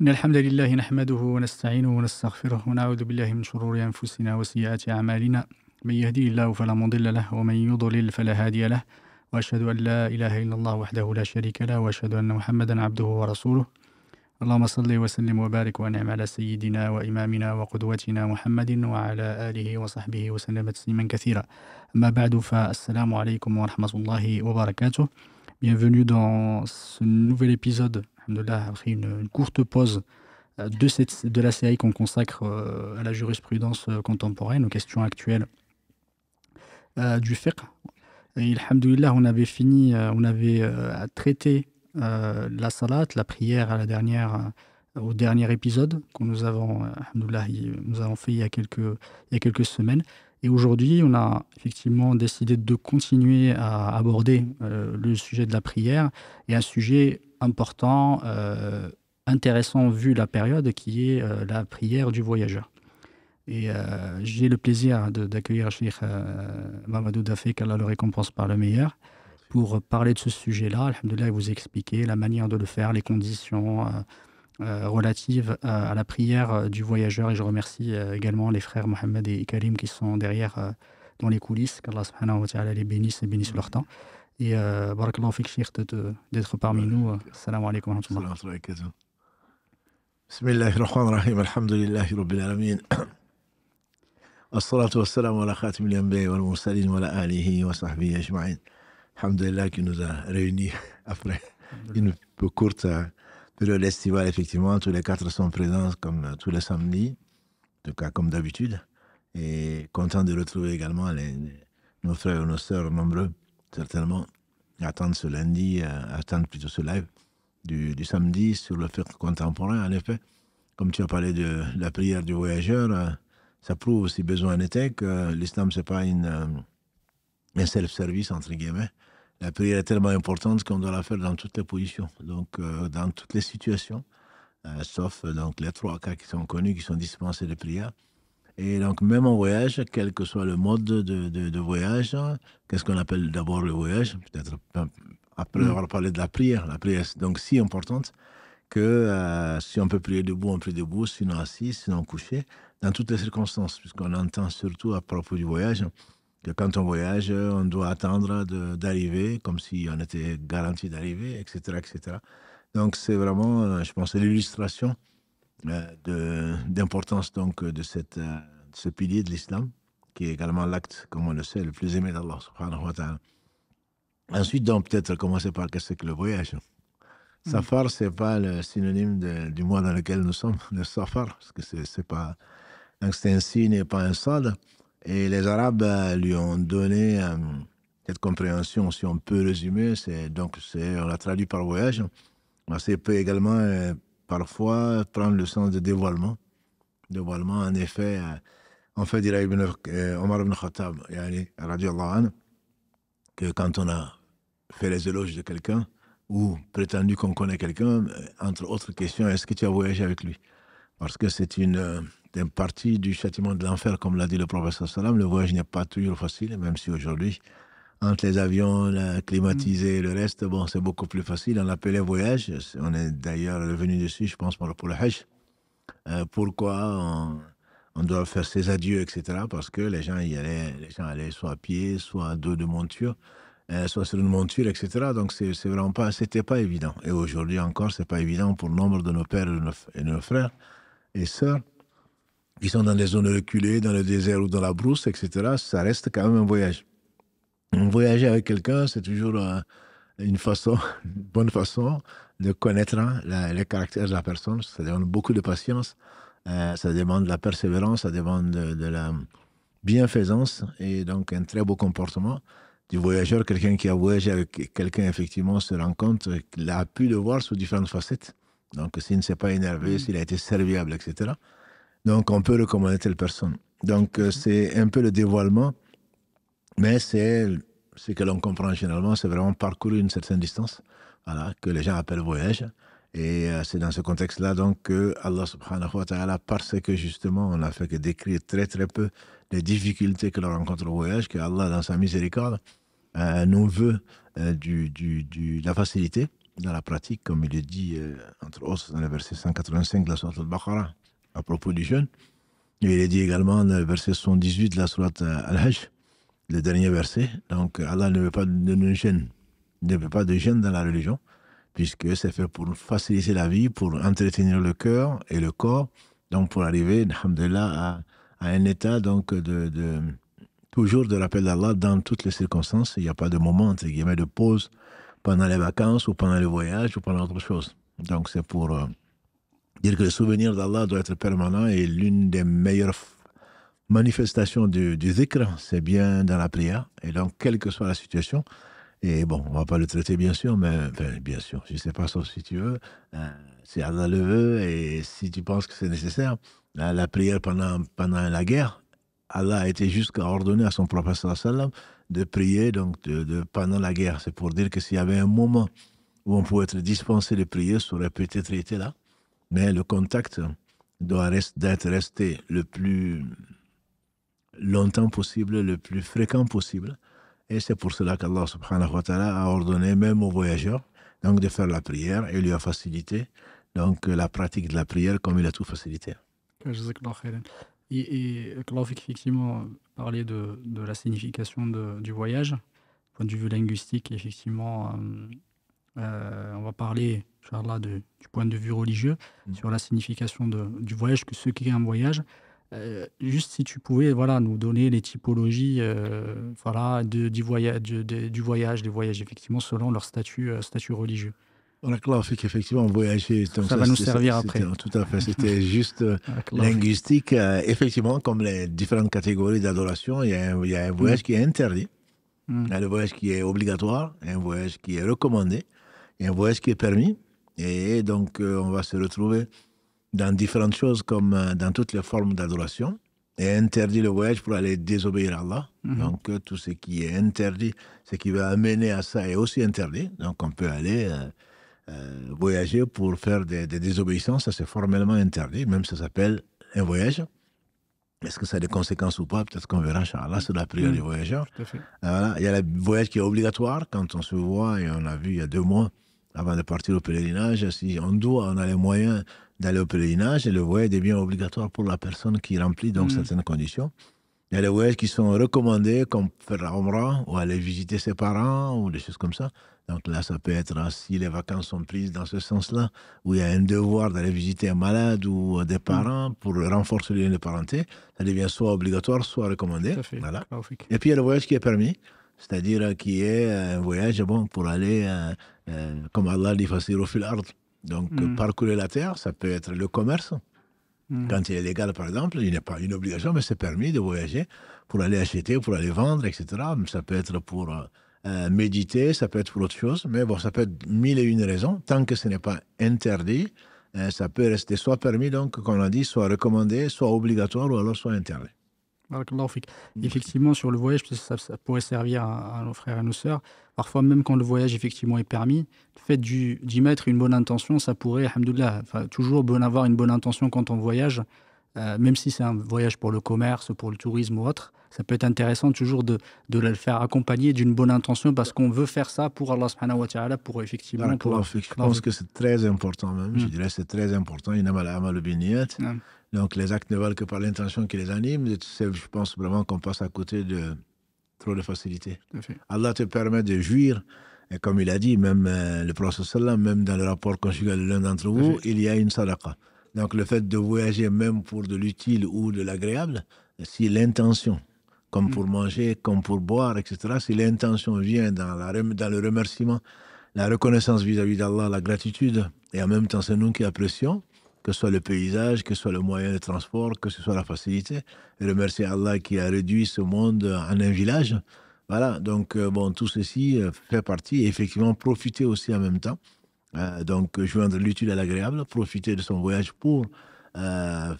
إن الحمد لله نحمده ونستعينه ونستغفره ونعوذ بالله من شرور أنفسنا وسيئات أعمالنا من يهدي الله فلا مضل له ومن يضلل فلا هادي له وأشهد أن لا إله إلا الله وحده لا شريك له وأشهد أن محمدا عبده ورسوله اللهم صل وسلم وبارك وانعم على سيدنا وامامنا وقدوتنا محمد وعلى اله وصحبه وسلم تسليما كثيرا اما بعد فالسلام عليكم ورحمه الله وبركاته Bienvenue dans ce nouvel épisode. Là, après une, courte pause euh, de, de la série qu'on consacre euh, à la jurisprudence euh, contemporaine, aux questions actuelles du fiqh. Et on avait fini, on avait traité la salat, la prière à la dernière, au dernier épisode qu'on nous avons, nous avons fait il y quelques, il y a quelques semaines. Et aujourd'hui, on a effectivement décidé de continuer à aborder euh, le sujet de la prière et un sujet important, euh, intéressant vu la période, qui est euh, la prière du voyageur. Et j'ai le plaisir d'accueillir Sheikh Mamadou Dafé, qu'Allah le récompense par le meilleur, pour parler de ce sujet-là, alhamdoulilah, vous expliquer la manière de le faire, les conditions. Euh, relative euh, à, la prière euh, du voyageur. Et je remercie également les frères Mohamed et Karim qui sont derrière dans les coulisses. Qu'Allah subhanahu wa ta'ala les bénisse et bénisse leur temps. Et euh, barakallahu fik, d'être parmi nous. Salam alaikum wa rahmatullah. بسم Alhamdoulillahi rabbil الرحيم الحمد لله رب العالمين والصلاة والسلام على خاتم mursalin wa ala alihi wa sahbihi ajma'in. لله qui nous a réunis après une courte période estivale, effectivement, tous les quatre sont présents comme euh, tous les samedis, en tout cas comme d'habitude. Et content de retrouver également nos frères et nos sœurs nombreux, certainement, attendre ce lundi, euh, attendre plutôt ce live du, samedi sur le fait contemporain, en effet. Comme tu as parlé de la prière du voyageur, euh, ça prouve, aussi besoin en était, que l'islam, ce n'est pas une, un self-service, entre guillemets, la prière est tellement importante qu'on doit la faire dans toutes les positions, donc euh, dans toutes les situations, euh, sauf euh, donc les trois cas qui sont connus, qui sont dispensés de prière. Et donc, même en voyage, quel que soit le mode de, voyage, qu'est-ce qu'on appelle d'abord le voyage Peut-être après mm. avoir parlé de la prière. La prière est donc si importante que si on peut prier debout, on prie debout, sinon assis, sinon couché, dans toutes les circonstances, puisqu'on entend surtout à propos du voyage quand on voyage, on doit attendre d'arriver, comme si on était garanti d'arriver, etc., etc. Donc c'est vraiment, euh, je pense, l'illustration euh, d'importance donc de cette, euh, ce pilier de l'islam, qui est également l'acte, comme on le sait, le plus aimé d'Allah subhanahu Ensuite, donc, peut-être commencer par qu'est-ce que le voyage. Hmm. Safar, ce n'est pas le synonyme du mois dans lequel nous sommes, le safar, parce que c'est pas. c'est un signe et pas un solde. Et les Arabes euh, lui ont donné euh, cette compréhension, si on peut résumer, c'est donc on l'a traduit par voyage. C'est peut également euh, parfois prendre le sens de dévoilement. Dévoilement, en effet, en on fait dire à Omar ibn Khattab, yani, anhu, que quand on a fait les éloges de quelqu'un ou prétendu qu'on connaît quelqu'un, entre autres questions, est-ce que tu as voyagé avec lui Parce que c'est une d'un parti du châtiment de l'enfer, comme l'a dit le professeur Salam. Le voyage n'est pas toujours facile, même si aujourd'hui, entre les avions la climatisés et le reste, bon, c'est beaucoup plus facile. On l'appelait voyage. On est d'ailleurs revenu dessus, je pense, pour le Hajj. Euh, pourquoi on, doit faire ses adieux, etc. Parce que les gens y allaient, les gens allaient soit à pied, soit à dos de monture, euh, soit sur une monture, etc. Donc, c'est vraiment pas, c'était pas évident. Et aujourd'hui encore, c'est pas évident pour nombre de nos pères et de nos, nos frères et sœurs qui sont dans des zones reculées, dans le désert ou dans la brousse, etc., ça reste quand même un voyage. Voyager avec quelqu'un, c'est toujours euh, une façon, bonne façon de connaître hein, les caractères de la personne. Ça demande beaucoup de patience, euh, ça demande de la persévérance, ça demande de, la bienfaisance et donc un très beau comportement du voyageur. Quelqu'un qui a voyagé avec quelqu'un, effectivement, se rend compte qu'il a pu le voir sous différentes facettes. Donc, s'il ne s'est pas énervé, mmh. s'il a été serviable, etc. Donc, on peut recommander telle personne. Donc, euh, c'est un peu le dévoilement, mais c'est ce que l'on comprend généralement, c'est vraiment parcourir une certaine distance, voilà, que les gens appellent voyage. Et euh, c'est dans ce contexte-là donc que Allah subhanahu wa ta'ala, parce que justement on n'a fait que décrire très très peu les difficultés que l'on rencontre au voyage, que Allah dans sa miséricorde euh, nous veut du, du, la facilité dans la pratique, comme il le dit entre autres dans le verset 185 de la Sourate al-Baqarah à propos du jeûne. il est dit également dans le verset 78 de la sourate euh, Al-Hajj, le dernier verset. Donc, Allah ne veut pas de jeûne, ne veut pas de jeûne dans la religion, puisque c'est fait pour faciliter la vie, pour entretenir le cœur et le corps, donc pour arriver, alhamdulillah, à, un état donc de, toujours de rappel d'Allah dans toutes les circonstances. Il n'y a pas de moment, entre guillemets, de pause pendant les vacances ou pendant le voyage ou pendant autre chose. Donc, c'est pour... Euh, Dire que le souvenir d'Allah doit être permanent et l'une des meilleures manifestations du, du c'est bien dans la prière. Et donc, quelle que soit la situation, et bon, on ne va pas le traiter bien sûr, mais bien sûr, je ne sais pas si tu veux, euh, si Allah le veut et si tu penses que c'est nécessaire, la, prière pendant, pendant la guerre, Allah a été jusqu'à ordonner à son prophète sallam de prier donc de, de, pendant la guerre. C'est pour dire que s'il y avait un moment où on pouvait être dispensé de prier, ça aurait peut-être été là. Mais le contact doit être resté le plus longtemps possible, le plus fréquent possible. Et c'est pour cela qu'Allah subhanahu wa ta'ala a ordonné même aux voyageurs donc, de faire la prière et lui a facilité donc, la pratique de la prière comme il a tout facilité. Et, et a effectivement, parlait de, la signification du voyage, point de vue linguistique, effectivement, euh, euh, on va parler parle là du point de vue religieux, mm. sur la signification de, du voyage, que ce qu'est un voyage. Euh, juste si tu pouvais voilà, nous donner les typologies euh, voilà, de, du, voyage, du voyage, des voyages, effectivement, selon leur statut, euh, statut religieux. On a clair fait qu'effectivement, voyager, ça, ça, va nous servir après. Tout à fait, c'était juste linguistique. effectivement, comme les différentes catégories d'adoration, il, y, a un voyage mm. qui est interdit, mm. il y a le voyage qui est obligatoire, il y a un voyage qui est recommandé, il y a un voyage qui est permis, et donc, euh, on va se retrouver dans différentes choses, comme euh, dans toutes les formes d'adoration. Et interdit le voyage pour aller désobéir à Allah. Mhm. Donc, euh, tout ce qui est interdit, ce qui va amener à ça est aussi interdit. Donc, on peut aller voyager pour faire des, désobéissances. Ça, c'est formellement interdit, même ça s'appelle un voyage. Est-ce que ça a des conséquences ou pas Peut-être qu'on verra, Inch'Allah, c'est la prière du mhm. voyageur Il y a le voyage qui est obligatoire quand on se voit, et on a vu il y a deux mois, avant de partir au pèlerinage, si on doit, on a les moyens d'aller au pèlerinage, et le voyage devient obligatoire pour la personne qui remplit donc mm. certaines conditions. Il y a les voyages qui sont recommandés, comme faire la Omra, ou aller visiter ses parents, ou des choses comme ça. Donc là, ça peut être, hein, si les vacances sont prises dans ce sens-là, où il y a un devoir d'aller visiter un malade ou des mm. parents pour renforcer le lien de parenté, ça devient soit obligatoire, soit recommandé. Et puis il y a le voyage qui est permis, c'est-à-dire euh, qui est euh, un voyage bon, pour aller euh, euh, comme Allah dit, fil ard. Donc, hmm. parcourir la terre, ça peut être le commerce. Hmm. Quand il est légal, par exemple, il n'est pas une obligation, mais c'est permis de voyager pour aller acheter, pour aller vendre, etc. Ça peut être pour euh, euh, méditer, ça peut être pour autre chose, mais bon, ça peut être mille et une raisons. Tant que ce n'est pas interdit, ça peut rester soit permis, donc, comme on a dit, soit recommandé, soit obligatoire, ou alors soit interdit. Mm. Effectivement, sur le voyage, ça, ça pourrait servir à, nos frères et nos sœurs. Parfois, même quand le voyage effectivement est permis, le fait d'y mettre une bonne intention, ça pourrait, alhamdoulilah, toujours bon avoir une bonne intention quand on voyage, euh, même si c'est un voyage pour le commerce, pour le tourisme ou autre, ça peut être intéressant toujours de, de le faire accompagner d'une bonne intention parce qu'on veut faire ça pour Allah subhanahu wa ta'ala, pour effectivement... je pense que c'est très important même, je hmm. dirais c'est très important, hmm. donc les actes ne valent que par l'intention qui les anime, je pense vraiment qu'on passe à côté de trop de facilité. Allah te permet de jouir, et comme il a dit, même euh, le prophète même dans le rapport conjugal de l'un d'entre vous, il y a une sadaqa. Donc le fait de voyager même pour de l'utile ou de l'agréable, si l'intention, comme pour mm. manger, comme pour boire, etc., si l'intention vient dans, la, dans le remerciement, la reconnaissance vis-à-vis d'Allah, la gratitude, et en même temps c'est nous qui apprécions, que ce soit le paysage, que ce soit le moyen de transport, que ce soit la facilité, et remercier Allah qui a réduit ce monde en un village. Voilà, donc euh, bon, tout ceci euh, fait partie, et effectivement profiter aussi en même temps. Euh, donc, joindre l'utile à l'agréable, profiter de son voyage pour, euh,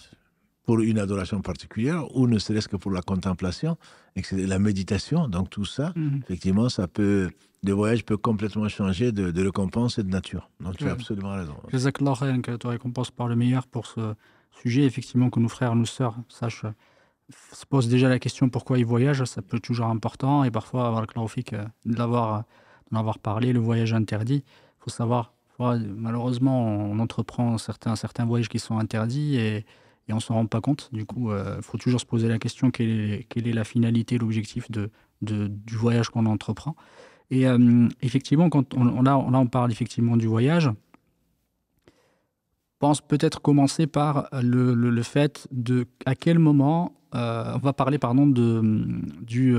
pour une adoration particulière, ou ne serait-ce que pour la contemplation, et la méditation. Donc, tout ça, mhm. effectivement, ça peut le voyage peut complètement changer de, récompense et de nature. Donc tu as absolument raison. Jazakallah khairan, que tu récompense par le meilleur pour ce sujet. Effectivement, que nos frères, nos sœurs sachent, se posent déjà la question pourquoi ils voyagent. Ça peut être toujours important. Et parfois, avoir le clarifique, euh, d'en avoir parlé, le voyage interdit. Il faut savoir malheureusement, on entreprend certains, certains voyages qui sont interdits et, on ne s'en rend pas compte. Du coup, il euh, faut toujours se poser la question quelle est, quelle est la finalité, l'objectif de, du voyage qu'on entreprend. Et euh, effectivement, quand on, là, on, parle effectivement du voyage. Pense peut-être commencer par le, fait de à quel moment euh, on va parler pardon de du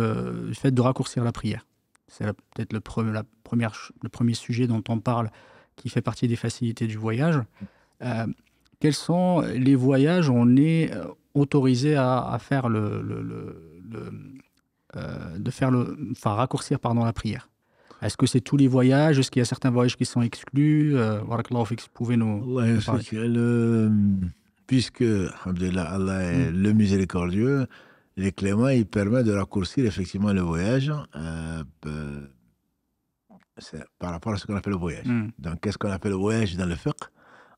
fait de raccourcir la prière. C'est peut-être le, premier la première, le premier sujet dont on parle qui fait partie des facilités du voyage. Euh, quels sont les voyages où on est euh, autorisé à, faire le, euh, de faire le, enfin raccourcir pardon la prière. Est-ce que c'est tous les voyages Est-ce qu'il y a certains voyages qui sont exclus euh, pouvez nous. le, puisque Abdullah, Allah est mm. le miséricordieux, les cléments, il permet de raccourcir effectivement le voyage. Euh, c'est par rapport à ce qu'on appelle le voyage. Hmm. Donc, qu'est-ce qu'on appelle le voyage dans le fiqh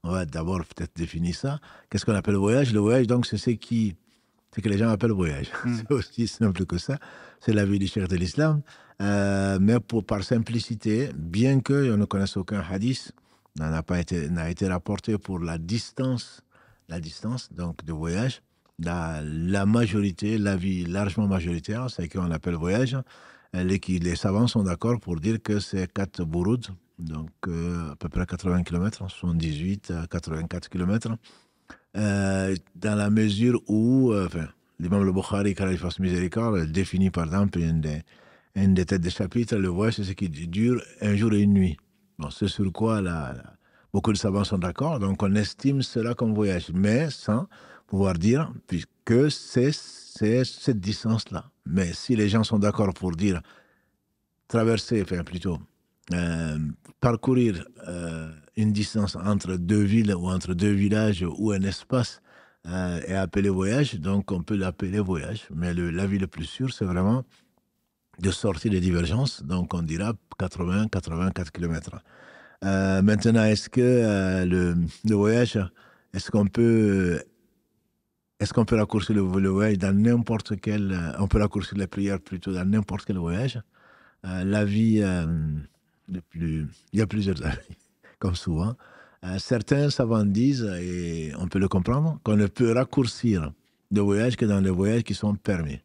On va d'abord peut-être définir ça. Qu'est-ce qu'on appelle le voyage Le voyage, donc, c'est ce qui, que les gens appellent voyage. Hmm. C'est aussi simple que ça. C'est la vie du chef de l'islam. Euh, mais pour, par simplicité, bien que ne connaisse aucun hadith, n'a pas été, n'a été rapporté pour la distance, la distance donc de voyage. La, la majorité, l'avis largement majoritaire, c'est qu'on appelle voyage, euh, les, les savants sont d'accord pour dire que ces quatre bourouds, donc euh, à peu près 80 km, 78 à 84 km, euh, dans la mesure où, euh, l'imam le Bukhari, car il fasse miséricorde, définit par exemple une des, têtes des chapitres de chapitre, le voyage, c'est ce qui dure un jour et une nuit. Bon, c'est sur quoi beaucoup de savants sont d'accord, donc on estime cela comme voyage, mais sans pouvoir dire puisque c'est cette distance-là. Mais si les gens sont d'accord pour dire traverser, enfin plutôt euh, parcourir euh, une distance entre deux villes ou entre deux villages ou un espace euh, est appelé voyage, donc on peut l'appeler voyage. Mais la vie le plus sûre, c'est vraiment de sortir des divergences, donc on dira 80-84 km. Euh, maintenant, est-ce que le, le voyage, est-ce qu'on peut est-ce qu'on peut raccourcir le, voyage dans n'importe quel... Euh, on peut raccourcir les prières plutôt dans n'importe quel voyage. Euh, la vie, euh, il y a plusieurs avis, comme souvent. certains savants disent, et on peut le comprendre, qu'on ne peut raccourcir le voyage que dans les voyages qui sont permis.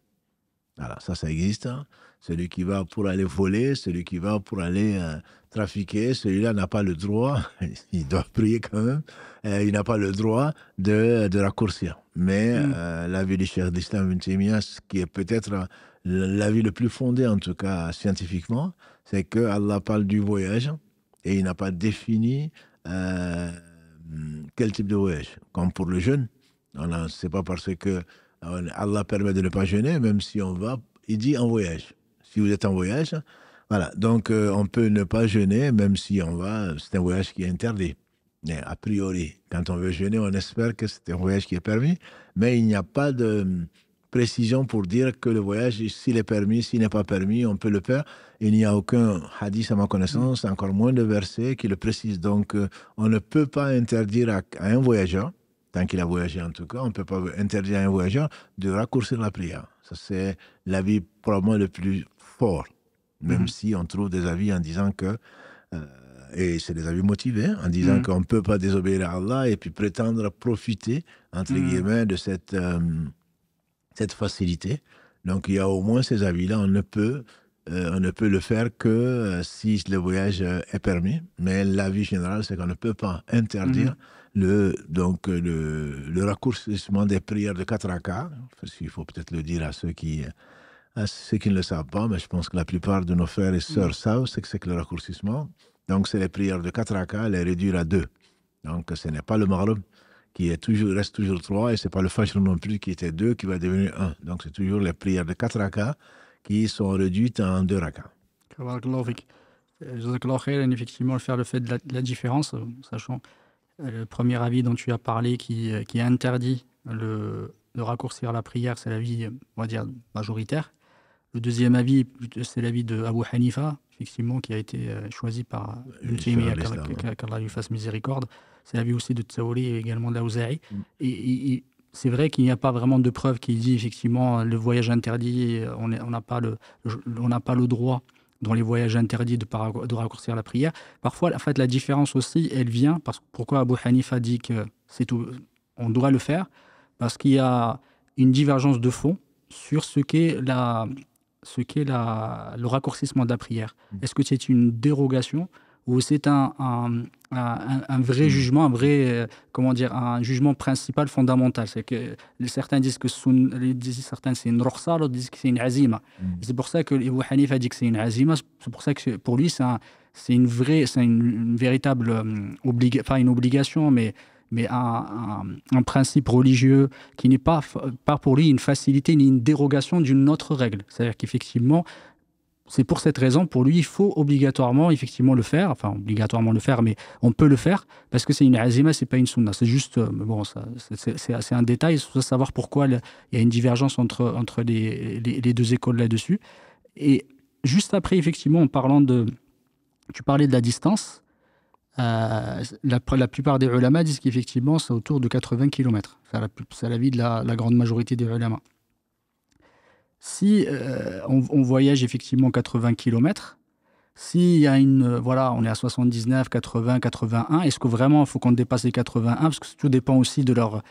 Voilà, ça, ça existe. Hein celui qui va pour aller voler, celui qui va pour aller euh, trafiquer, celui-là n'a pas le droit, il doit prier quand même, euh, il n'a pas le droit de, raccourcir. Mais mm. euh, la l'avis du cher d'Islam qui est peut-être l'avis le plus fondé, en tout cas scientifiquement, c'est que Allah parle du voyage et il n'a pas défini quel type de voyage. Comme pour le jeûne, ce n'est pas parce que Allah permet de ne pas jeûner, même si on va, il dit en voyage si vous êtes en voyage. Voilà, donc euh, on peut ne pas jeûner, même si on va, c'est un voyage qui est interdit. Mais a priori, quand on veut jeûner, on espère que c'est un voyage qui est permis, mais il n'y a pas de hum, précision pour dire que le voyage, s'il est permis, s'il n'est pas permis, on peut le faire. Il n'y a aucun hadith à ma connaissance, mm. encore moins de versets qui le précise. Donc, euh, on ne peut pas interdire à, à un voyageur, tant qu'il a voyagé en tout cas, on ne peut pas interdire à un voyageur de raccourcir la prière. Ça, c'est l'avis probablement le plus fort, même mhm. si on trouve des avis en disant que, euh, et c'est des avis motivés, hein, en disant mhm. qu'on ne peut pas désobéir à Allah et puis prétendre profiter, entre mhm. guillemets, de cette, euh, cette facilité. Donc il y a au moins ces avis-là, on ne peut... Euh, on ne peut le faire que si le voyage est permis, mais l'avis général, c'est qu'on ne peut pas interdire le, donc, le, raccourcissement des prières de 4 à 4, parce qu'il faut peut-être le dire à ceux qui ceux qui ne le savent pas, mais je pense que la plupart de nos frères et mm. sœurs savent ce que c'est que le raccourcissement. Donc, c'est les prières de 4 rakas, les réduire à 2. Donc, ce n'est pas le marlum qui est toujours, reste toujours 3 et ce n'est pas le fajr non plus qui était 2 qui va devenir 1. Donc, c'est toujours les prières de 4 rakas qui sont réduites en 2 rakas. Effectivement, faire le fait de la, de la différence, euh, sachant euh, le premier avis dont tu as parlé qui, euh, qui interdit le, de raccourcir la prière, c'est l'avis, on va dire, majoritaire. Le deuxième avis, c'est l'avis de Abu Hanifa, effectivement, qui a été euh, choisi par le qu'Allah lui fasse miséricorde. C'est l'avis aussi de Tsaouli et également de mm. la Et, c'est vrai qu'il n'y a pas vraiment de preuve qui dit effectivement le voyage interdit, on n'a pas, le, on pas le droit dans les voyages interdits de, raccourcir la prière. Parfois, en fait, la différence aussi, elle vient parce pourquoi Abu Hanifa dit que c'est on doit le faire parce qu'il y a une divergence de fond sur ce qu'est la, ce qu'est le raccourcissement de la prière. Mm. Est-ce que c'est une dérogation ou c'est un, vrai mm. jugement, un vrai, euh, comment dire, un jugement principal fondamental. C'est que certains disent que certains c'est une rorsa, d'autres disent que c'est une azima. Mm. C'est pour ça que Ibn a dit que c'est une azima. C'est pour ça que pour lui c'est une vraie, c'est une, véritable euh, obligation, une obligation, mais mais un, un, principe religieux qui n'est pas, pas pour lui une facilité ni une dérogation d'une autre règle. C'est-à-dire qu'effectivement, c'est pour cette raison, pour lui, il faut obligatoirement, effectivement, le faire. Enfin, obligatoirement le faire, mais on peut le faire parce que c'est une azima, c'est pas une sunna. C'est juste, euh, bon, c'est un détail. Il faut savoir pourquoi il y a une divergence entre, entre les, les deux écoles là-dessus. Et juste après, effectivement, en parlant de. Tu parlais de la distance. Euh, la, plupart des ulama disent qu'effectivement, c'est autour de 80 km. C'est l'avis de la, grande majorité des ulama. Si euh, on, voyage effectivement 80 km, s'il y a une. Voilà, on est à 79, 80, 81, est-ce que vraiment il faut qu'on dépasse les 81 Parce que tout dépend aussi de leur.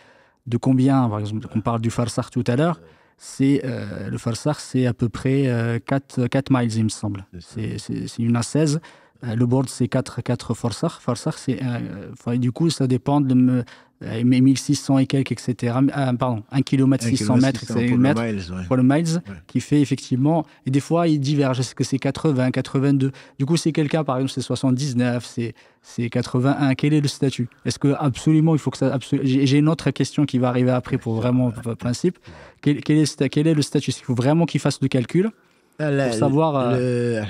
de combien, par exemple, on parle du farsar tout à l'heure. C'est euh, le farsar, c'est à peu près 4, 4 miles, il me semble. C'est une A16. Euh, le board, c'est 4, 4 Forsach. c'est. Euh, du coup, ça dépend de. 1600 euh, et quelques, etc. Ah, pardon, 1 km 600 mètres, c'est pour, miles, pour le miles, qui fait effectivement. Et des fois, ils divergent. Est-ce que c'est 80, 82 Du coup, c'est quelqu'un, par exemple, c'est 79, c'est, c'est 81. Quel est le statut Est-ce que absolument, il faut que ça. J'ai une autre question qui va arriver après pour vraiment principe. Quel, est, quel est le statut Est-ce qu'il faut vraiment qu'il fasse le calcul ah, pour savoir. Le,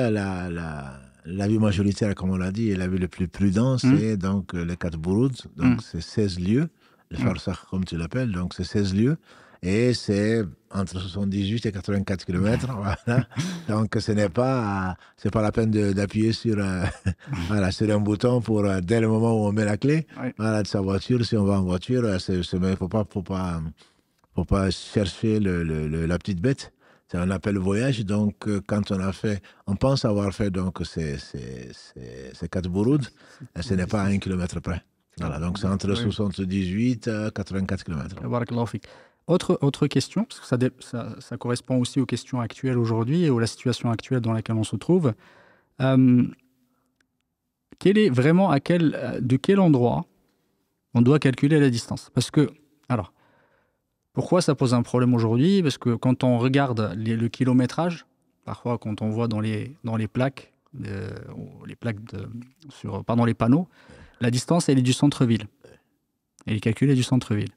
la la vie majoritaire, comme on l'a dit, et la vue la plus prudente, hmm. c'est donc euh, les quatre bourouds, donc hmm. c'est 16 lieux, le hmm. farsakh comme tu l'appelles, donc c'est 16 lieux, et c'est entre 78 et 84 km, voilà. donc ce n'est pas, c'est pas la peine d'appuyer sur, euh, voilà, un bouton pour, euh, dès le moment où on met la clé, voilà, de sa voiture, si on va en voiture, il ne faut pas, faut pas, faut pas chercher la petite bête c'est un appel voyage. Donc, euh, quand on a fait, on pense avoir fait donc ces, ces, ces, quatre bouroudes, euh, ce n'est pas à un kilomètre près. donc c'est ah, entre 78 et 84 km. Autre, autre question, parce que ça, ça, correspond aussi aux questions actuelles aujourd'hui et à la situation actuelle dans laquelle on se trouve. Hum, quel est vraiment à quel, euh, de quel endroit on doit calculer la distance Parce que, alors, pourquoi ça pose un problème aujourd'hui Parce que quand on regarde le kilométrage, parfois quand on voit dans les, dans les plaques, euh, les plaques de, sur, les panneaux, la distance, elle est du centre-ville. Elle est calculée du centre-ville.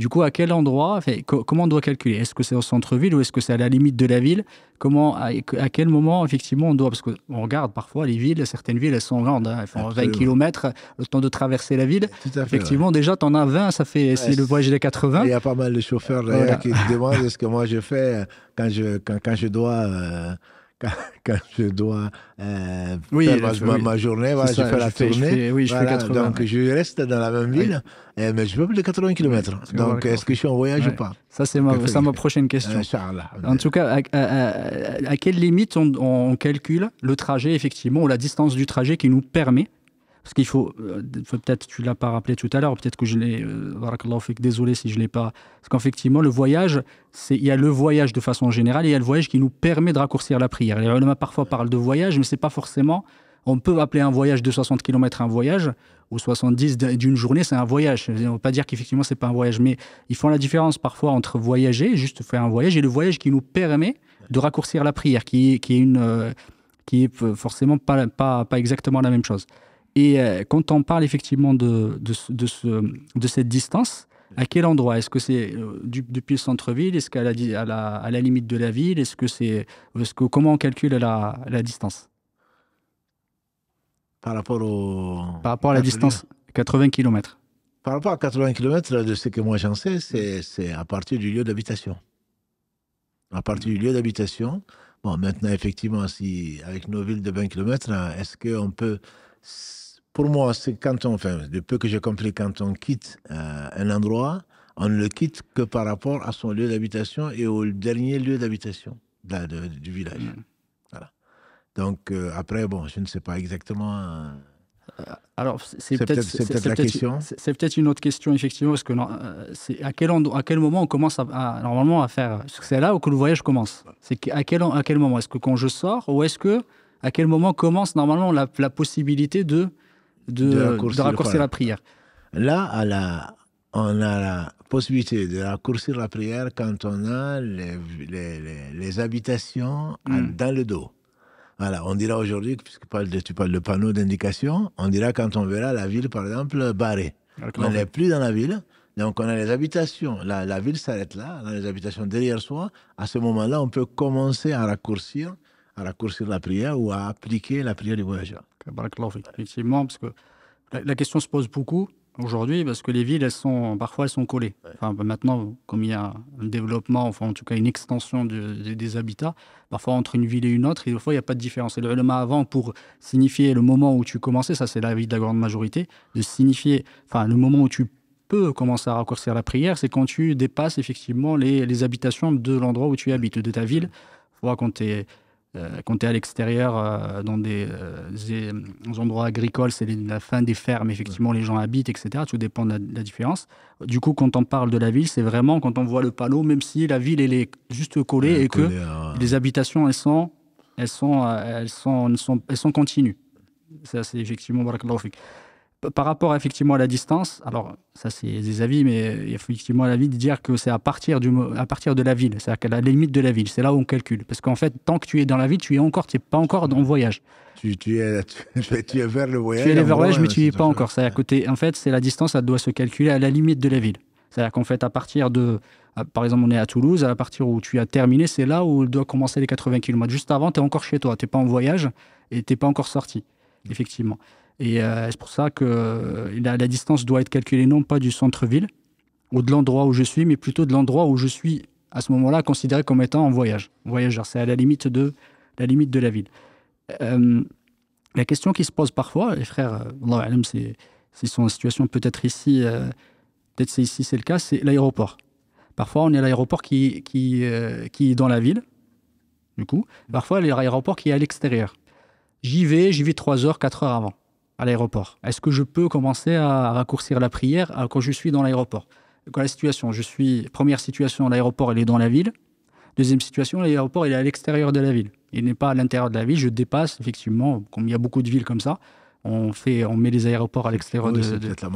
Du coup, à quel endroit, comment on doit calculer Est-ce que c'est au centre-ville ou est-ce que c'est à la limite de la ville Comment, à, quel moment, effectivement, on doit Parce qu'on regarde parfois les villes, certaines villes, elles sont grandes, hein, elles font 20 km, le temps de traverser la ville. effectivement, déjà, tu en as 20, ça fait, c'est le voyage des 80. Il y a pas mal de chauffeurs qui demandent ce que moi je fais quand je, quand, je dois. Euh, quand, je dois euh, faire ma, journée, voilà, je fais la tournée. oui, je Donc je reste dans la même ville, euh, mais je peux plus de 80 km. donc est-ce que je suis en voyage ou pas Ça, c'est ma, prochaine euh, question. en tout cas, à, quelle limite on calcule le trajet, effectivement, ou la distance du trajet qui nous permet parce qu'il euh, faut, peut-être tu l'as pas rappelé tout à l'heure, peut-être que je l'ai, euh, désolé si je l'ai pas. Parce qu'effectivement, le voyage, c'est, il y a le voyage de façon générale et il y a le voyage qui nous permet de raccourcir la prière. Les ulama parfois parlent de voyage, mais c'est pas forcément. On peut appeler un voyage de 60 km un voyage, ou 70 d'une journée, c'est un voyage. On ne pas dire qu'effectivement, c'est pas un voyage, mais ils font la différence parfois entre voyager, juste faire un voyage, et le voyage qui nous permet de raccourcir la prière, qui, qui est, une, euh, qui est forcément pas, pas, pas exactement la même chose. Et euh, quand on parle effectivement de, de, de, ce, de cette distance, à quel endroit Est-ce que c'est euh, du, depuis le centre-ville Est-ce qu'à la, à la, à la, limite de la ville Est-ce que c'est, est-ce que, comment on calcule la, la distance Par rapport au... Par rapport à la distance, 80 km. Par rapport à 80 km, de ce que moi j'en sais, c'est, c'est à partir du lieu d'habitation. À partir du lieu d'habitation. Bon, maintenant, effectivement, si avec nos villes de 20 km, est-ce qu'on peut pour moi, c'est quand on fait, de peu que j'ai compris, quand on quitte euh, un endroit, on ne le quitte que par rapport à son lieu d'habitation et au dernier lieu d'habitation du village. Mm. Voilà. Donc euh, après, bon, je ne sais pas exactement. Euh, alors, c'est peut-être la question. C'est peut-être une autre question, effectivement, parce que c'est à, quel à quel moment on commence à, normalement à faire. C'est là où que le voyage commence. C'est à quel, à quel moment Est-ce que quand je sors ou est-ce que à quel moment commence normalement la possibilité de de, raccourcir, la prière. Là, à la, on a la possibilité de raccourcir la prière quand on a les, les, habitations hmm. dans le dos. Voilà, on dira aujourd'hui, puisque tu parles de, tu de panneau d'indication, on dira quand on verra la ville, par exemple, barrée. Ah, on n'est plus dans la ville, donc on a les habitations. La, la ville s'arrête là, on a les habitations derrière soi. À ce moment-là, on peut commencer à raccourcir, à raccourcir la prière ou à appliquer la prière du voyageur. Effectivement, parce que la, question se pose beaucoup aujourd'hui parce que les villes, elles sont parfois elles sont collées. Enfin, maintenant, comme il y a un développement, enfin en tout cas une extension des habitats, parfois entre une ville et une autre, il n'y a pas de différence. le avant, pour signifier le moment où tu commençais, ça c'est la vie de la grande majorité, de signifier, enfin le moment où tu peux commencer à raccourcir la prière, c'est quand tu dépasses effectivement les, habitations de l'endroit où tu habites, de ta ville. Il quand tu euh, quand tu es à l'extérieur, euh, dans euh, des, endroits agricoles, c'est la fin des fermes, effectivement, les gens habitent, etc. Tout dépend de la, différence. Du coup, quand on parle de la ville, c'est vraiment quand on voit le panneau, même si la ville, est juste collée et que les habitations, elles sont, elles sont, sont, continues. c'est effectivement Barakallahu par rapport effectivement à la distance, alors ça c'est des avis, mais il y a effectivement l'avis de dire que c'est à partir, du, à partir de la ville, c'est-à-dire qu'à la limite de la ville, c'est là où on calcule. Parce qu'en fait, tant que tu es dans la ville, tu es encore, tu n'es pas encore en voyage. Tu, es, vers le voyage. Tu es vers le voyage, mais tu n'es es pas encore. C'est-à-dire que en fait, c'est la distance, elle doit se calculer à la limite de la ville. C'est-à-dire qu'en fait, à partir de. par exemple, on est à Toulouse, à partir où tu as terminé, c'est là où doit commencer les 80 km. Juste avant, tu es encore chez toi, tu n'es pas en voyage et tu n'es pas encore sorti, effectivement. Et euh, c'est pour ça que euh, la, la, distance doit être calculée non pas du centre-ville ou de l'endroit où je suis, mais plutôt de l'endroit où je suis à ce moment-là considéré comme étant en voyage, voyageur. C'est à la limite de la limite de la ville. Euh, la question qui se pose parfois, les frères, c'est s'ils sont situation peut-être ici, peut-être c'est ici c'est le cas, c'est l'aéroport. Parfois on est à l'aéroport qui qui, qui est dans la ville, du coup. Parfois l'aéroport qui est à l'extérieur. J'y vais, j'y vais 3 heures, 4 heures avant à l'aéroport Est-ce que je peux commencer à raccourcir la prière euh, quand je suis dans l'aéroport Quand la situation, je suis, première situation, l'aéroport, il est dans la ville. Deuxième situation, l'aéroport, il est à l'extérieur de la ville. Il n'est pas à l'intérieur de la ville, je dépasse, effectivement, comme il y a beaucoup de villes comme ça, on, fait, on met les aéroports à l'extérieur de, la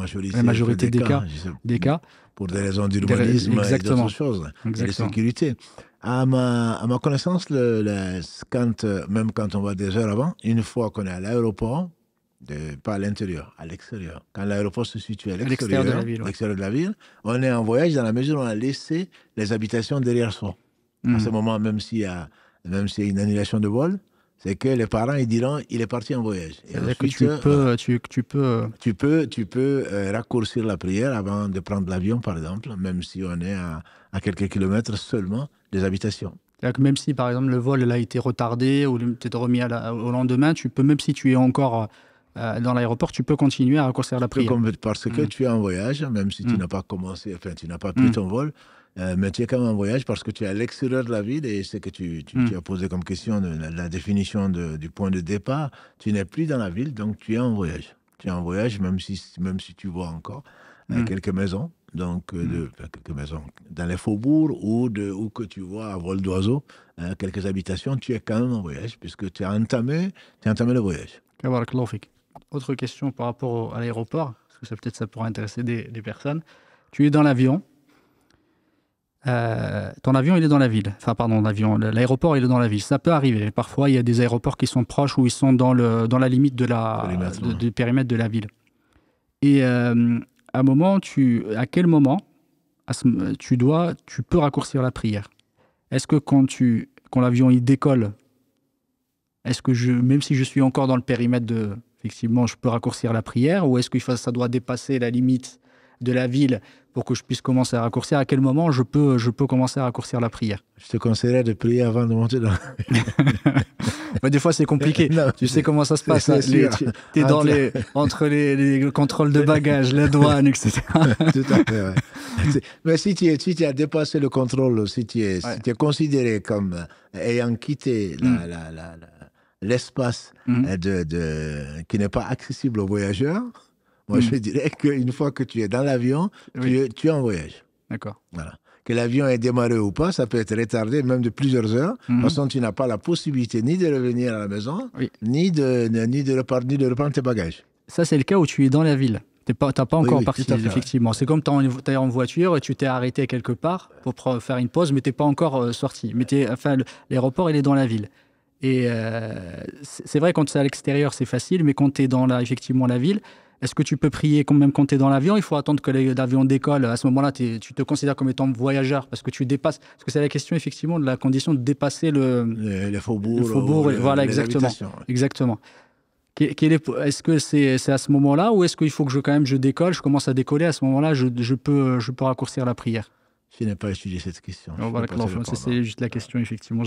majorité, des, cas, des cas. Pour des raisons d'urbanisme et d'autres choses, exactement. de sécurité. À ma, à ma connaissance, même quand on va des heures avant, une fois qu'on est à l'aéroport, pas à l'intérieur, à l'extérieur. Quand l'aéroport se situe à l'extérieur de, la ville, on est en voyage dans la mesure où on a laissé les habitations derrière soi. À hmm. ce moment, même s'il y a une annulation de vol, c'est que les parents ils diront il est parti en voyage. que euh, euh, tu peux, tu, peux, tu peux, tu peux raccourcir la prière avant de prendre l'avion, par exemple, même si on est à, quelques kilomètres seulement des habitations. même si, par exemple, le vol a été retardé ou peut-être remis à au lendemain, tu peux, même si tu es encore euh, dans l'aéroport, tu peux continuer à raccourcir la prière. Parce que mm. tu es en voyage, même si tu mm. n'as pas commencé, enfin, tu n'as pas pris mm. ton vol, euh, mais tu es quand même en voyage parce que tu es à l'extérieur de la ville et c'est que tu, tu, as posé comme question de, la, définition du point de départ. Tu n'es plus dans la ville, donc tu es en voyage. Tu es en voyage, même si, même si tu vois encore euh, quelques maisons, donc quelques maisons dans les faubourgs ou, de, ou que tu vois à vol d'oiseau hein, quelques habitations, tu es quand même en voyage puisque tu as entamé, tu as entamé le voyage autre question par rapport à l'aéroport, parce que ça peut-être ça pourra intéresser des, personnes. Tu es dans l'avion. Euh, ton avion, il est dans la ville. Enfin, pardon, l'avion, l'aéroport, il est dans la ville. Ça peut arriver. Parfois, il y a des aéroports qui sont proches ou ils sont dans, le, dans la limite de la, du périmètre de la ville. Et euh, à, un moment, tu, à quel moment à tu, dois, tu peux raccourcir la prière Est-ce que quand, tu, quand l'avion il décolle, est-ce que je, même si je suis encore dans le périmètre de, effectivement, je peux raccourcir la prière Ou est-ce que ça doit dépasser la limite de la ville pour que je puisse commencer à raccourcir À quel moment je peux, je peux commencer à raccourcir la prière Je te conseillerais de prier avant de monter dans bah, Des fois, c'est compliqué. tu sais comment ça se passe. tu es ah, entre... dans les, entre les, contrôles de bagages, la douane, etc. Tout à fait, Mais si tu, as dépassé le contrôle, si tu es, considéré comme euh, ayant quitté la mm l'espace mhm. euh, de, qui n'est pas accessible aux voyageurs, moi mhm. je dirais qu'une fois que tu es dans l'avion, tu, es en voyage. D'accord. Voilà. Que l'avion ait démarré ou pas, ça peut être retardé même de plusieurs heures. De toute mhm. façon, tu n'as pas la possibilité ni de revenir à la maison, ni, de, ni, de reprendre, de reprendre tes bagages. Ça, c'est le cas où tu es dans la ville. Tu n'as pas, pas encore parti, effectivement. C'est comme tu es, en voiture et tu t'es arrêté quelque part pour faire une pause, mais tu n'es pas encore euh, sorti. Mais enfin, l'aéroport, il est dans la ville. Et euh, c'est vrai, quand tu es à l'extérieur, c'est facile, mais quand tu es dans la, effectivement la ville, est-ce que tu peux prier quand même quand tu es dans l'avion Il faut attendre que l'avion décolle. À ce moment-là, tu te considères comme étant voyageur parce que tu dépasses. Parce que c'est la question, effectivement, de la condition de dépasser le, faubourg, voilà, exactement. Exactement. Est-ce que c'est à ce moment-là ou est-ce qu'il faut que je, quand même je décolle, je commence à décoller À ce moment-là, je, peux, je peux raccourcir la prière Je n'ai pas étudié cette question. c'est juste la question, effectivement.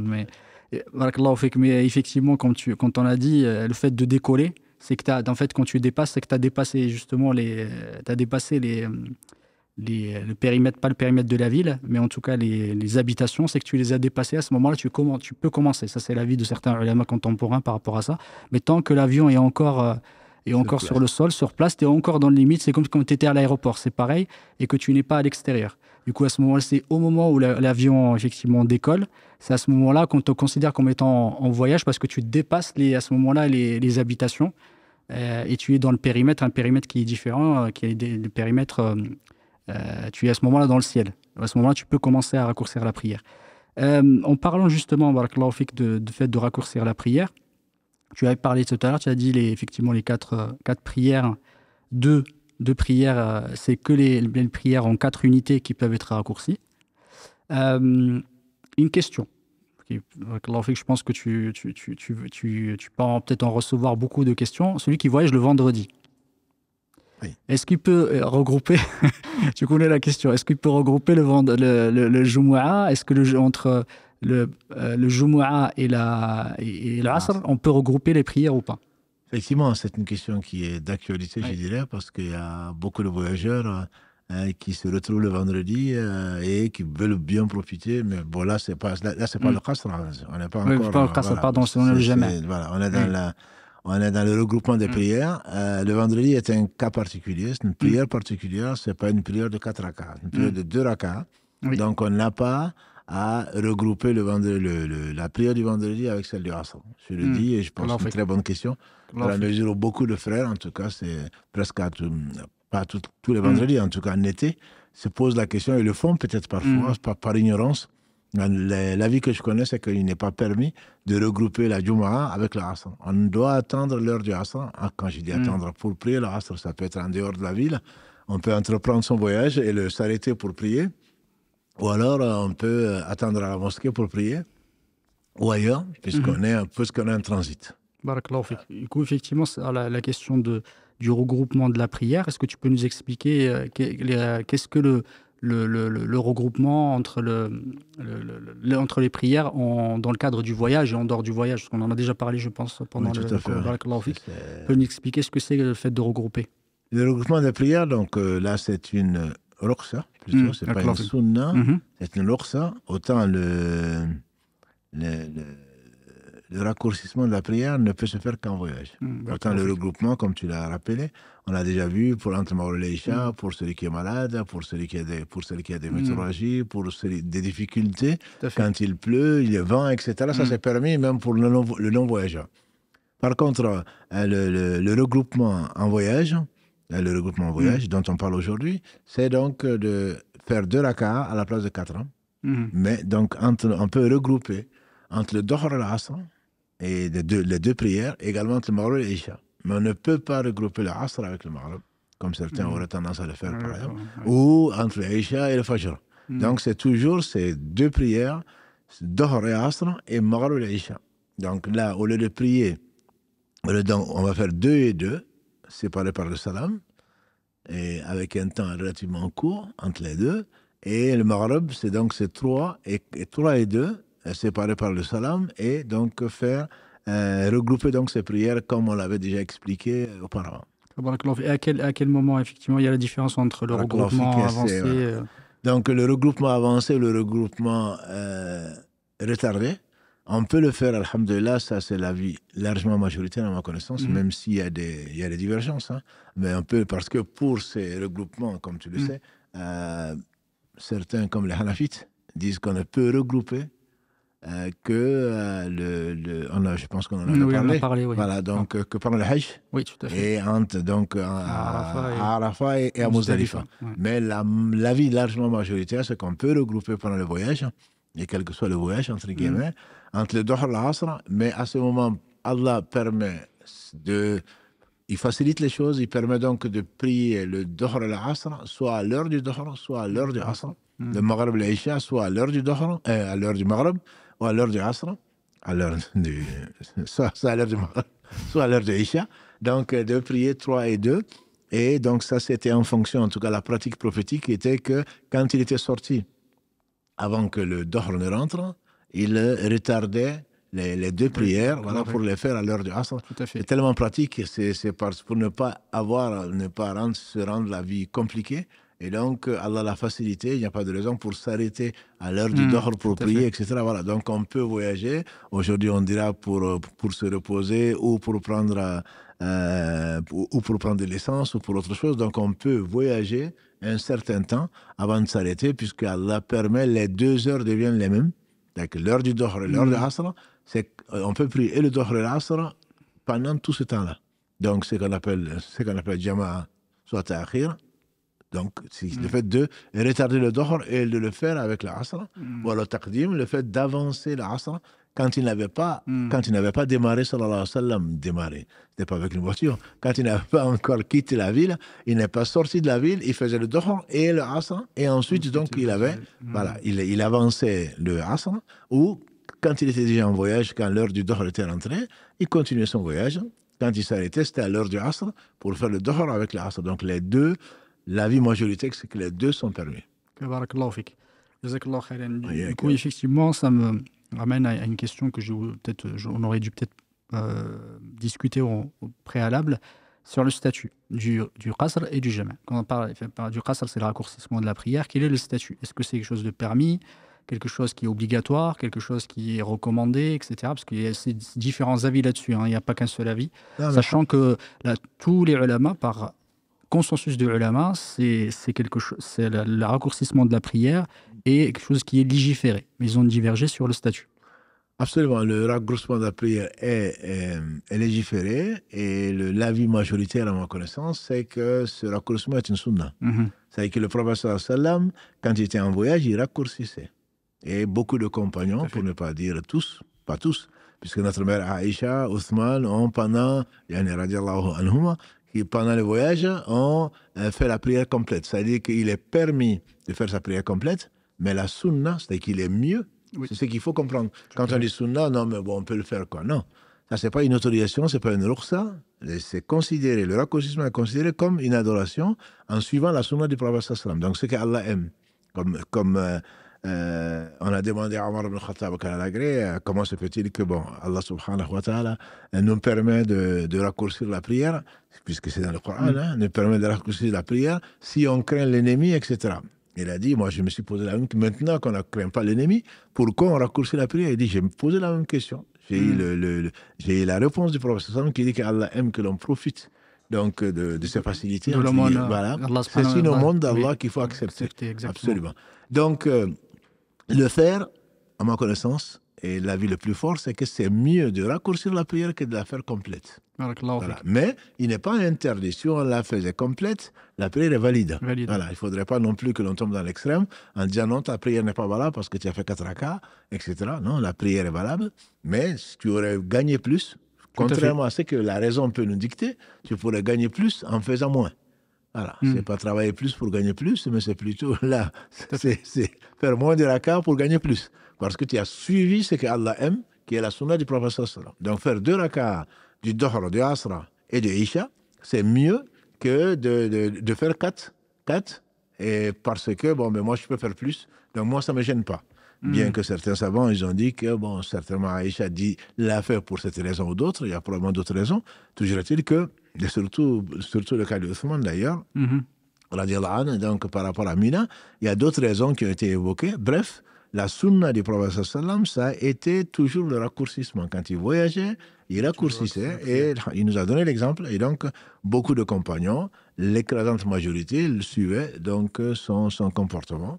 Mais... Là, mais effectivement, comme tu, quand on a dit, euh, le fait de décoller, c'est que en fait, quand tu dépasses, c'est que tu as dépassé justement les. Euh, as dépassé les. Euh, les, le périmètre, pas le périmètre de la ville, mais en tout cas les, habitations, c'est que tu les as dépassées. À ce moment-là, tu, tu, peux commencer. Ça, c'est l'avis de certains ulama contemporains par rapport à ça. Mais tant que l'avion est encore, est encore sur le sol, sur place, tu es encore dans le limite. C'est comme quand tu étais à l'aéroport, c'est pareil, et que tu n'es pas à l'extérieur. Du coup, à ce moment-là, c'est au moment où l'avion effectivement décolle, c'est à ce moment-là qu'on te considère comme étant en, voyage parce que tu dépasses les, à ce moment-là les, habitations euh, et tu es dans le périmètre, un périmètre qui est différent, euh, qui est des, le périmètre. Euh, tu es à ce moment-là dans le ciel. À ce moment-là, tu peux commencer à raccourcir la prière. en parlant justement, de, de fait de raccourcir la prière, tu avais parlé tout à l'heure, tu as dit les, effectivement les quatre, quatre prières, de de prières, euh, c'est que les, prières en quatre unités qui peuvent être raccourcies. Euh, une question. Je pense que tu, tu, tu, tu, tu peux peut-être en recevoir beaucoup de questions. Celui qui voyage le vendredi, est-ce qu'il peut euh, regrouper Tu connais la question. Est-ce qu'il peut regrouper le, le, le, le Est-ce que le, entre le, le Jumu'ah et l'Asr, et, on peut regrouper les prières ou pas Effectivement, c'est une question qui est d'actualité, je dirais, parce qu'il y a beaucoup de voyageurs euh, hein, qui se retrouvent le vendredi euh, et qui veulent bien profiter. Mais bon, là, ce n'est pas, là, là pas mm. le cas. On n'est pas oui, Pas le cas, pardon, on n'est jamais. Voilà, on est dans on est dans le regroupement des mm. prières. Euh, le vendredi est un cas particulier, c'est une mm. prière particulière, ce n'est pas une prière de quatre c'est une prière de deux rakats. Donc on n'a pas à regrouper le vendredi, la prière du vendredi avec celle du Hassan. Je le hmm. dis et je pense que c'est une très bonne question. Dans la mesure où beaucoup de frères, en tout cas, c'est presque à pas tous les hmm. vendredis, en tout cas en été, se posent la question et le font peut-être parfois hmm. par, ignorance. ignorance. L'avis que je connais, c'est qu'il n'est pas permis de regrouper la Jumara avec le Hassan. On doit attendre l'heure du Hassan. Ah, quand je dis attendre pour prier, le Hassan, ça peut être en dehors de la ville. On peut entreprendre son voyage et s'arrêter pour prier. Ou alors, euh, on peut euh, attendre à la mosquée pour prier, ou ailleurs, puisqu'on mhm. est, puisqu'on est en transit. Barakallahu Du coup, effectivement, ah, la, question de, du regroupement de la prière, est-ce que tu peux nous expliquer euh, qu'est-ce que le, le, le, regroupement entre, le, le entre les prières dans le cadre du voyage et en dehors du voyage. parce qu'on en a déjà parlé, je pense, pendant oui, tout le Tu Peux nous expliquer ce que c'est le fait de regrouper Le regroupement des prières, donc là, c'est une Roksa, plutôt, hmm, c'est pas une sunna, mhm. c'est une Roksa. Autant le, le, raccourcissement de la prière ne peut se faire qu'en voyage. Hmm, Autant le regroupement, comme tu l'as rappelé, on l'a déjà vu pour l'entraînement Leïcha, hmm. pour celui qui est malade, pour celui qui a des, pour celui qui a des météorologies, pour des difficultés. Quand il pleut, il y a vent, etc. Ça, c'est permis même pour le non-voyageur. Par contre, euh, le, le regroupement en voyage, le regroupement mm. voyage dont on parle aujourd'hui, c'est donc euh, de faire deux raka à la place de quatre hein. mm. Mais donc, on peut regrouper entre le Dohr et l'Asr et les deux, prières, également entre le Maghrib et l'Isha. Mais on ne peut pas regrouper l'Asr avec le Maghrib, comme certains mm. auraient tendance à le faire, par exemple, ou entre l'Isha et le Fajr. Donc, c'est toujours ces deux prières, Dohr et Asr et Maghrib et l'Isha. Donc là, au lieu de prier, on va faire deux et deux, séparés par le Salam, et avec un temps relativement court entre les deux. Et le Maghreb, c'est donc ces trois et, trois et deux, euh, séparés par le Salam, et donc faire euh, regrouper donc ces prières comme on l'avait déjà expliqué euh, auparavant. à quel, à quel moment, effectivement, il y a la différence entre le regroupement avancé Donc, le regroupement avancé, le regroupement retardé, on peut le faire, alhamdulillah, ça c'est vie largement majoritaire à ma connaissance, mhm. même s'il y, a des, divergences. Hein. Mais on peut, parce que pour ces regroupements, comme tu le mhm. sais, euh, certains, comme les Hanafites, disent qu'on ne peut regrouper euh, que euh, le, je pense qu'on en, a parlé. Oui. Voilà, ah. donc que pendant le Hajj. Oui, tout à fait. Et entre donc à Arafat et, et, Mais l'avis largement majoritaire, c'est qu'on peut regrouper pendant le voyage, et quel que soit le voyage, entre mhm. guillemets, entre le Dohr et l'Asr, mais à ce moment, Allah permet de. Il facilite les choses, il permet donc de prier le Dohr et l'Asr, soit à l'heure du Dohr, soit à l'heure du ah. Asra. Hmm. le Maghreb et l'Isha, soit à l'heure du Dohr, euh, à l'heure du Maghreb, ou à l'heure du Asra, à l'heure du. soit, à l'heure du Maghreb, soit à l'heure de l'Isha. Donc, euh, de prier 3 et 2. Et donc, ça, c'était en fonction, en tout cas, la pratique prophétique était que quand il était sorti, avant que le Dohr ne rentre, il retardait les, deux prières voilà, pour les faire à l'heure du Asr. C'est tellement pratique, c'est pour ne pas avoir, ne pas rendre, se rendre la vie compliquée. Et donc, Allah l'a facilité, il n'y a pas de raison pour s'arrêter à l'heure du hmm, pour prier, etc. Voilà, donc on peut voyager. Aujourd'hui, on dira pour, se reposer ou pour prendre, euh, ou pour prendre de l'essence ou pour autre chose. Donc, on peut voyager un certain temps avant de s'arrêter, puisque Allah permet les deux heures deviennent les mêmes. Donc l'heure du Dohr et l'heure de mm. l'Asra, c'est qu'on peut prier le Dohr et l'Asra pendant tout ce temps-là. Donc c'est ce qu'on appelle, qu'on appelle Jama'a, soit Donc mm. le fait de retarder le Dohr et de le faire avec l'Asra, mm. ou alors Taqdim, le fait d'avancer l'Asra quand il n'avait pas, hmm. quand il n'avait pas démarré, sallallahu alayhi wa sallam, démarré, c'était pas avec une voiture, quand il n'avait pas encore quitté la ville, il n'est pas sorti de la ville, il faisait le dohor et le hassan et ensuite, donc, il avait, voilà, hmm. il, avançait le Asr, ou quand il était déjà en voyage, quand l'heure du dohor était rentrée, il continuait son voyage. Quand il s'arrêtait, c'était à l'heure du asr pour faire le dehors avec le asr. Donc, les deux, la vie majoritaire, c'est que les deux sont permis. Barakallahu effectivement, ça me ramène à une question que peut-être on euh, aurait dû peut-être euh, discuter au, préalable sur le statut du, du qasr et du jama. Quand on parle, du qasr, c'est le raccourcissement de la prière. Quel est le statut Est-ce que c'est quelque chose de permis quelque chose qui est obligatoire, quelque chose qui est recommandé, etc. Parce qu'il y a ces différents avis là-dessus, hein. il n'y a pas qu'un seul avis. Ah, Sachant que tous les ulama, par consensus de l'ulama, c'est quelque chose, c'est le, raccourcissement de la prière et quelque chose qui est légiféré. Mais ils ont divergé sur le statut. Absolument, le raccourcissement de la prière est, légiféré et l'avis majoritaire à ma connaissance, c'est que ce raccourcissement est une sunna. Mhm. C'est-à-dire que le professeur sallam, quand il était en voyage, il raccourcissait. Et beaucoup de compagnons, pour ne pas dire tous, pas tous, puisque notre mère Aïcha, Othman, ont pendant, yani, anhuma, pendant le voyage, ont euh, fait la prière complète. C'est-à-dire qu'il est permis de faire sa prière complète, mais la sunna, c'est-à-dire qu'il est mieux. C'est ce qu'il faut comprendre. Quand on dit sunna, non, mais bon, on peut le faire, quoi. Non. Ça, c'est pas une autorisation, c'est pas une ruqsa. C'est considéré, le raccourcissement est considéré comme une adoration en suivant la sunna du prophète sallam. Donc, ce que Allah aime, comme, comme euh, euh, on a demandé à Omar ibn Khattab euh, comment se fait-il que bon, Allah subhanahu wa ta'ala euh, nous permet de, raccourcir la prière, puisque c'est dans le Coran, mm. hein, nous permet de raccourcir la prière si on craint l'ennemi, etc. Il a dit, moi je me suis posé la même question, maintenant qu'on ne craint pas l'ennemi, pourquoi on raccourcit la prière Il dit, j'ai me posé la même question. J'ai eu, mm. le, la réponse du prophète qui dit qu'Allah aime que l'on profite donc de, de ces facilités. Hein. C'est le monde d'Allah qu'il faut accepter. absolument. Donc, le faire, à ma connaissance, et l'avis le plus fort, c'est que c'est mieux de raccourcir la prière que de la faire complète. Mais il n'est pas interdit. Si on la faisait complète, la prière est valide. Voilà. Il ne faudrait pas non plus que l'on tombe dans l'extrême en disant non, ta prière n'est pas valable parce que tu as fait 4 cas, etc. Non, la prière est valable, mais tu aurais gagné plus. Contrairement à, ce que la raison peut nous dicter, tu pourrais gagner plus en faisant moins. Voilà, hmm. c'est pas travailler plus pour gagner plus, mais c'est plutôt là, c'est moins de rakats pour gagner plus. Parce que tu as suivi ce que Allah aime, qui est la sunna du professeur. Donc faire deux rakats du Dohr, du Asra et de Isha, c'est mieux que de, de, faire quatre. Quatre. Et parce que, bon, mais moi, je peux faire plus. Donc moi, ça me gêne pas. Hmm. Bien que certains savants, ils ont dit que, bon, certainement Aïcha dit l'a fait pour cette raison ou d'autres, il y a probablement d'autres raisons. Toujours est-il que, et surtout, surtout le cas de d'ailleurs, hmm donc par rapport à Mina. Il y a d'autres raisons qui ont été évoquées. Bref, la sunna du prophète sallam, ça a été toujours le raccourcissement. Quand il voyageait, il raccourcissait et il nous a donné l'exemple. Et donc, beaucoup de compagnons, l'écrasante majorité, le suivaient donc son, son comportement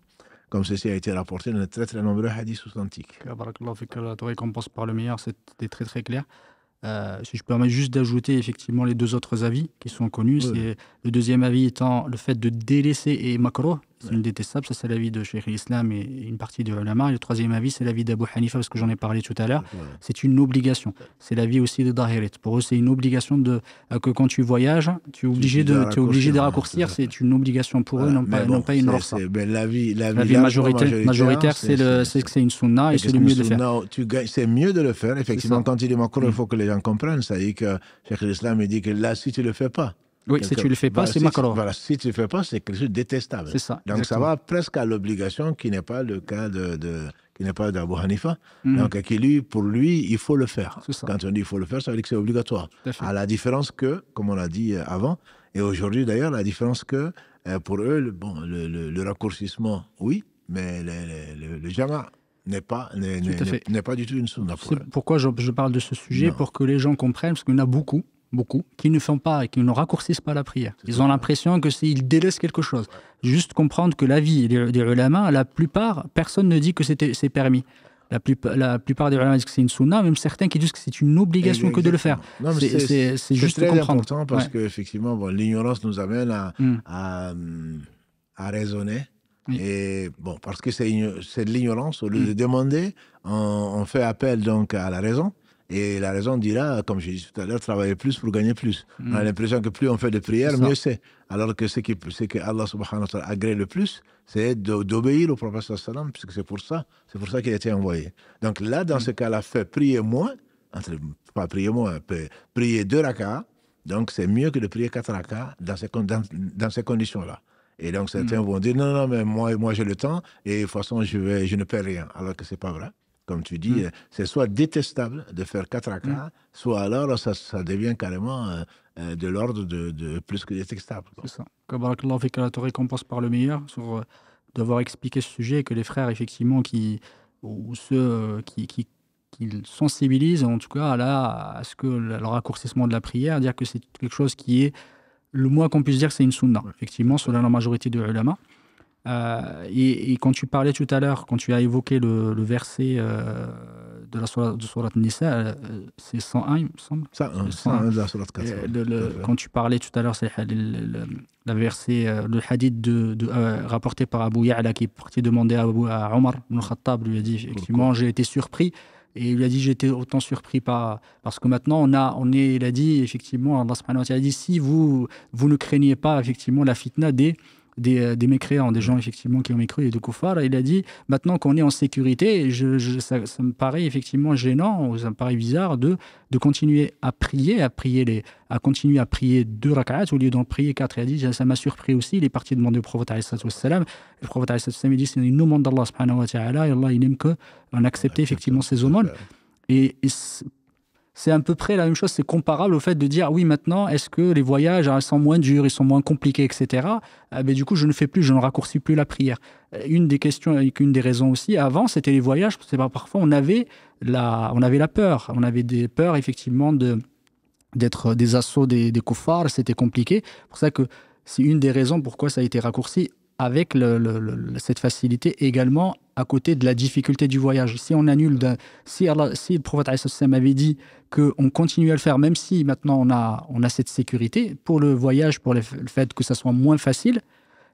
comme ceci a été rapporté dans de très très nombreux hadiths authentiques. La récompense par le meilleur, c'était très très clair. Euh, si je permets juste d'ajouter effectivement les deux autres avis qui sont connus, le deuxième avis étant le fait de délaisser et macro, c'est une détestable, Ça, c'est la vie de Cheikh Islam et une partie de Et Le troisième avis, c'est vie d'Abu Hanifa, parce que j'en ai parlé tout à l'heure. C'est une obligation. C'est la vie aussi de Dahirit. Pour eux, c'est une obligation de, euh, que quand tu voyages, tu es obligé, de, es obligé de raccourcir. C'est une obligation pour eux, non, pas, non pas une ça ben, La vie majoritaire, majoritaire c'est que c'est une sunna et, c'est le mieux de le faire. C'est mieux de le faire, effectivement. Quand il est encore, il mm. faut que les gens comprennent. C'est-à-dire que Cheikh l'Islam dit que là, si tu ne le fais pas, oui, si tu le fais pas, c'est si si tu le fais pas, c'est quelque chose de détestable. ça. Donc ça va presque à l'obligation qui n'est pas le cas de, qui n'est pas d'Abu Hanifa. Mhm. Donc qui lui, pour lui, il faut le faire. Quand on dit il faut le faire, ça veut dire que c'est obligatoire. À, la différence que, comme on l'a dit euh, avant, et aujourd'hui d'ailleurs, la différence que euh, pour eux, le, bon, le, raccourcissement, oui, mais le, jama n'est pas, n'est, pas du tout une sunna. pourquoi je, parle de ce sujet, pour que les gens comprennent, parce qu'il y en a beaucoup beaucoup, qui ne font pas et qui ne raccourcissent pas la prière. Ils ont l'impression que délaissent quelque chose. Juste comprendre que la vie des ulama, la plupart, personne ne dit que c'est permis. La, la, plupart des ulama disent que c'est une sunna, même certains qui disent que c'est une obligation que de le faire. C'est juste très important parce que qu'effectivement, l'ignorance nous amène à, mm. raisonner. Et bon, parce que c'est de l'ignorance, au lieu mm. de demander, on, on, fait appel donc à la raison. Et la raison dira, comme je disais tout à l'heure, travailler plus pour gagner plus. On a hmm. l'impression que plus on fait de prières, mieux c'est. Alors que ce, qui, ce que Allah subhanahu wa ta'ala agrée le plus, c'est d'obéir au prophète sallam, puisque c'est pour ça, c'est pour ça qu'il a été envoyé. Donc là, dans ce hmm. cas-là, fait prier moins, entre, pas prier moins, prier deux rakats, donc c'est mieux que de prier quatre rakats dans ces, dans, ces conditions-là. Et donc certains hmm. vont dire, non, non, mais moi, moi j'ai le temps, et de toute façon, je, vais, je ne perds rien, alors que c'est pas vrai comme tu dis, mm. euh, c'est soit détestable de faire 4 à 4, soit alors ça, devient carrément euh, euh, de l'ordre de, plus que détestable. C'est ça. Que la récompense par le meilleur sur d'avoir expliqué ce sujet et que les frères, effectivement, qui, ou ceux qui, qui, sensibilisent, en tout cas, à, la, à ce que le raccourcissement de la prière, dire que c'est quelque chose qui est le moins qu'on puisse dire, c'est une sunna. Effectivement, selon la majorité de ulama. Euh, et, quand tu parlais tout à l'heure, quand tu as évoqué le, verset euh, de la Sourate, de Nisa, euh, c'est 101, il me semble 101, 101 de la Sourate 4. quand tu parlais tout à l'heure, c'est le, verset, le hadith rapporté par Abu Ya'la qui est parti demander à, Omar ibn Khattab, lui a dit effectivement, j'ai été surpris. Et il lui a dit j'étais autant surpris par parce que maintenant on a on est il a dit effectivement Allah subhanahu wa ta'ala dit si vous vous ne craignez pas effectivement la fitna des euh, des, mécréants, des gens effectivement qui ont mécru et de Koufar. Il a dit maintenant qu'on est en sécurité, je, ça, me paraît effectivement gênant, ça me paraît bizarre de, de continuer à prier, à prier les, à continuer à prier deux rak'at au lieu d'en prier quatre. Il a dit ça m'a surpris aussi. Il est parti demander au prophète Le prophète il dit c'est une aumône d'Allah Allah il aime qu'on accepte effectivement ces aumônes. et c'est à peu près la même chose, c'est comparable au fait de dire oui maintenant, est-ce que les voyages hein, sont moins durs, ils sont moins compliqués, etc. Mais ah, ben, du coup, je ne fais plus, je ne raccourcis plus la prière. Euh, une des questions, une des raisons aussi, avant, c'était les voyages, parfois on avait, la, on avait la peur, on avait des peurs effectivement de d'être des assauts des, des koufars, c'était compliqué. pour ça que c'est une des raisons pourquoi ça a été raccourci avec cette facilité également à côté de la difficulté du voyage. Si on annule, de, si, le prophète avait dit qu'on continuait à le faire, même si maintenant on a, on a cette sécurité, pour le voyage, pour le fait que ça soit moins facile,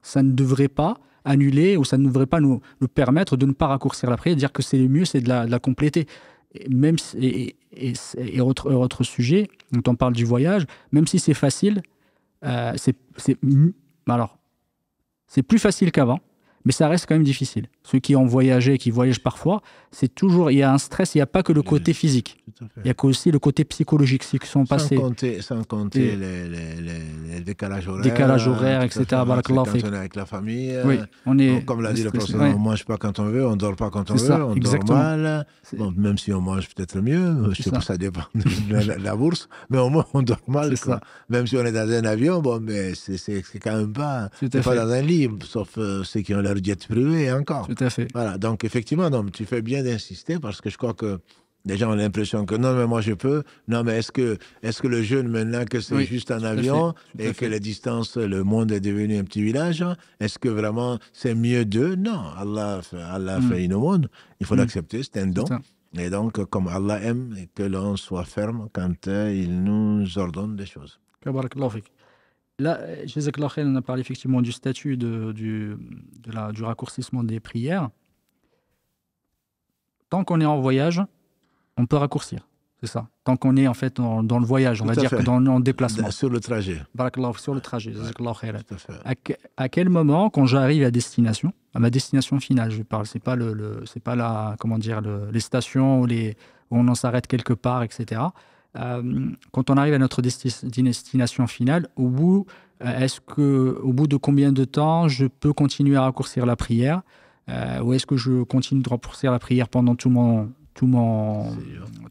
ça ne devrait pas annuler ou ça ne devrait pas nous, permettre de ne pas raccourcir la prière, dire que c'est le mieux, c'est de la, compléter. Et même et, et, autre, sujet, quand on parle du voyage, même si c'est facile, euh, c'est alors c'est plus facile qu'avant mais ça reste quand même difficile. Ceux qui ont voyagé, qui voyagent parfois, c'est toujours, il y a un stress, il n'y a pas que le côté physique, il y a aussi le côté psychologique, qui sont sans Compter, sans compter les, décalages horaires, décalages horaires etc. quand on est avec la famille, oui, on est comme l'a dit le professeur, on ne mange pas quand on veut, on ne dort pas quand on veut, on dort mal, même si on mange peut-être mieux, je sais pas, ça dépend de la, bourse, mais au moins on dort mal, même si on est dans un avion, bon, mais c'est quand même pas, pas dans un lit, sauf euh, ceux qui ont la leur privé encore. Tout à fait. Voilà, donc effectivement, non, tu fais bien d'insister parce que je crois que les gens ont l'impression que non, mais moi je peux. Non, mais est-ce que, est que le jeûne maintenant que c'est juste un avion et que les distances, le monde est devenu un petit village, est-ce que vraiment c'est mieux d'eux Non, Allah, Allah hmm. fait une monde. Il faut hmm. l'accepter, c'est un don. Et donc, comme Allah aime, que l'on soit ferme quand euh, il nous ordonne des choses. Là, euh, Jésus christ on a parlé effectivement du statut de, du, la, du raccourcissement des prières. Tant qu'on est en voyage, on peut raccourcir. C'est ça. Tant qu'on est en fait dans, le voyage, on va dire en déplacement. Sur le trajet. sur le trajet. Ouais, à, à, quel moment, quand j'arrive à destination, à ma destination finale, je parle, c'est pas le, c'est pas la, comment dire, les stations où, les, on en s'arrête quelque part, etc. Euh, quand on arrive à notre destination finale, au bout, euh, est-ce que, au bout de combien de temps je peux continuer à raccourcir la prière euh, Ou est-ce que je continue de raccourcir la prière pendant tout mon, tout mon,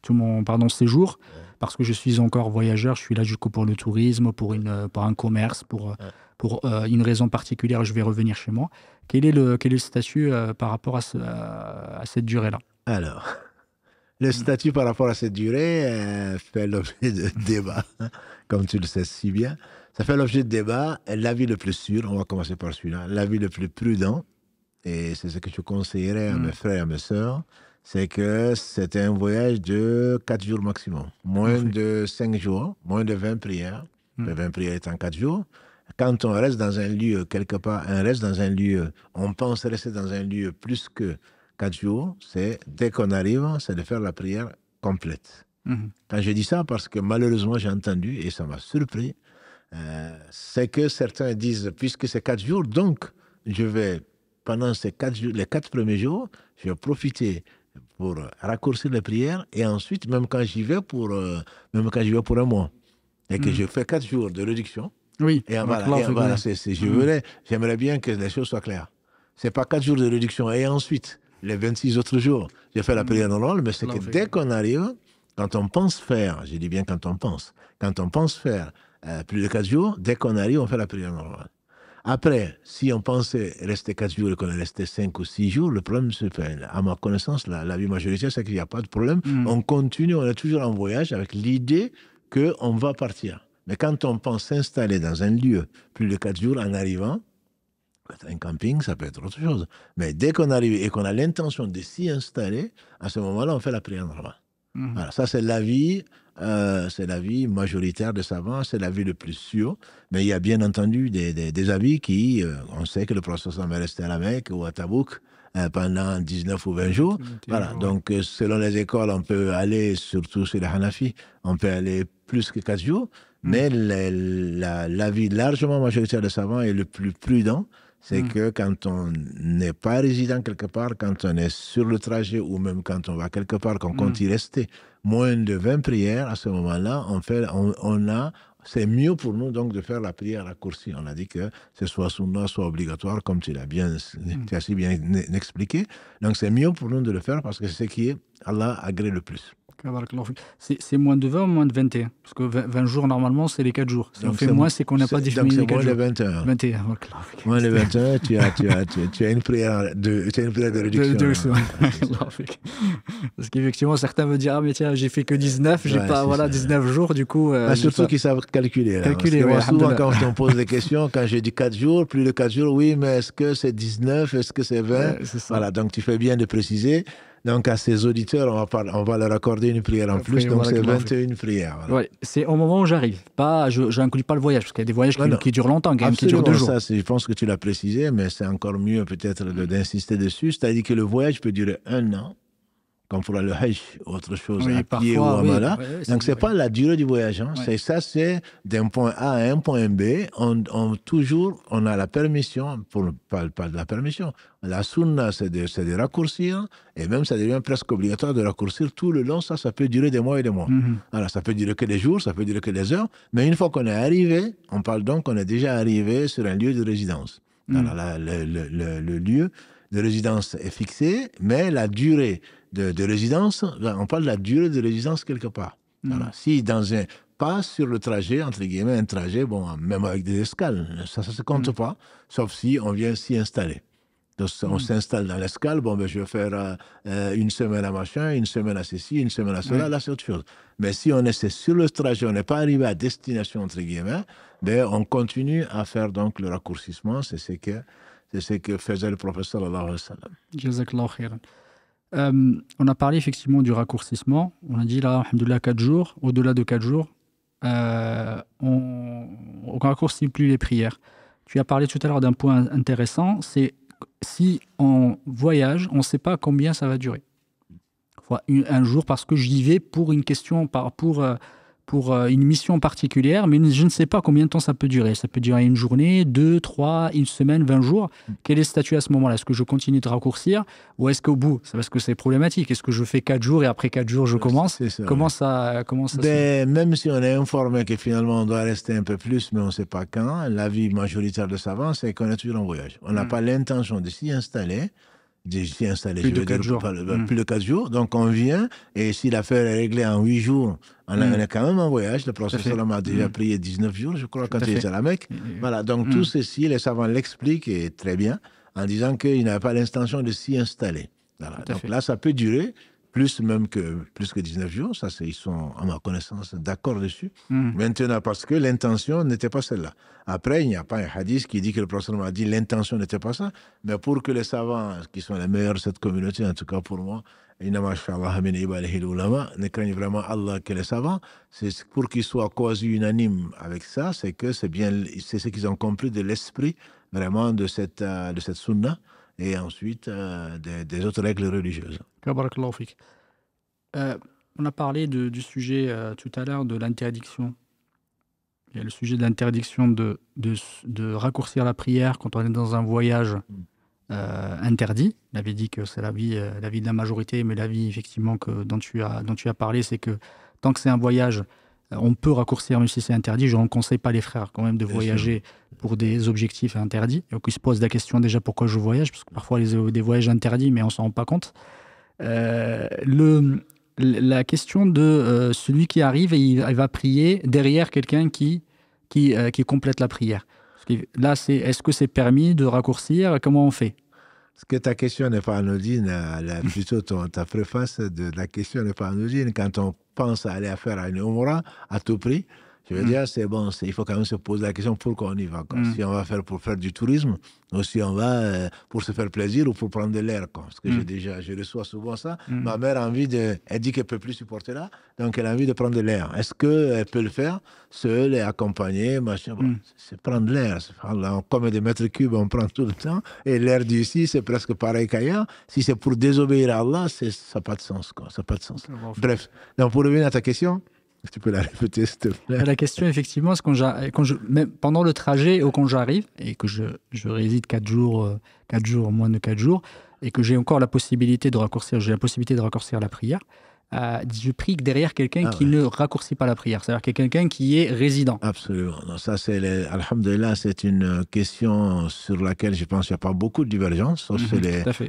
tout mon pardon, séjour Parce que je suis encore voyageur, je suis là jusqu'au pour le tourisme, pour, une, pour un commerce, pour, pour une raison particulière, je vais revenir chez moi. Quel est le, quel est le statut par rapport à, à cette durée-là Alors. Le statut par rapport à cette durée euh, fait l'objet de débats, comme tu le sais si bien. Ça fait l'objet de débats. L'avis le plus sûr, on va commencer par celui-là, l'avis le plus prudent, et c'est ce que je conseillerais à hmm. mes frères et à mes soeurs, c'est que c'est un voyage de 4 jours maximum. Moins de 5 jours, moins de 20 prières. 20 hmm. prières étant 4 jours. Quand on reste dans un lieu, quelque part, on reste dans un lieu, on pense rester dans un lieu plus que quatre jours, c'est dès qu'on arrive, c'est de faire la prière complète. Mhm. Quand je dis ça, parce que malheureusement, j'ai entendu, et ça m'a surpris, euh, c'est que certains disent, puisque c'est quatre jours, donc je vais, pendant ces quatre jours, les quatre premiers jours, je vais profiter pour raccourcir les prières, et ensuite, même quand j'y vais pour, euh, même quand vais pour un mois, et que mhm. je fais quatre jours de réduction, oui, et voilà, je mhm. j'aimerais bien que les choses soient claires. C'est pas quatre jours de réduction, et ensuite, les 26 autres jours. J'ai fait la prière normale, mais c'est que dès qu'on arrive, quand on pense faire, je dis bien quand on pense, quand on pense faire euh, plus de 4 jours, dès qu'on arrive, on fait la prière normale. Après, si on pensait rester 4 jours et qu'on est resté 5 ou 6 jours, le problème, se fait. à ma connaissance, la, la vie majoritaire, c'est qu'il n'y a pas de problème. Mm. On continue, on est toujours en voyage avec l'idée qu'on va partir. Mais quand on pense s'installer dans un lieu plus de 4 jours en arrivant, un camping, ça peut être autre chose. Mais dès qu'on arrive et qu'on a l'intention de s'y installer, à ce moment-là, on fait prière Mmh. Voilà, ça c'est l'avis, euh, c'est l'avis majoritaire des savants, c'est l'avis le plus sûr. Mais il y a bien entendu des, des, avis qui, euh, on sait que le prophète va rester à la Mecque ou à Tabouk euh, pendant 19 ou 20 jours. Voilà, donc euh, selon les écoles, on peut aller, surtout sur les Hanafi, on peut aller plus que 4 jours. Mmh. Mais l'avis la, largement majoritaire des savants est le plus prudent c'est hmm. que quand on n'est pas résident quelque part, quand on est sur le trajet ou même quand on va quelque part, qu'on on hmm. compte y rester, moins de 20 prières, à ce moment-là, on, fait, on, a c'est mieux pour nous donc de faire la prière raccourcie. On a dit que c'est soit sunna, soit obligatoire, comme tu l'as bien, hmm. tu as si bien expliqué. Donc c'est mieux pour nous de le faire parce que c'est ce qui est Allah agrée le plus. C'est moins de 20 ou moins de 21 Parce que 20 jours, normalement, c'est les 4 jours. Si on fait moins, c'est qu'on n'a pas défini les 4 moins Les 21. moins les 21, tu as, tu as, tu as, une, prière de, de réduction. De, hein. Parce qu'effectivement, certains me diront, ah, mais tiens, j'ai fait que 19, j'ai pas voilà, 19 jours, du coup... Euh, ah, surtout qu'ils savent calculer. Là, calculer ouais, souvent, quand on pose des questions, quand j'ai dit 4 jours, plus de 4 jours, oui, mais est-ce que c'est 19, est-ce que c'est 20 Voilà, donc tu fais bien de préciser. Donc à ces auditeurs, on va, leur accorder une prière en plus, donc c'est 21 prières. c'est au moment où j'arrive. Pas, je n'inclus pas le voyage, parce qu'il y a des voyages qui, durent longtemps, qui durent deux jours. Ça, je pense que tu l'as précisé, mais c'est encore mieux peut-être d'insister dessus. C'est-à-dire que le voyage peut durer un an, comme pour le Hajj, autre chose, à pied ou à Donc, ce n'est pas la durée du voyage. Hein. C'est ça, c'est d'un point A à un point B. On, on, toujours, on a la permission, pour, pas, pas la permission, la sunna, c'est de, de, raccourcir, et même ça devient presque obligatoire de raccourcir tout le long. Ça, ça peut durer des mois et des mois. Alors, mm-hmm. ça peut durer que des jours, ça peut durer que des heures, mais une fois qu'on est arrivé, on parle donc qu'on est déjà arrivé sur un lieu de résidence. Mm. le, le lieu de résidence est fixé, mais la durée de, résidence, on parle de la durée de résidence quelque part. Mm. Si dans un pas sur le trajet, entre guillemets, un trajet, bon, même avec des escales, ça ne se compte mm. pas, sauf si on vient s'y installer. Donc, on mm. s'installe dans l'escale, bon, ben, je vais faire euh, euh, une semaine à machin, une semaine à ceci, une semaine à cela, la là, c'est autre chose. Mais si on est sur le trajet, on n'est pas arrivé à destination, entre guillemets, ben, on continue à faire donc le raccourcissement, c'est ce que, c'est ce que faisait le professeur, Allah euh, on a parlé effectivement du raccourcissement. On a dit là, alhamdoulilah, 4 jours. Au-delà de 4 jours, euh, on, ne raccourcit plus les prières. Tu as parlé tout à l'heure d'un point intéressant, c'est si on voyage, on ne sait pas combien ça va durer. Un jour, parce que j'y vais pour une question, pour, pour euh, pour euh, une mission particulière, mais je ne sais pas combien de temps ça peut durer. Ça peut durer une journée, deux, trois, une semaine, vingt jours. Mm. Quel est le statut à ce moment-là Est-ce que je continue de raccourcir ou est-ce qu'au bout, c'est parce que c'est problématique, est-ce que je fais quatre jours et après quatre jours, je commence Comment ça, comment Même si on est informé que finalement on doit rester un peu plus, mais on ne sait pas quand, l'avis majoritaire de savants, c'est qu'on est toujours en voyage. On n'a mm. pas l'intention de s'y installer j'ai installé plus de, 4 hmm. jours. Donc on vient, et si l'affaire est réglée en 8 jours, on, est hmm. quand même en voyage. Le professeur m'a déjà mmh. pris 19 jours, je crois, quand il était à la Mecque. Hmm. Voilà, donc tout ceci, les savants l'expliquent, très bien, en disant qu'il n'avait pas l'intention de s'y installer. Donc là, ça peut durer plus même que, plus que 19 jours. Ça, ils sont, à ma connaissance, d'accord dessus. Hmm. Maintenant, parce que l'intention n'était pas celle-là. Après, il n'y a pas un hadith qui dit que le prophète m'a dit l'intention n'était pas ça. Mais pour que les savants, qui sont les meilleurs de cette communauté, en tout cas pour moi, ne craignent vraiment Allah que les savants, c'est pour qu'ils soient quasi unanimes avec ça, c'est que c'est bien, c'est ce qu'ils ont compris de l'esprit vraiment de cette, euh, de cette sunna et ensuite euh, des, autres règles religieuses. Euh, on a parlé du sujet euh, tout à l'heure de l'interdiction. Il y a le sujet de l'interdiction de, de, raccourcir la prière quand on est dans un voyage mm. interdit. Vous avait dit que c'est la vie, la vie de la majorité, mais la vie effectivement que, dont, tu as, dont tu as parlé, c'est que tant que c'est un voyage euh, on peut raccourcir même si c'est interdit. Je ne conseille pas les frères quand même de voyager pour des objectifs interdits. Donc ils se posent la question déjà pourquoi je voyage, parce que parfois les, euh, des voyages interdits, mais on ne s'en rend pas compte. Euh, la question de celui qui arrive et il, va prier derrière quelqu'un qui, qui, complète la prière. là, c'est est-ce que c'est permis de raccourcir Comment on fait est-ce que ta question n'est pas anodine, euh, plutôt ta préface de la question n'est pas anodine. Quand on pense à aller à faire une Omra à tout prix, je veux mm. dire, c'est bon, il faut quand même se poser la question pourquoi on y va. Mm. Si on va faire pour faire du tourisme, ou si on va euh, pour se faire plaisir ou pour prendre de l'air. Parce que j'ai mm. déjà, je reçois souvent ça. Ma mère a envie de. Elle dit qu'elle ne peut plus supporter là, donc elle a envie de prendre de l'air. Est-ce qu'elle euh, peut le faire seule et accompagnée machin, C'est prendre l'air. Comme des mètres cubes, on prend tout le temps. Et l'air d'ici, c'est presque pareil qu'ailleurs. Si c'est pour désobéir à Allah, ça n'a pas de sens. Ça pas de sens. Bref, donc pour revenir à ta question. Tu peux la répéter, s'il te plaît. La question, effectivement, c'est quand, quand je, même pendant le trajet ou quand j'arrive et que je, réside 4 jours, 4 euh, jours, moins de 4 jours, et que j'ai encore la possibilité de raccourcir, j'ai la possibilité de raccourcir la prière, euh, je prie derrière quelqu'un ah qui ne raccourcit pas la prière, c'est-à-dire quelqu'un qui est résident. Absolument. ça, c'est Alhamdulillah, c'est une euh, question sur laquelle je pense qu'il n'y a pas beaucoup de divergences. Mhm,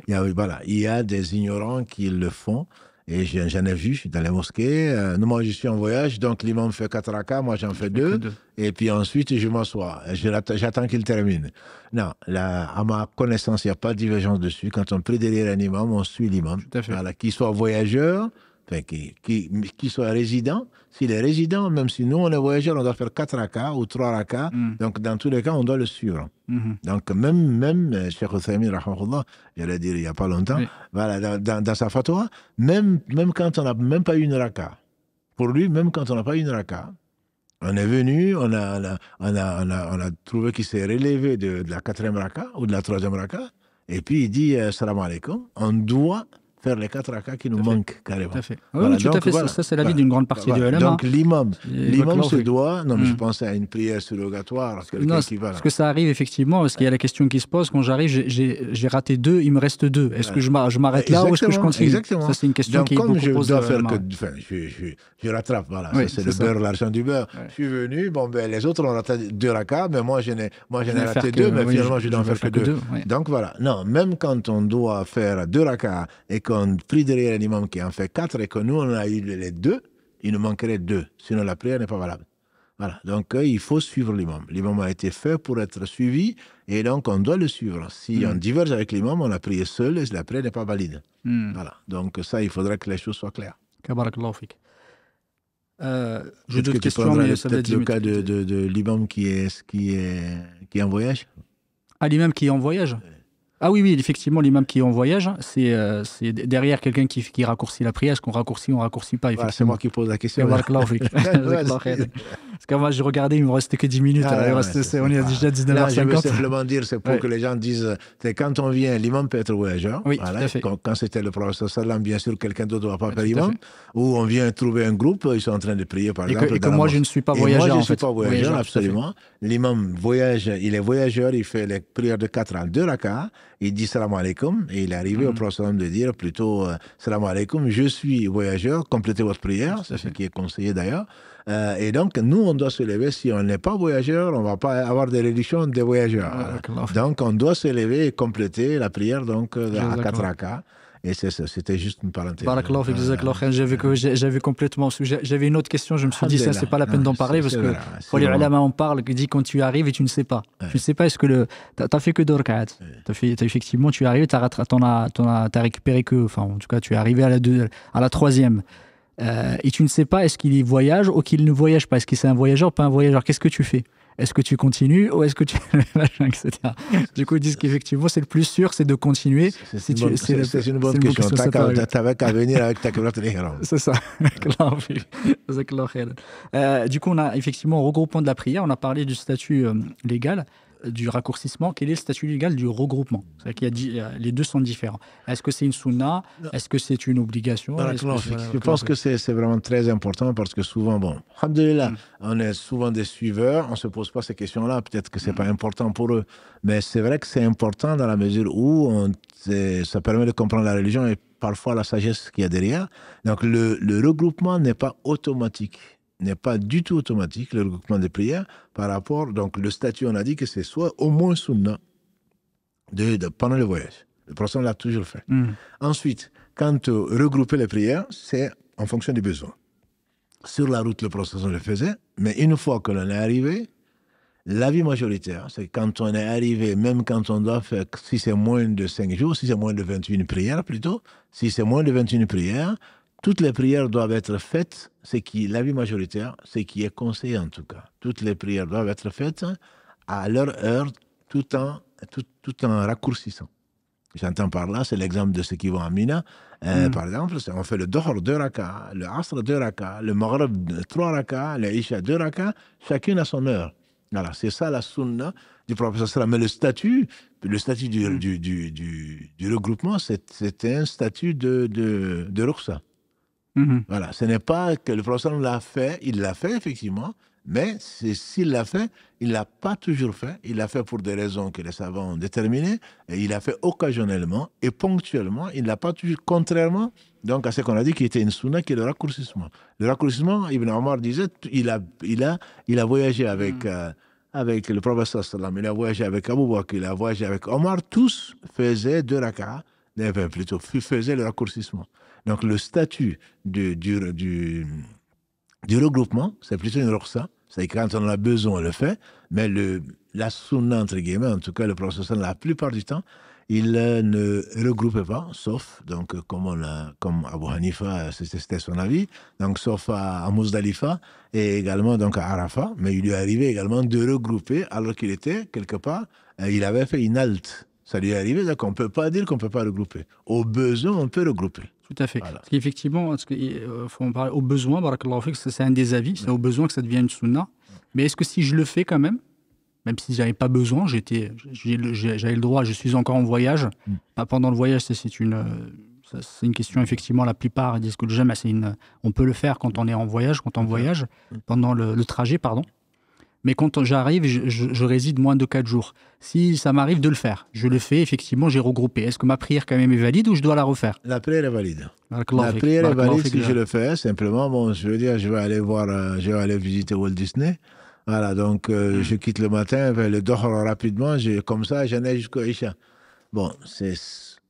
il, y a, voilà, il y a des ignorants qui le font. Et j'en ai vu, je suis dans les mosquées. Euh, moi, je suis en voyage, donc l'imam fait quatre rakas, moi j'en fais deux, Et puis ensuite, je m'assois. J'attends qu'il termine. Non, à ma connaissance, il n'y a pas de divergence dessus. Quand on prie derrière un imam, on suit l'imam. Voilà, qu'il soit voyageur, qui, qui, qui résident S'il est résident, même si nous, on est voyageur, on doit faire quatre rakas ou trois rakas. Mm. Donc, dans tous les cas, on doit le suivre. Mm-hmm. Donc, même, même euh, Cheikh je l'ai dit il n'y a pas longtemps, voilà, dans, sa fatwa, même, même quand on n'a même pas eu une raka, pour lui, même quand on n'a pas eu une raka, on est venu, on a, on a, on a, trouvé qu'il s'est relevé de, la quatrième raka ou de la troisième raka, et puis il dit euh, Salam alaikum, on doit faire les quatre rakas qui nous manquent carrément. Tout à fait. Ça, c'est la vie d'une grande partie de LMA. Donc l'imam, l'imam se doit. Non, mais je mm. pense à une prière surrogatoire. Que non, qui va, parce que ça arrive effectivement, parce qu'il y a la question qui se pose. Quand j'arrive, j'ai raté deux, il me reste deux. Est-ce que je m'arrête là ou est-ce que je continue Exactement. Ça, c'est une question qui donc, qui comme je dois faire que, enfin, je, je, rattrape. Voilà, c'est le beurre, l'argent du beurre. Je suis venu. Bon, ben les autres ont raté deux rakas, mais moi, j'en ai raté deux. Mais finalement, je dois en faire que deux. Donc voilà. Non, même quand on doit faire deux rakas et qu'on prie derrière l'imam qui en fait quatre et que nous, on a eu les deux, il nous manquerait deux. Sinon, la prière n'est pas valable. Voilà. Donc, euh, il faut suivre l'imam. L'imam a été fait pour être suivi et donc on doit le suivre. Si hmm. on diverge avec l'imam, on a prié seul et la prière n'est pas valide. Hmm. Voilà. Donc, ça, il faudra que les choses soient claires. Je fik. Euh, J'ai peut le cas de, l'imam qui est, qui, est, qui est en voyage. Ah, l'imam qui est en voyage ah oui, oui, effectivement, l'imam qui est en voyage, hein, c'est euh, derrière quelqu'un qui, qui, raccourcit la prière. Est-ce qu'on raccourcit ou on raccourcit pas voilà, C'est moi qui pose la question. Parce que moi, j'ai regardé, il ne me reste que 10 minutes. Ah hein, on est déjà déjà ah. 19h50. Je veux simplement dire, c'est pour que les gens disent quand on vient, l'imam peut être voyageur. Hein, oui, voilà, tout Quand, c'était le professeur Salam, bien sûr, quelqu'un d'autre ne va pas faire l'imam. Ou on vient trouver un groupe, ils sont en train de prier, par et exemple. et que moi, je ne suis pas voyageur. moi, je ne suis pas voyageur, absolument. L'imam voyage, il est voyageur, il fait les prières de 4 ans, 2 rakats il dit salam alaikum, et il est arrivé au mm. prophète de dire plutôt euh, salam alaikum, je suis voyageur, complétez votre prière, c'est ce qui est conseillé d'ailleurs. Euh, et donc, nous, on doit se lever. Si on n'est pas voyageur, on ne va pas avoir des religions des voyageurs. donc, on doit se lever et compléter la prière donc, euh, à quatre et c'était juste une parenthèse. Barakallah, euh, j'avais complètement. J'avais une autre question, je me suis dit, ça, c'est pas la peine ah, d'en parler parce que on parle, qui dit quand tu arrives et tu ne sais pas. Tu ne sais pas, est-ce que le. T'as fait que fait, Effectivement, tu es arrivé, t'as as, récupéré que. Enfin, en tout cas, tu es arrivé à la, à la troisième. Euh, et tu ne sais pas, est-ce qu'il voyage ou qu'il ne voyage pas Est-ce qu'il c'est un voyageur ou pas un voyageur Qu'est-ce que tu fais est-ce que tu continues ou est-ce que tu etc. Du coup, ils disent qu'effectivement, c'est le plus sûr, c'est de continuer. C'est si une, une, bonne question. tu qu'à venir avec ta C'est ça. euh, du coup, on a effectivement, en regroupant de la prière, on a parlé du statut euh, légal du raccourcissement, quel est le statut légal du regroupement C'est-à-dire qu'il euh, les deux sont différents. Est-ce que c'est une sunna Est-ce que c'est une obligation Je pense que c'est vraiment très important parce que souvent, bon, mm. on est souvent des suiveurs, on ne se pose pas ces questions-là, peut-être que ce n'est mm. pas important pour eux, mais c'est vrai que c'est important dans la mesure où ça permet de comprendre la religion et parfois la sagesse qu'il y a derrière. Donc le regroupement n'est pas automatique n'est pas du tout automatique, le regroupement des prières, par rapport, donc le statut, on a dit que c'est soit au moins sunna de, pendant le voyage. Le prophète l'a toujours fait. Hmm. Ensuite, quand on euh, regrouper les prières, c'est en fonction des besoins. Sur la route, le prophète le faisait, mais une fois que l'on est arrivé, l'avis majoritaire, c'est quand on est arrivé, même quand on doit faire, si c'est moins de 5 jours, si c'est moins de 21 prières plutôt, si c'est moins de 21 prières, toutes les prières doivent être faites, c'est qui l'avis majoritaire, c'est qui est conseillé en tout cas. Toutes les prières doivent être faites à leur heure, tout en, tout, tout en raccourcissant. J'entends par là, c'est l'exemple de ceux qui vont à Mina. Euh, hmm. Par exemple, on fait le dhor deux raka, le Asr deux raka, le Maghreb trois raka, le Isha deux raka, chacune à son heure. Voilà, c'est ça la sunna du prophète Mais le statut, le statut du, hmm. du, du, du, regroupement, c'était un statut de, de, de Mhm. Voilà, ce n'est pas que le professeur l'a fait, il l'a fait effectivement, mais s'il l'a fait, il l'a pas toujours fait. Il l'a fait pour des raisons que les savants ont déterminées, et il l'a fait occasionnellement et ponctuellement. Il l'a pas toujours, contrairement donc à ce qu'on a dit qui était une sunna, qui est le raccourcissement. Le raccourcissement, Ibn Omar disait, il a, il a, il a voyagé avec. Mhm. Euh, avec le professeur il a voyagé avec Abu Bakr, il a voyagé avec Omar, tous faisaient deux rakats, plutôt faisaient le raccourcissement. Donc le statut du, du, du, du regroupement, c'est plutôt une roxa. C'est quand on en a besoin, on le fait. Mais le, la sunna, entre guillemets, en tout cas le professeur, la plupart du temps, il euh, ne regroupe pas, sauf, donc, comme, on comme Abu Hanifa, c'était son avis, donc, sauf à, Mousdalifa et également donc à Arafat, mais il lui est arrivé également de regrouper alors qu'il était quelque part, euh, il avait fait une halte. Ça lui est arrivé, donc on ne peut pas dire qu'on ne peut pas regrouper. Au besoin, on peut regrouper. Tout à fait. Parce qu'effectivement, il euh, faut en parler au besoin, c'est un des avis, c'est au besoin que ça devienne une sunna. Mais est-ce que si je le fais quand même, même si n'avais pas besoin, j'étais, j'avais le droit, je suis encore en voyage. Pas mm. bah, pendant le voyage, c'est une, c'est une question effectivement la plupart disent que le c'est une, on peut le faire quand mm. on est en voyage, quand on voyage mm. pendant le trajet, pardon. Mais quand j'arrive, je, réside moins de 4 jours. Si ça m'arrive de le faire, je le fais, effectivement, j'ai regroupé. Est-ce que ma prière quand même est valide ou je dois la refaire La prière est valide. La prière est valide si je le fais, simplement, bon, je veux dire, je vais aller voir, euh, je vais aller visiter Walt Disney. Voilà, donc euh, hmm. je quitte le matin, le dormir euh, rapidement, comme ça, j'en ai jusqu'au Isha. Bon, c'est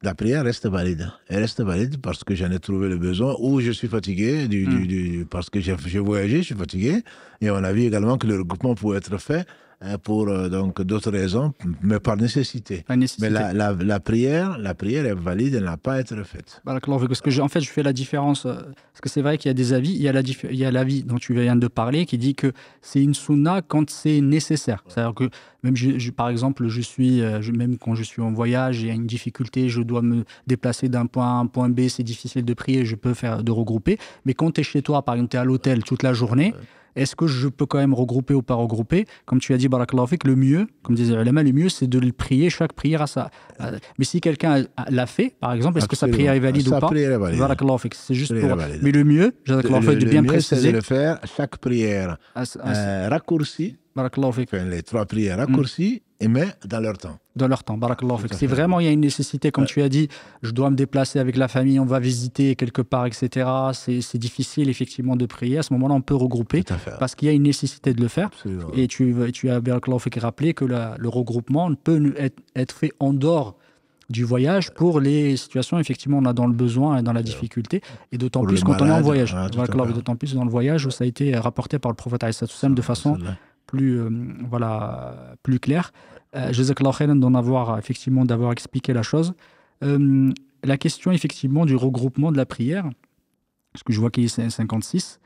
la prière reste valide. Elle reste valide parce que j'en ai trouvé le besoin ou je suis fatigué du, hmm. parce que j'ai voyagé, je suis fatigué. Et on a vu également que le regroupement pouvait être fait Hein, pour euh, donc d'autres raisons, mais par nécessité. Mais la, prière, la prière est valide, elle n'a pas à être faite. Parce que en fait, je fais la différence. Euh, parce que c'est vrai qu'il y a des avis. Il y a, la il y a l'avis dont tu viens de parler qui dit que c'est une sunna quand c'est nécessaire. C'est-à-dire que même par exemple, je suis, euh, même quand je suis en voyage, il y a une difficulté, je dois me déplacer d'un point A à un point B, c'est difficile de prier, je peux faire de regrouper. Mais quand tu es chez toi, par exemple, tu es à l'hôtel toute la journée. Est-ce que je peux quand même regrouper ou pas regrouper Comme tu as dit, Barakallahu le mieux, comme disait Ulema, le mieux, c'est de prier chaque prière à sa. Mais si quelqu'un l'a fait, par exemple, est-ce que sa prière est valide ou pas Barakallahu c'est juste pour. Mais le mieux, le, de bien le mieux, de faire chaque prière. Euh, raccourcie raccourci les trois prières raccourcies, hmm. mais dans leur temps. Dans leur temps, Barakallahu Si vraiment il y a une nécessité, comme tu as dit, je dois me déplacer avec la famille, on va visiter quelque part, etc. C'est difficile effectivement de prier. À ce moment-là, on peut regrouper parce qu'il y a une nécessité de le faire. Et tu, tu as Barakallahu rappelé que le regroupement peut être, être fait en dehors du voyage pour les situations effectivement on a dans le besoin et dans la difficulté et d'autant plus quand on est en voyage et hein, d'autant plus dans le voyage où ça a été rapporté par le prophète de façon plus, euh, voilà, plus clair. Joseph d'en avoir, effectivement, d'avoir expliqué la chose. Euh, la question, effectivement, du regroupement de la prière, parce que je vois qu'il est 56,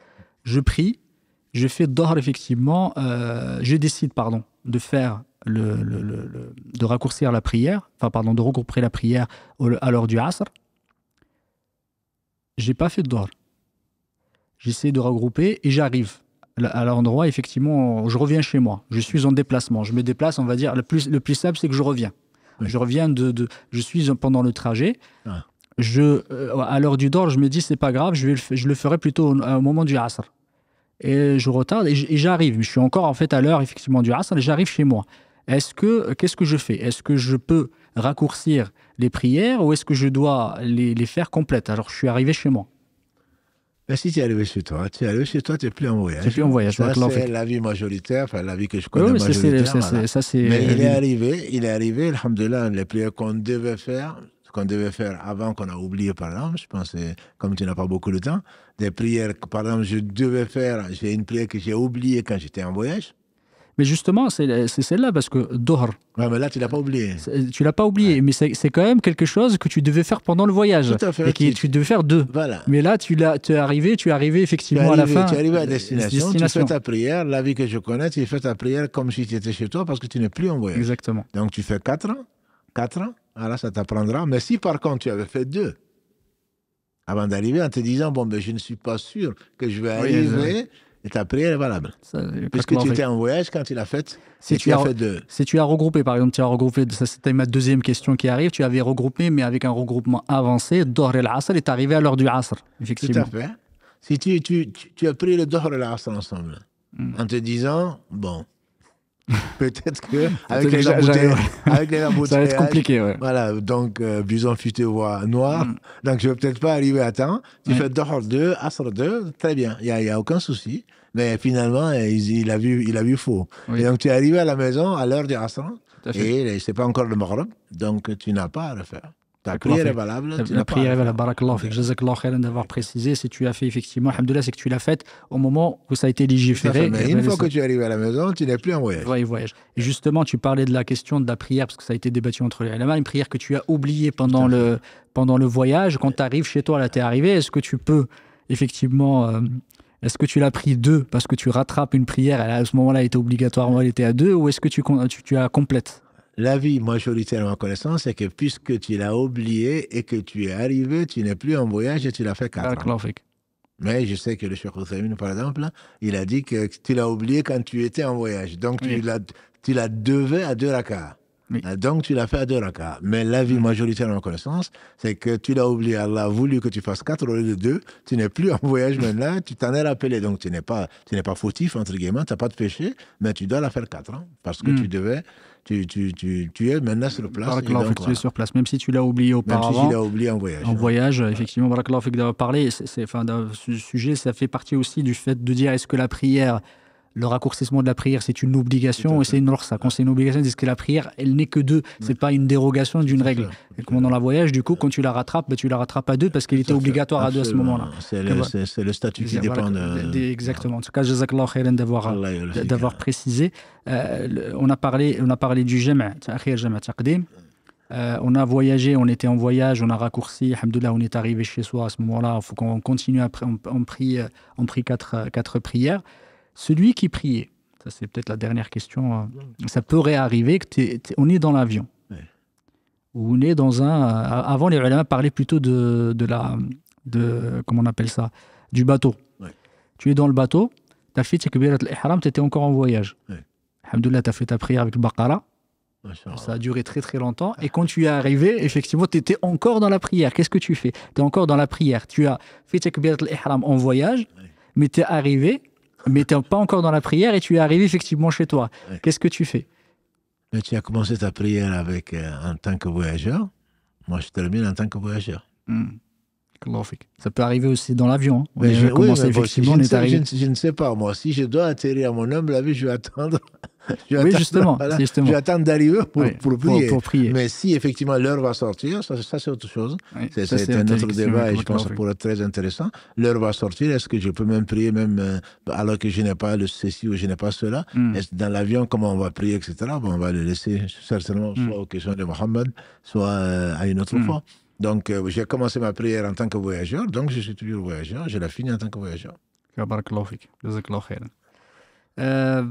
je prie, je fais d'or, effectivement, euh, je décide, pardon, de faire le, de raccourcir la prière, enfin pardon, de regrouper la prière à l'heure du Asr, j'ai pas fait d'or. J'essaie de regrouper et j'arrive à l'endroit, effectivement, je reviens chez moi. Je suis en déplacement. Je me déplace, on va dire. Le plus, le plus simple, c'est que je reviens. Je reviens de, Je suis pendant le trajet. Ah. Je, euh, à l'heure du dor, je me dis, c'est pas grave, je, vais le, je le ferai plutôt au, moment du Asr. Et je retarde et j'arrive. Je suis encore en fait à l'heure effectivement du Asr et j'arrive chez moi. Est-ce que qu'est-ce que je fais Est-ce que je peux raccourcir les prières ou est-ce que je dois les, les faire complètes Alors je suis arrivé chez moi. Mais ben, si tu es arrivé chez toi, tu es arrivé chez toi, tu n'es plus en voyage. Tu plus en voyage. Ça, c'est la vie majoritaire, enfin, la vie que je connais majoritaire. Mais il est arrivé, il est arrivé, alhamdoulilah, les prières qu'on devait faire, qu'on devait faire avant qu'on a oublié, par exemple, je pense, comme tu n'as pas beaucoup de temps, des prières que, par exemple, je devais faire, j'ai une prière que j'ai oubliée quand j'étais en voyage. Mais justement, c'est celle-là, parce que Dohr. Ouais, mais là, tu l'as pas oublié. Tu l'as pas oublié, mais c'est quand même quelque chose que tu devais faire pendant le voyage. Tout Et que tu devais faire deux. Voilà. Mais là, tu l'as, es arrivé, tu es arrivé effectivement à la fin. Tu es arrivé à destination, tu fais ta prière, la vie que je connais, tu fais ta prière comme si tu étais chez toi parce que tu n'es plus en voyage. Exactement. Donc tu fais quatre ans, quatre ans, alors ça t'apprendra. Mais si par contre tu avais fait deux, avant d'arriver en te disant, bon, mais ben, je ne suis pas sûr que je vais arriver. Et ta prière est valable. Parce que tu étais en voyage quand il a fait. Si tu, as, fait si tu as regroupé, par exemple, tu as regroupé, c'était ma deuxième question qui arrive, tu avais regroupé, mais avec un regroupement avancé, Dohr el Asr est arrivé à l'heure du Asr, effectivement. Tout à fait. Si tu, as pris le Dohr el Asr ensemble, hmm. en te disant, bon, Peut-être que avec les, Ça va être compliqué, ouais. Voilà, donc euh, bison futé voix noir. Mm. Donc je vais peut-être pas arriver à temps. Tu fais dehors 2, Asr 2, très bien, il n'y a, y a aucun souci. Mais finalement, euh, il, a, vu, il a vu faux. Et donc tu es arrivé à la maison à l'heure du Asr et euh, c'est pas encore le Maghreb, donc tu n'as pas à le faire la prière est valable. La, prière est valable. Barakallah. Jazakallah khairan d'avoir précisé. Si tu as fait effectivement, Alhamdoulilah, c'est que tu l'as faite au moment où ça a été légiféré. Mais une eh ben, fois que tu arrives à la maison, tu n'es plus en voyage. voyage. justement, tu parlais de la question de la prière, parce que ça a été débattu entre les ulama, une prière que tu as oubliée pendant le, pendant le voyage. Quand tu arrives chez toi, là, tu es arrivé, est-ce que tu peux effectivement. Euh, est-ce que tu l'as pris deux parce que tu rattrapes une prière, elle, à ce moment-là, elle était obligatoire, elle était à deux, ou est-ce que tu, tu, tu la complètes L'avis majoritairement connaissance, c'est que puisque tu l'as oublié et que tu es arrivé, tu n'es plus en voyage et tu l'as fait quatre ans. Mais je sais que le Cheikh famille, par exemple, il a dit que tu l'as oublié quand tu étais en voyage. Donc tu, l'as tu à deux rakats. Ah, donc, tu l'as fait à deux rakats. Mais l'avis mm. majoritaire en connaissance, c'est que tu l'as oublié. Allah a voulu que tu fasses quatre au lieu de deux. Tu n'es plus en voyage maintenant. Tu t'en es rappelé. Donc, tu n'es pas, tu n'es pas fautif, entre guillemets. Tu n'as pas de péché. Mais tu dois la faire quatre ans. parce que mm. tu devais, tu, es maintenant sur place. tu es sur place. Même si tu l'as oublié auparavant. Même si tu l'as oublié en voyage. En voyage, effectivement. fait d'avoir parlé. C'est, enfin, ce sujet, ça fait partie aussi du fait de dire est-ce que la prière le raccourcissement de la prière, c'est une obligation et c'est une ça, Quand c'est une obligation, c'est que la prière, elle n'est que deux. C'est n'est pas une dérogation d'une règle. Et comme dans la voyage, du coup, quand tu la rattrapes, bah, tu la rattrapes à deux parce qu'elle était obligatoire à deux à ce moment-là. C'est le, statut qui dépend de... Exactement. En tout cas, jazakallah khairan d'avoir précisé. Euh, on, a parlé, on a parlé du jama'at. Euh, on a voyagé, on était en voyage, on a raccourci. Alhamdoulilah, on est arrivé chez soi à ce moment-là. Il faut qu'on continue après. On, prie, euh, on prie quatre, quatre prières. Celui qui priait, ça c'est peut-être la dernière question, euh, ça pourrait arriver que on est dans l'avion. Ou on est dans un... Euh, avant, les ulama parlaient plutôt de, de, la... De, comment on appelle ça Du bateau. Tu es dans le bateau, tu as fait al tu encore en voyage. as fait ta prière avec le Baqara. Ça a duré très très longtemps. Et quand tu es arrivé, effectivement, tu étais encore dans la prière. Qu'est-ce que tu fais Tu es encore dans la prière. Tu as fait ta al-Ihram en voyage, mais tu es arrivé, mais tu n'es pas encore dans la prière et tu es arrivé effectivement chez toi. Qu'est-ce que tu fais mais Tu as commencé ta prière avec, euh, en tant que voyageur. Moi, je termine en tant que voyageur. Hmm. Ça peut arriver aussi dans l'avion. Hein. je, oui, effectivement, je, ne, sais pas, moi. Si je dois atterrir à mon la vie, je vais attendre oui, justement. Je d'arriver pour, pour, prier. Mais si effectivement l'heure va sortir, ça, c'est autre chose. c'est un autre débat et je pense pourrait être très intéressant. L'heure va sortir, est-ce que je peux même prier même euh, alors que je n'ai pas le ceci ou je n'ai pas cela hmm. ce dans l'avion, comment on va prier, etc. Bon, on va le laisser certainement hmm. soit aux questions de Mohammed, soit euh, à une autre hmm. fois. Donc euh, j'ai commencé ma prière en tant que voyageur, donc je suis toujours voyageur, je la finis en tant que voyageur. Euh,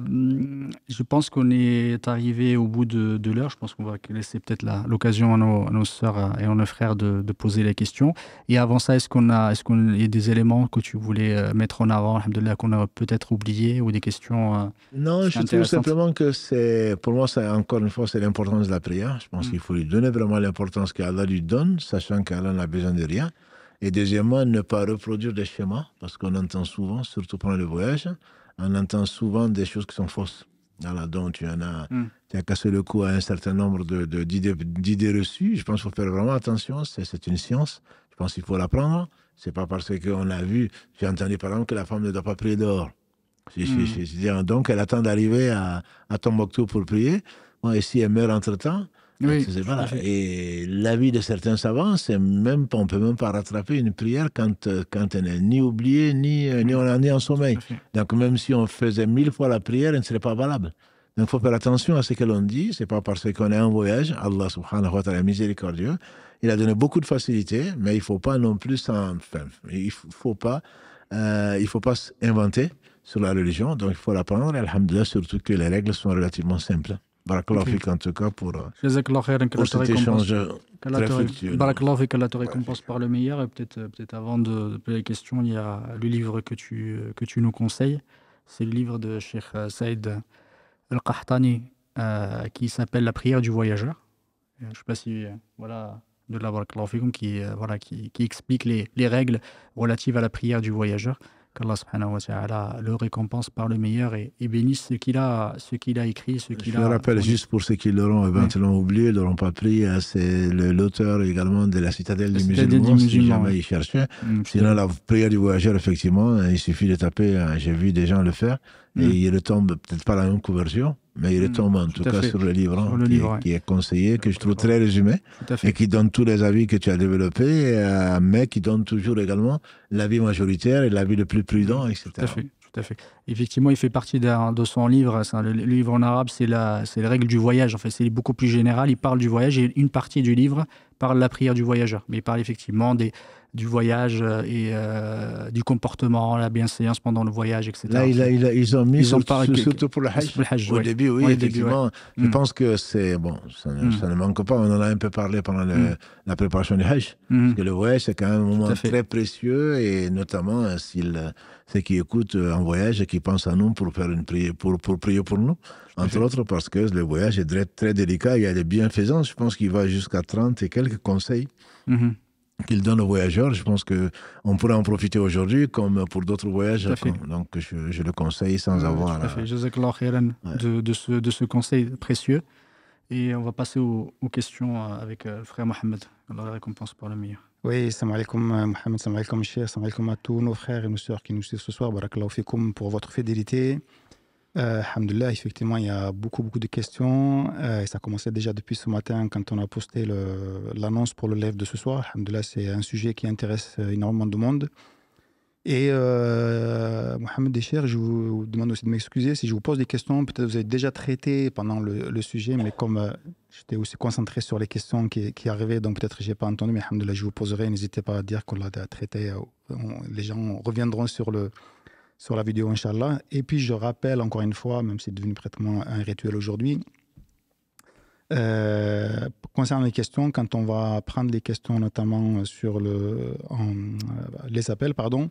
je pense qu'on est arrivé au bout de, l'heure. Je pense qu'on va laisser peut-être l'occasion à nos, soeurs euh, et à nos frères de, poser les questions. Et avant ça, est-ce qu'on a, est-ce qu'on y a des éléments que tu voulais euh, mettre en avant, qu'on a peut-être oublié ou des questions Non, je trouve simplement que c'est, pour moi, c'est encore une fois, c'est l'importance de la prière. Je pense mm. qu'il faut lui donner vraiment l'importance qu'Allah lui donne, sachant qu'Allah n'a besoin de rien. Et deuxièmement, ne pas reproduire des schémas, parce qu'on entend souvent, surtout pendant le voyage on entend souvent des choses qui sont fausses. donc tu en as, hmm. tu as cassé le cou à un certain nombre d'idées de, d'idées reçues. Je pense qu'il faut faire vraiment attention. C'est une science. Je pense qu'il faut l'apprendre. C'est pas parce qu'on a vu, j'ai entendu par exemple que la femme ne doit pas prier dehors. Hmm. donc elle attend d'arriver à, à Tombouctou pour prier. Moi et si elle meurt entre temps, oui, Et l'avis de certains savants, c'est même on peut même pas rattraper une prière quand, euh, quand elle n'est ni oubliée, ni, euh, ni on en est en sommeil. Donc même si on faisait mille fois la prière, elle ne serait pas valable. Donc il faut faire attention à ce que l'on dit. C'est pas parce qu'on est en voyage, Allah subhanahu wa ta'ala miséricordieux, il a donné beaucoup de facilité, mais il faut pas non plus enfin, il faut pas euh, il faut pas inventer sur la religion, donc il faut l'apprendre, alhamdulillah, surtout que les règles sont relativement simples. Barakallahu okay. en tout cas pour, euh, cet échange très fructueux. Barakallahu que te récompense par le meilleur. Et peut-être euh, peut avant de, poser la question, il y a le livre que tu, euh, que tu nous conseilles. C'est le livre de Cheikh Saïd Al-Qahtani qui s'appelle La prière du voyageur. Je ne sais pas si... Voilà de la qui, voilà, qui, qui explique les, les règles relatives à la prière du voyageur qu'Allah subhanahu wa ta'ala le récompense par le meilleur et, bénisse ce qu'il a, ce a écrit, ce qu'il a... Je rappelle juste pour ceux qui l'auront éventuellement oui. oublié, l'auront pas pris, hein, c'est l'auteur également de la Citadelle la du Citadelle du si jamais oui. Mm, Sinon, la prière du voyageur, effectivement, hein, il suffit de taper, hein, j'ai vu des gens le faire, et mm. il retombe peut-être pas la même couverture, mais il hmm, tombé en tout, cas sur le livre, hein, le qui, livre est, qui, est conseillé, que je trouve très résumé, et qui donne tous les avis que tu as développés, euh, mais qui donne toujours également l'avis majoritaire et l'avis le plus prudent, etc. Tout à fait. Tout à fait. Effectivement, il fait partie de son livre. le, livre en arabe, c'est la, les règles du voyage. En fait, c'est beaucoup plus général. Il parle du voyage et une partie du livre parle de la prière du voyageur. Mais il parle effectivement des, du voyage euh, et euh, du comportement, la bienséance pendant le voyage, etc. Là, ils ont mis surtout, pour le Hajj. Au début, oui, effectivement. Je mm. pense que c'est. Bon, mm. ça, ne manque pas. On en a un peu parlé pendant mm. la préparation du Hajj. Parce que le voyage, c'est quand même un moment très précieux et notamment euh, s'il ceux qui écoutent en voyage et qui pensent à nous pour, faire une prière, pour, prier pour nous, entre autres parce que le voyage est très, délicat, il y a des bienfaisances, je pense qu'il va jusqu'à 30 et quelques conseils mm-hmm qu'il donne aux voyageurs. Je pense qu'on pourrait en profiter aujourd'hui comme pour d'autres voyages. Donc, je, le conseille sans avoir. à fait. De, de, ce, de ce conseil précieux. Et on va passer aux, questions euh, avec euh, le frère Mohamed. La récompense par le meilleur. Oui, salam alaikum euh, Mohamed, salam alaikum chers, salam alaikum à tous nos frères et nos sœurs qui nous suivent ce soir. Barakallahu fikum pour votre fidélité. Euh, effectivement, il y a beaucoup, beaucoup de questions. Euh, et ça commençait déjà depuis ce matin quand on a posté l'annonce pour le live de ce soir. Alhamdulillah, c'est un sujet qui intéresse euh, énormément de monde. Et euh, Mohamed Descher, je vous demande aussi de m'excuser si je vous pose des questions. Peut-être vous avez déjà traité pendant le, sujet, mais comme j'étais aussi concentré sur les questions qui, arrivaient, donc peut-être je n'ai pas entendu, mais Alhamdulillah, je vous poserai. N'hésitez pas à dire qu'on l'a traité. les gens reviendront sur le, sur la vidéo, Inch'Allah. Et puis, je rappelle encore une fois, même si c'est devenu pratiquement un rituel aujourd'hui, euh, concernant les questions, quand on va prendre les questions, notamment sur le, euh, les appels, pardon,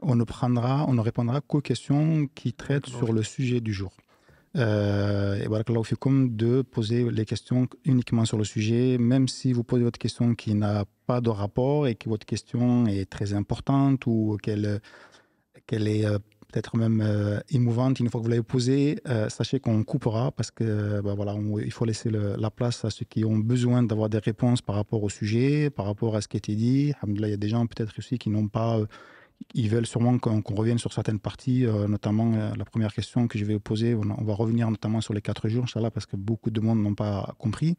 on ne, prendra, on ne répondra qu'aux questions qui traitent sur le sujet du jour. Euh, et barakallahu comme de poser les questions uniquement sur le sujet, même si vous posez votre question qui n'a pas de rapport et que votre question est très importante ou qu'elle qu'elle est euh, peut-être même euh, émouvante, une fois que vous l'avez posée, euh, sachez qu'on coupera parce que bah, voilà, il faut laisser la place à ceux qui ont besoin d'avoir des réponses par rapport au sujet, par rapport à ce qui a été dit. Il y a des gens peut-être aussi qui n'ont pas ils veulent sûrement qu'on revienne sur certaines parties, notamment la première question que je vais poser. On, va revenir notamment sur les quatre jours, parce que beaucoup de monde n'ont pas compris.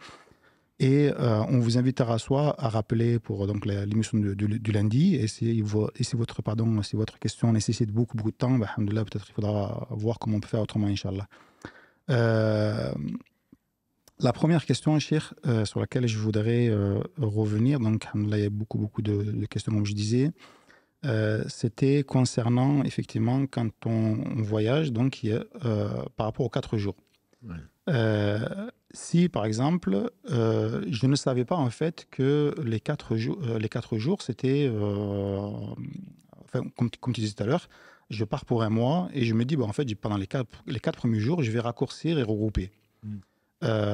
Et euh, on vous invitera soi à rappeler pour donc l'émission du, lundi, et si, votre pardon, si votre question nécessite beaucoup beaucoup de temps, bah, peut-être il faudra voir comment on peut faire autrement, Inch'Allah. Euh, la première question, Chir, euh, sur laquelle je voudrais revenir, donc là, il y a beaucoup, beaucoup de, questions, comme je disais, c'était concernant, effectivement, quand on, voyage, donc, par rapport aux quatre jours. Ouais si, par exemple, euh, je ne savais pas en fait que les quatre, jours, euh, les c'était, euh, enfin, comme, comme, tu disais tout à l'heure, je pars pour un mois et je me dis, en fait, pendant les quatre, premiers jours, je vais raccourcir et regrouper. Hmm.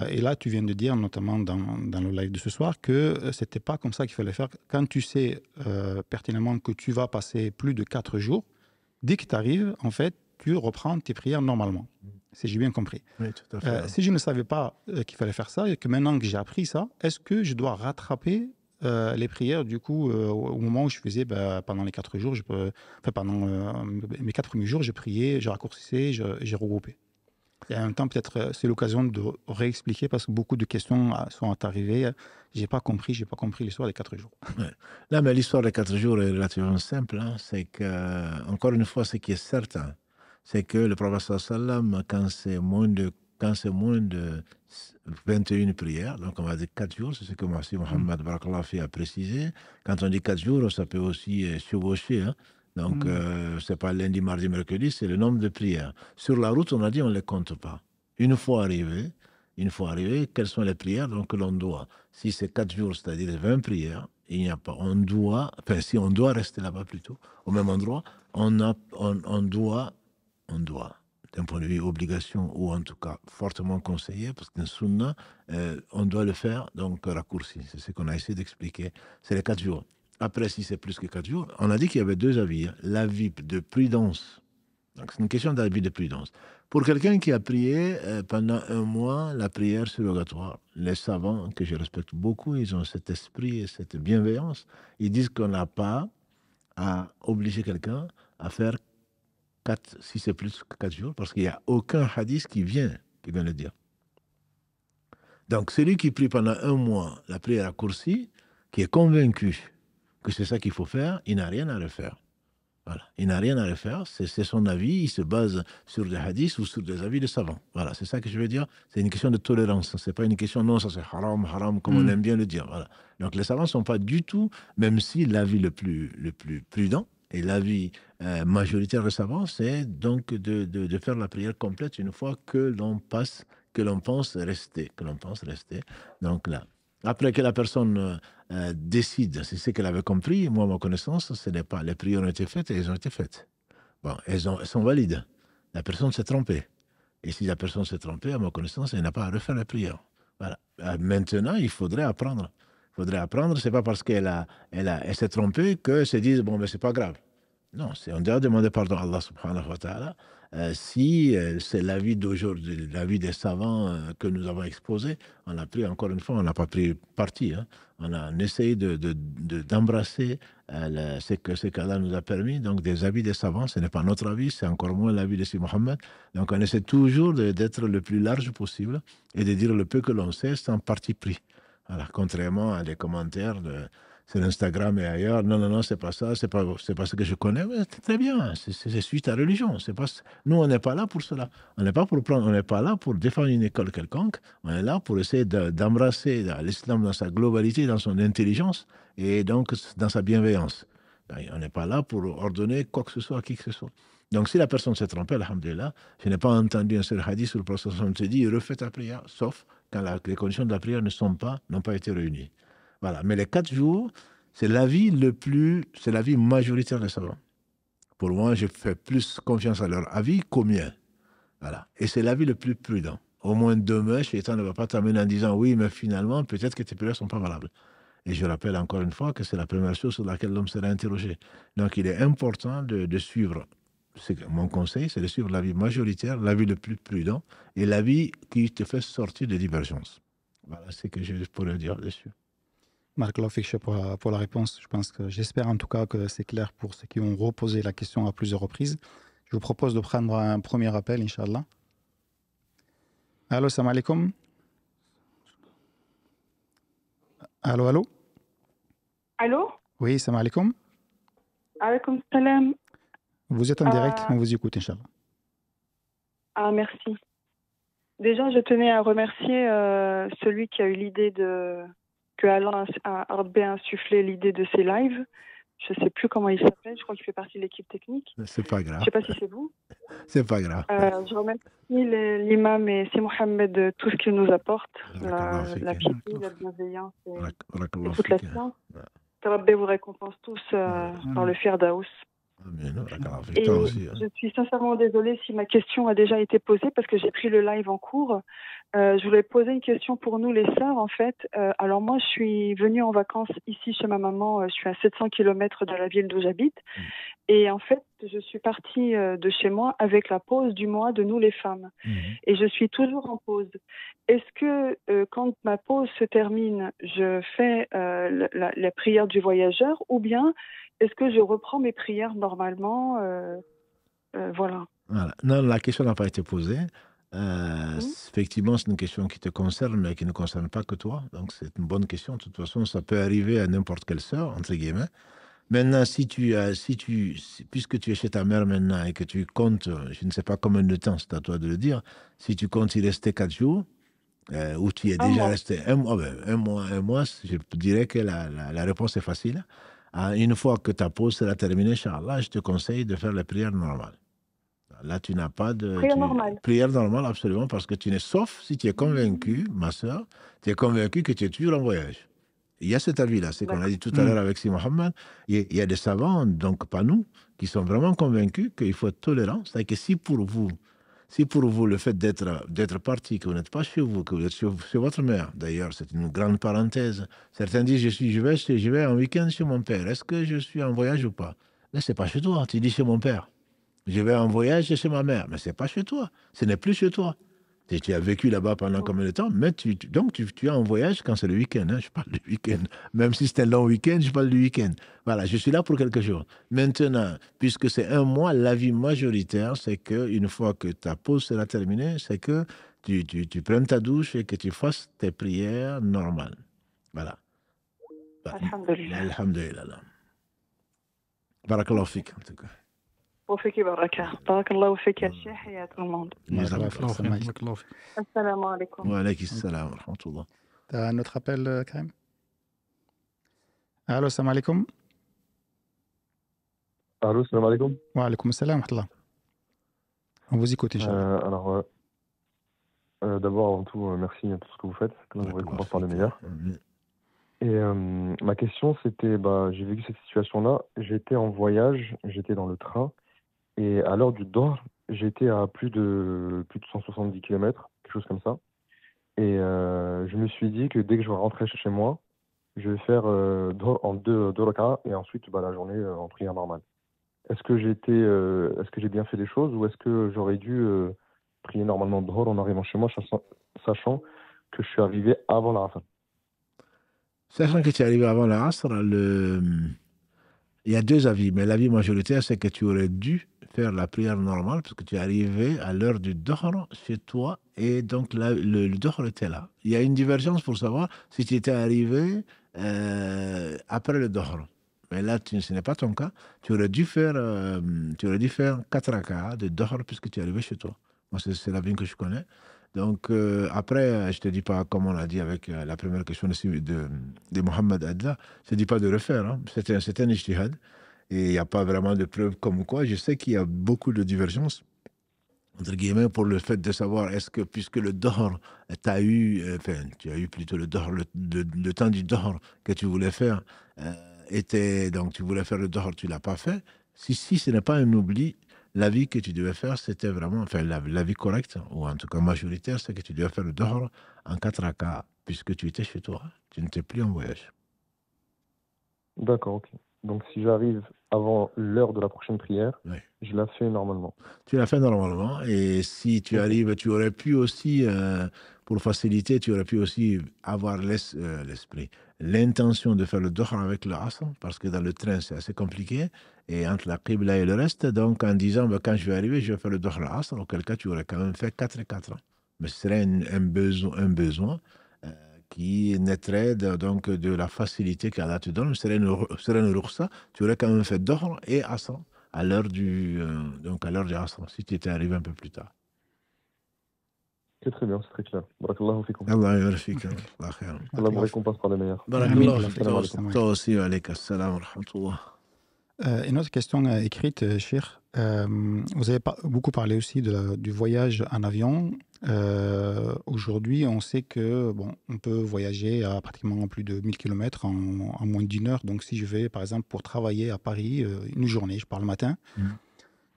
et là, tu viens de dire, notamment dans, le live de ce soir, que ce n'était pas comme ça qu'il fallait faire. Quand tu sais pertinemment que tu vas passer plus de quatre jours, dès que tu arrives, en fait, tu reprends tes prières normalement. Hmm si j'ai bien compris. Euh, si je ne savais pas euh, qu'il fallait faire ça et que maintenant que j'ai appris ça, est-ce que je dois rattraper euh, les prières du coup au moment où je faisais bah, pendant les quatre jours, je peux... enfin pendant mes quatre premiers jours, je priais, j'ai raccourcissais, j'ai regroupé. Et en même temps, peut-être c'est l'occasion de réexpliquer parce que beaucoup de questions sont arrivées. J'ai pas compris, j'ai pas compris l'histoire des quatre jours. Là, mais l'histoire des quatre jours est relativement simple. Hein. C'est que encore une fois, ce qui est certain, c'est que le prophète sallam, quand c'est moins de quand c'est moins de 21 prières, donc on va dire 4 jours, c'est ce que Massi Mohamed mm. Baraklafi a précisé. Quand on dit 4 jours, ça peut aussi subocher. chevaucher. Hein. Donc, mm. euh, c'est pas lundi, mardi, mercredi, c'est le nombre de prières. Sur la route, on a dit on ne les compte pas. Une fois arrivé, une fois arrivé, quelles sont les prières donc, que l'on doit Si c'est 4 jours, c'est-à-dire 20 prières, il n'y a pas. On doit, enfin, si on doit rester là-bas plutôt, au même endroit, on, a, on, on doit on doit, d'un point de vue obligation, ou en tout cas fortement conseillé, parce qu'un sunna, euh, on doit le faire, donc raccourci. C'est ce qu'on a essayé d'expliquer. C'est les quatre jours. Après, si c'est plus que quatre jours, on a dit qu'il y avait deux avis. L'avis de prudence, c'est une question d'avis de prudence. Pour quelqu'un qui a prié euh, pendant un mois la prière surrogatoire, les savants, que je respecte beaucoup, ils ont cet esprit et cette bienveillance, ils disent qu'on n'a pas à obliger quelqu'un à faire Quatre, si c'est plus que 4 jours, parce qu'il n'y a aucun hadith qui vient, qui vient le dire. Donc celui qui prie pendant un mois la prière raccourcie, qui est convaincu que c'est ça qu'il faut faire, il n'a rien à refaire. Voilà. Il n'a rien à refaire, c'est son avis, il se base sur des hadiths ou sur des avis de savants. Voilà, c'est ça que je veux dire. C'est une question de tolérance, c'est pas une question, non, ça c'est haram, haram, comme on mm. aime bien le dire. Voilà. Donc les savants ne sont pas du tout, même si l'avis le plus, le plus prudent, et l'avis euh, majoritaire majoritaire récemment, c'est donc de, de, faire la prière complète une fois que l'on passe, que l'on pense rester, que l'on pense rester. Donc là, après que la personne euh, euh, décide si c'est ce qu'elle avait compris. Moi, à ma connaissance, ce n'est pas. Les prières ont été faites et elles ont été faites. Bon, elles, elles sont valides. La personne s'est trompée. Et si la personne s'est trompée, à ma connaissance, elle n'a pas à refaire la prière. Voilà. Maintenant, il faudrait apprendre faudrait apprendre. C'est pas parce qu'elle a, elle a, elle s'est trompée que se disent bon, mais ben, c'est pas grave. Non, on doit demander pardon à Allah subhanahu wa ta'ala. Euh, si euh, c'est l'avis d'aujourd'hui, l'avis des savants euh, que nous avons exposé, on a pris, encore une fois, on n'a pas pris parti. Hein. On a essayé d'embrasser de, de, ce que ce qu'Allah nous a permis. Donc, des avis des savants, ce n'est pas notre avis, c'est encore moins l'avis de si Mohammed. Donc, on essaie toujours d'être le plus large possible et de dire le peu que l'on sait sans parti pris. Alors, contrairement à des commentaires de, sur Instagram et ailleurs, non, non, non, c'est pas ça, c'est pas, c'est pas ce que je connais, très bien, c'est suite à religion. C'est pas, nous, on n'est pas là pour cela. On n'est pas pour prendre, on n'est pas là pour défendre une école quelconque. On est là pour essayer d'embrasser euh, l'islam dans sa globalité, dans son intelligence et donc dans sa bienveillance. Ben, on n'est pas là pour ordonner quoi que ce soit à qui que ce soit. Donc, si la personne s'est trompée, alhamdulillah, je n'ai pas entendu un seul hadith sur le prophète se dit refais ta prière, sauf quand les conditions de la prière ne sont pas, n'ont pas été réunies. Voilà. Mais les quatre jours, c'est l'avis le plus, c'est l'avis majoritaire des savants. Pour moi, je fais plus confiance à leur avis qu'au mien. Voilà. Et c'est l'avis le plus prudent. Au moins demain, temps ne va pas t'amener en disant oui, mais finalement, peut-être que tes prières ne sont pas valables. Et je rappelle encore une fois que c'est la première chose sur laquelle l'homme sera interrogé. Donc il est important de, de suivre mon conseil, c'est de suivre l'avis majoritaire, l'avis le plus prudent et l'avis qui te fait sortir des divergences. Voilà ce que je pourrais dire dessus. Marc Loffiche pour, pour, la réponse. Je pense que j'espère en tout cas que c'est clair pour ceux qui ont reposé la question à plusieurs reprises. Je vous propose de prendre un premier appel, Inch'Allah. Allô, salam alaikum. Allô, allô. Allô Oui, salam alaikum. Alaikum salam. Vous êtes en direct, on euh, vous écoute, Inch'Allah. Ah, merci. Déjà, je tenais à remercier euh, celui qui a eu l'idée de. que Alain a, a insufflé l'idée de ses lives. Je ne sais plus comment il s'appelle, je crois qu'il fait partie de l'équipe technique. C'est pas grave. Je ne sais pas si c'est vous. C'est pas grave. Euh, je remercie l'imam et c'est Mohamed de tout ce qu'il nous apporte la, la, piété, la bienveillance et, toute la science. Rabbi vous récompense tous par dans le Firdaus. Ah, hein. Je suis sincèrement désolée si ma question a déjà été posée parce que j'ai pris le live en cours. Euh, je voulais poser une question pour nous les sœurs en fait. Euh, alors moi je suis venue en vacances ici chez ma maman, euh, je suis à 700 km de la ville d'où j'habite. Mm. Et en fait je suis partie euh, de chez moi avec la pause du mois de Nous les femmes. Mhm. Et je suis toujours en pause. Est-ce que euh, quand ma pause se termine, je fais euh, la, prière du voyageur ou bien est-ce que je reprends mes prières normalement voilà. Non, la question n'a pas été posée. effectivement, c'est une question qui te concerne, mais qui ne concerne pas que toi. Donc, c'est une bonne question. De toute façon, ça peut arriver à n'importe quelle sœur, entre guillemets. Maintenant, si tu as, si tu, puisque tu es chez ta mère maintenant et que tu comptes, euh, je ne sais pas combien de temps, c'est à toi de le dire, si tu comptes y rester quatre jours, euh, ou tu y es déjà resté un mois, oh, ben, un mois, un mois, je dirais que la, réponse est facile. Hein. Ah, une fois que ta pause sera terminée, Charles, là, je te conseille de faire la prière normale. Là, tu n'as pas de. Prière normale. Prière normale, absolument, parce que tu n'es, sauf si tu es convaincu, ma soeur, tu es convaincu que tu es toujours en voyage. Il y a cet avis-là, c'est qu'on a dit tout à l'heure mm. avec Si Mohamed, Il y a des savants, donc pas nous, qui sont vraiment convaincus qu'il faut être tolérant. C'est-à-dire que si pour vous, si pour vous le fait d'être d'être parti, que vous n'êtes pas chez vous, que vous êtes chez, votre mère, d'ailleurs, c'est une grande parenthèse. Certains disent je suis, je vais, je vais en week-end chez mon père. Est-ce que je suis en voyage ou pas ce c'est pas chez toi. Tu dis chez mon père. Je vais en voyage chez ma mère, mais c'est pas chez toi. Ce n'est plus chez toi. Tu, as vécu là-bas pendant oh. combien de temps Mais donc, tu, as es en voyage quand c'est le week-end. Hein? Je parle du week-end. Même si c'était un long week-end, je parle du week-end. Voilà, je suis là pour quelques jours. Maintenant, puisque c'est un mois, l'avis majoritaire, c'est qu'une fois que ta pause sera terminée, c'est que tu, prennes ta douche et que tu fasses tes prières normales. Voilà. Bah, Alhamdulillah. Alhamdulillah. en tout cas. وفيك يبارك بارك الله فيك يا شيخ حياة الموند بارك الله فيك السلام عليكم وعليكم السلام ورحمة الله T'as un autre appel, euh, Karim Allô, salam alaikum. Allô, salam alaikum. Wa alaikum salam, On vous écoute, Inch'Allah. Euh, alors, euh, euh d'abord, en tout, merci pour tout ce que vous faites. Que vous récompense par le meilleur. Et ma question, c'était bah, j'ai vécu cette situation-là. J'étais en voyage, j'étais dans le train. Et à l'heure du Dor, j'étais à plus de, plus de 170 km, quelque chose comme ça. Et euh, je me suis dit que dès que je vais chez moi, je vais faire euh, en deux, deux et ensuite bah, la journée euh, en prière normale. Est-ce que est-ce que j'ai bien fait les choses ou est-ce que j'aurais dû prier normalement Dor en arrivant chez moi, sachant, que je suis arrivé avant la rafale Sachant que tu es arrivé avant la rafale, le... il y a deux avis, mais l'avis majoritaire, c'est que tu aurais dû faire la prière normale parce que tu es arrivé à l'heure du Dohr chez toi et donc le, le Dohr était là. Il y a une divergence pour savoir si tu étais arrivé euh, après le Dohr. Mais là, tu, ce n'est pas ton cas. Tu aurais dû faire, euh, tu aurais dû faire 4 rakats de Dohr puisque tu es arrivé chez toi. Moi, c'est la vie que je connais. Donc, euh, après, je te dis pas, comme on l'a dit avec la première question de, de, de Mohamed Adla, je te dis pas de refaire. Hein. C'était un ijtihad. Et il n'y a pas vraiment de preuves comme quoi. Je sais qu'il y a beaucoup de divergences, entre guillemets, pour le fait de savoir est-ce que, puisque le dehors, tu as eu, euh, enfin, tu as eu plutôt le dhor, le, temps du dehors que tu voulais faire, euh, était, donc tu voulais faire le dehors, tu l'as pas fait. Si, si, ce n'est pas un oubli, la vie que tu devais faire, c'était vraiment, enfin, la, vie correcte, ou en tout cas majoritaire, c'est que tu devais faire le dehors en 4 à puisque tu étais chez toi, tu n'étais plus en voyage. D'accord, ok. Donc si j'arrive avant l'heure de la prochaine prière, je la fais normalement. Tu la fais normalement. Et si tu arrives, tu aurais pu aussi, euh, pour faciliter, tu aurais pu aussi avoir euh, l'esprit, l'intention de faire le doha avec le asr, parce que dans le train, c'est assez compliqué. Et entre la qibla et le reste, donc en disant, bah, quand je vais arriver, je vais faire le doha asr, auquel cas tu aurais quand même fait 4 et 4 ans. Mais ce serait un besoin. Un besoin qui naîtrait de, donc de la facilité qu'Allah te donne, serait une roursa, tu aurais quand même fait d'or et Hassan à l'heure du euh, donc à l'heure du Hassan, si tu étais arrivé un peu plus tard. C'est très bien, c'est très clair. Barakallahu fikum. Allah khair. Allah vous récompense par les meilleurs. Barakallahu Toi aussi, wa salam wa rahmatullah. Euh, une autre question euh, écrite, euh, Chir. vous avez beaucoup parlé aussi du voyage en avion. Aujourd'hui, on sait que bon, on peut voyager à pratiquement plus de 1000 km en, moins d'une heure. Donc, si je vais, par exemple, pour travailler à Paris une journée, je pars le matin, mmh.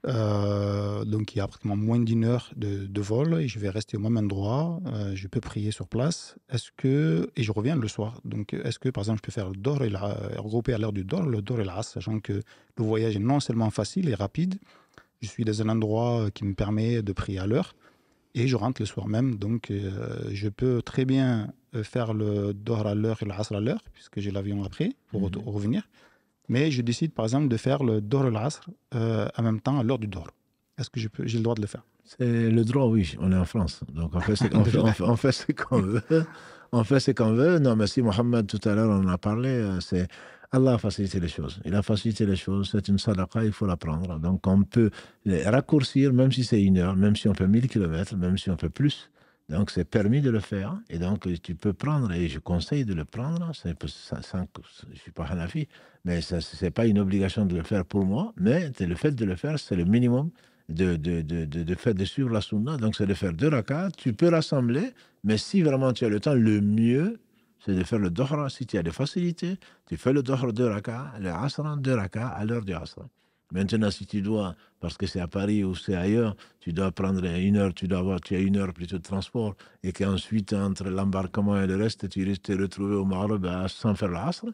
Euh, donc il y a pratiquement moins d'une heure de, vol et je vais rester au même endroit. Euh, je peux prier sur place. Est-ce que et je reviens le soir. Donc est-ce que par exemple je peux faire le dor et la euh, regrouper à l'heure du dor, le dor et la sachant que le voyage est non seulement facile et rapide. Je suis dans un endroit qui me permet de prier à l'heure et je rentre le soir même. Donc je peux très bien faire le dor à l'heure et la à l'heure puisque j'ai l'avion après pour mmh. revenir. Mais je décide, par exemple, de faire le Dor al-Asr euh, en même temps à l'heure du Dor. Est-ce que j'ai le droit de le faire C'est le droit, oui. On est en France. Donc, on fait ce qu'on fait, veut. On fait ce qu'on veut. Non, mais si Mohamed, tout à l'heure, on en a parlé, euh, c'est. Allah a facilité les choses. Il a facilité les choses. C'est une sadaqa, il faut la prendre. Donc, on peut les raccourcir, même si c'est une heure, même si on fait 1000 km, même si on fait plus. Donc, c'est permis de le faire. Et donc, tu peux prendre, et je conseille de le prendre, je ne suis pas Hanafi, mais ce n'est pas une obligation de le faire pour moi, mais le fait de le faire, c'est le minimum de, de, de, de, faire de suivre la sunna. Donc, c'est de faire deux rakats. Tu peux rassembler, mais si vraiment tu as le temps, le mieux, c'est de faire le dohra. Si tu as des facilités, tu fais le dohra deux rakats, le asran deux rakats à l'heure du asran. Maintenant, si tu dois, parce que c'est à Paris ou c'est ailleurs, tu dois prendre une heure, tu dois avoir, tu as une heure plutôt de transport, et qu'ensuite, entre l'embarquement et le reste, tu risques de te retrouver au Maroc bah, sans faire l'astre.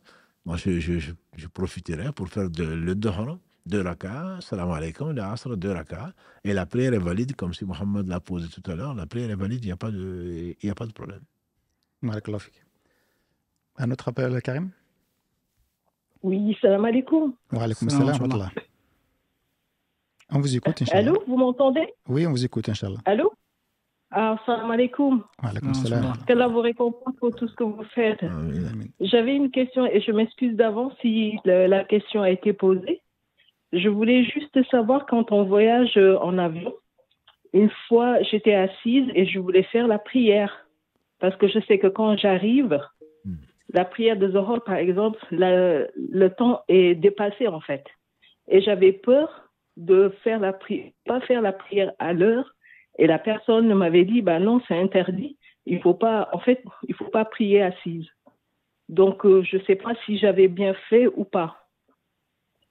Moi, je, je, profiterai pour faire de, le Dohra, de rakas, salam alaikum, l'astre deux rakas, et la prière est valide, comme si Mohamed l'a posé tout à l'heure, la prière est valide, il n'y a, pas de, y a pas de problème. Un autre appel, Karim Oui, salam alaikum. Wa salam, on vous écoute, Inch'Allah. Allô, vous m'entendez Oui, on vous écoute, Inch'Allah. Allô Assalamu alaikum. Qu'Allah vous récompense pour tout ce que vous faites. J'avais une question et je m'excuse d'avance si la question a été posée. Je voulais juste savoir quand on voyage euh, en avion, une fois j'étais assise et je voulais faire la prière. Parce que je sais que quand j'arrive, hmm. la prière de Zohar, par exemple, le temps est dépassé en fait. Et j'avais peur de faire la pas faire la prière à l'heure. Et la personne m'avait dit, bah non, c'est interdit. Il faut pas, en fait, il faut pas prier assise. Donc, euh, je ne sais pas si j'avais bien fait ou pas.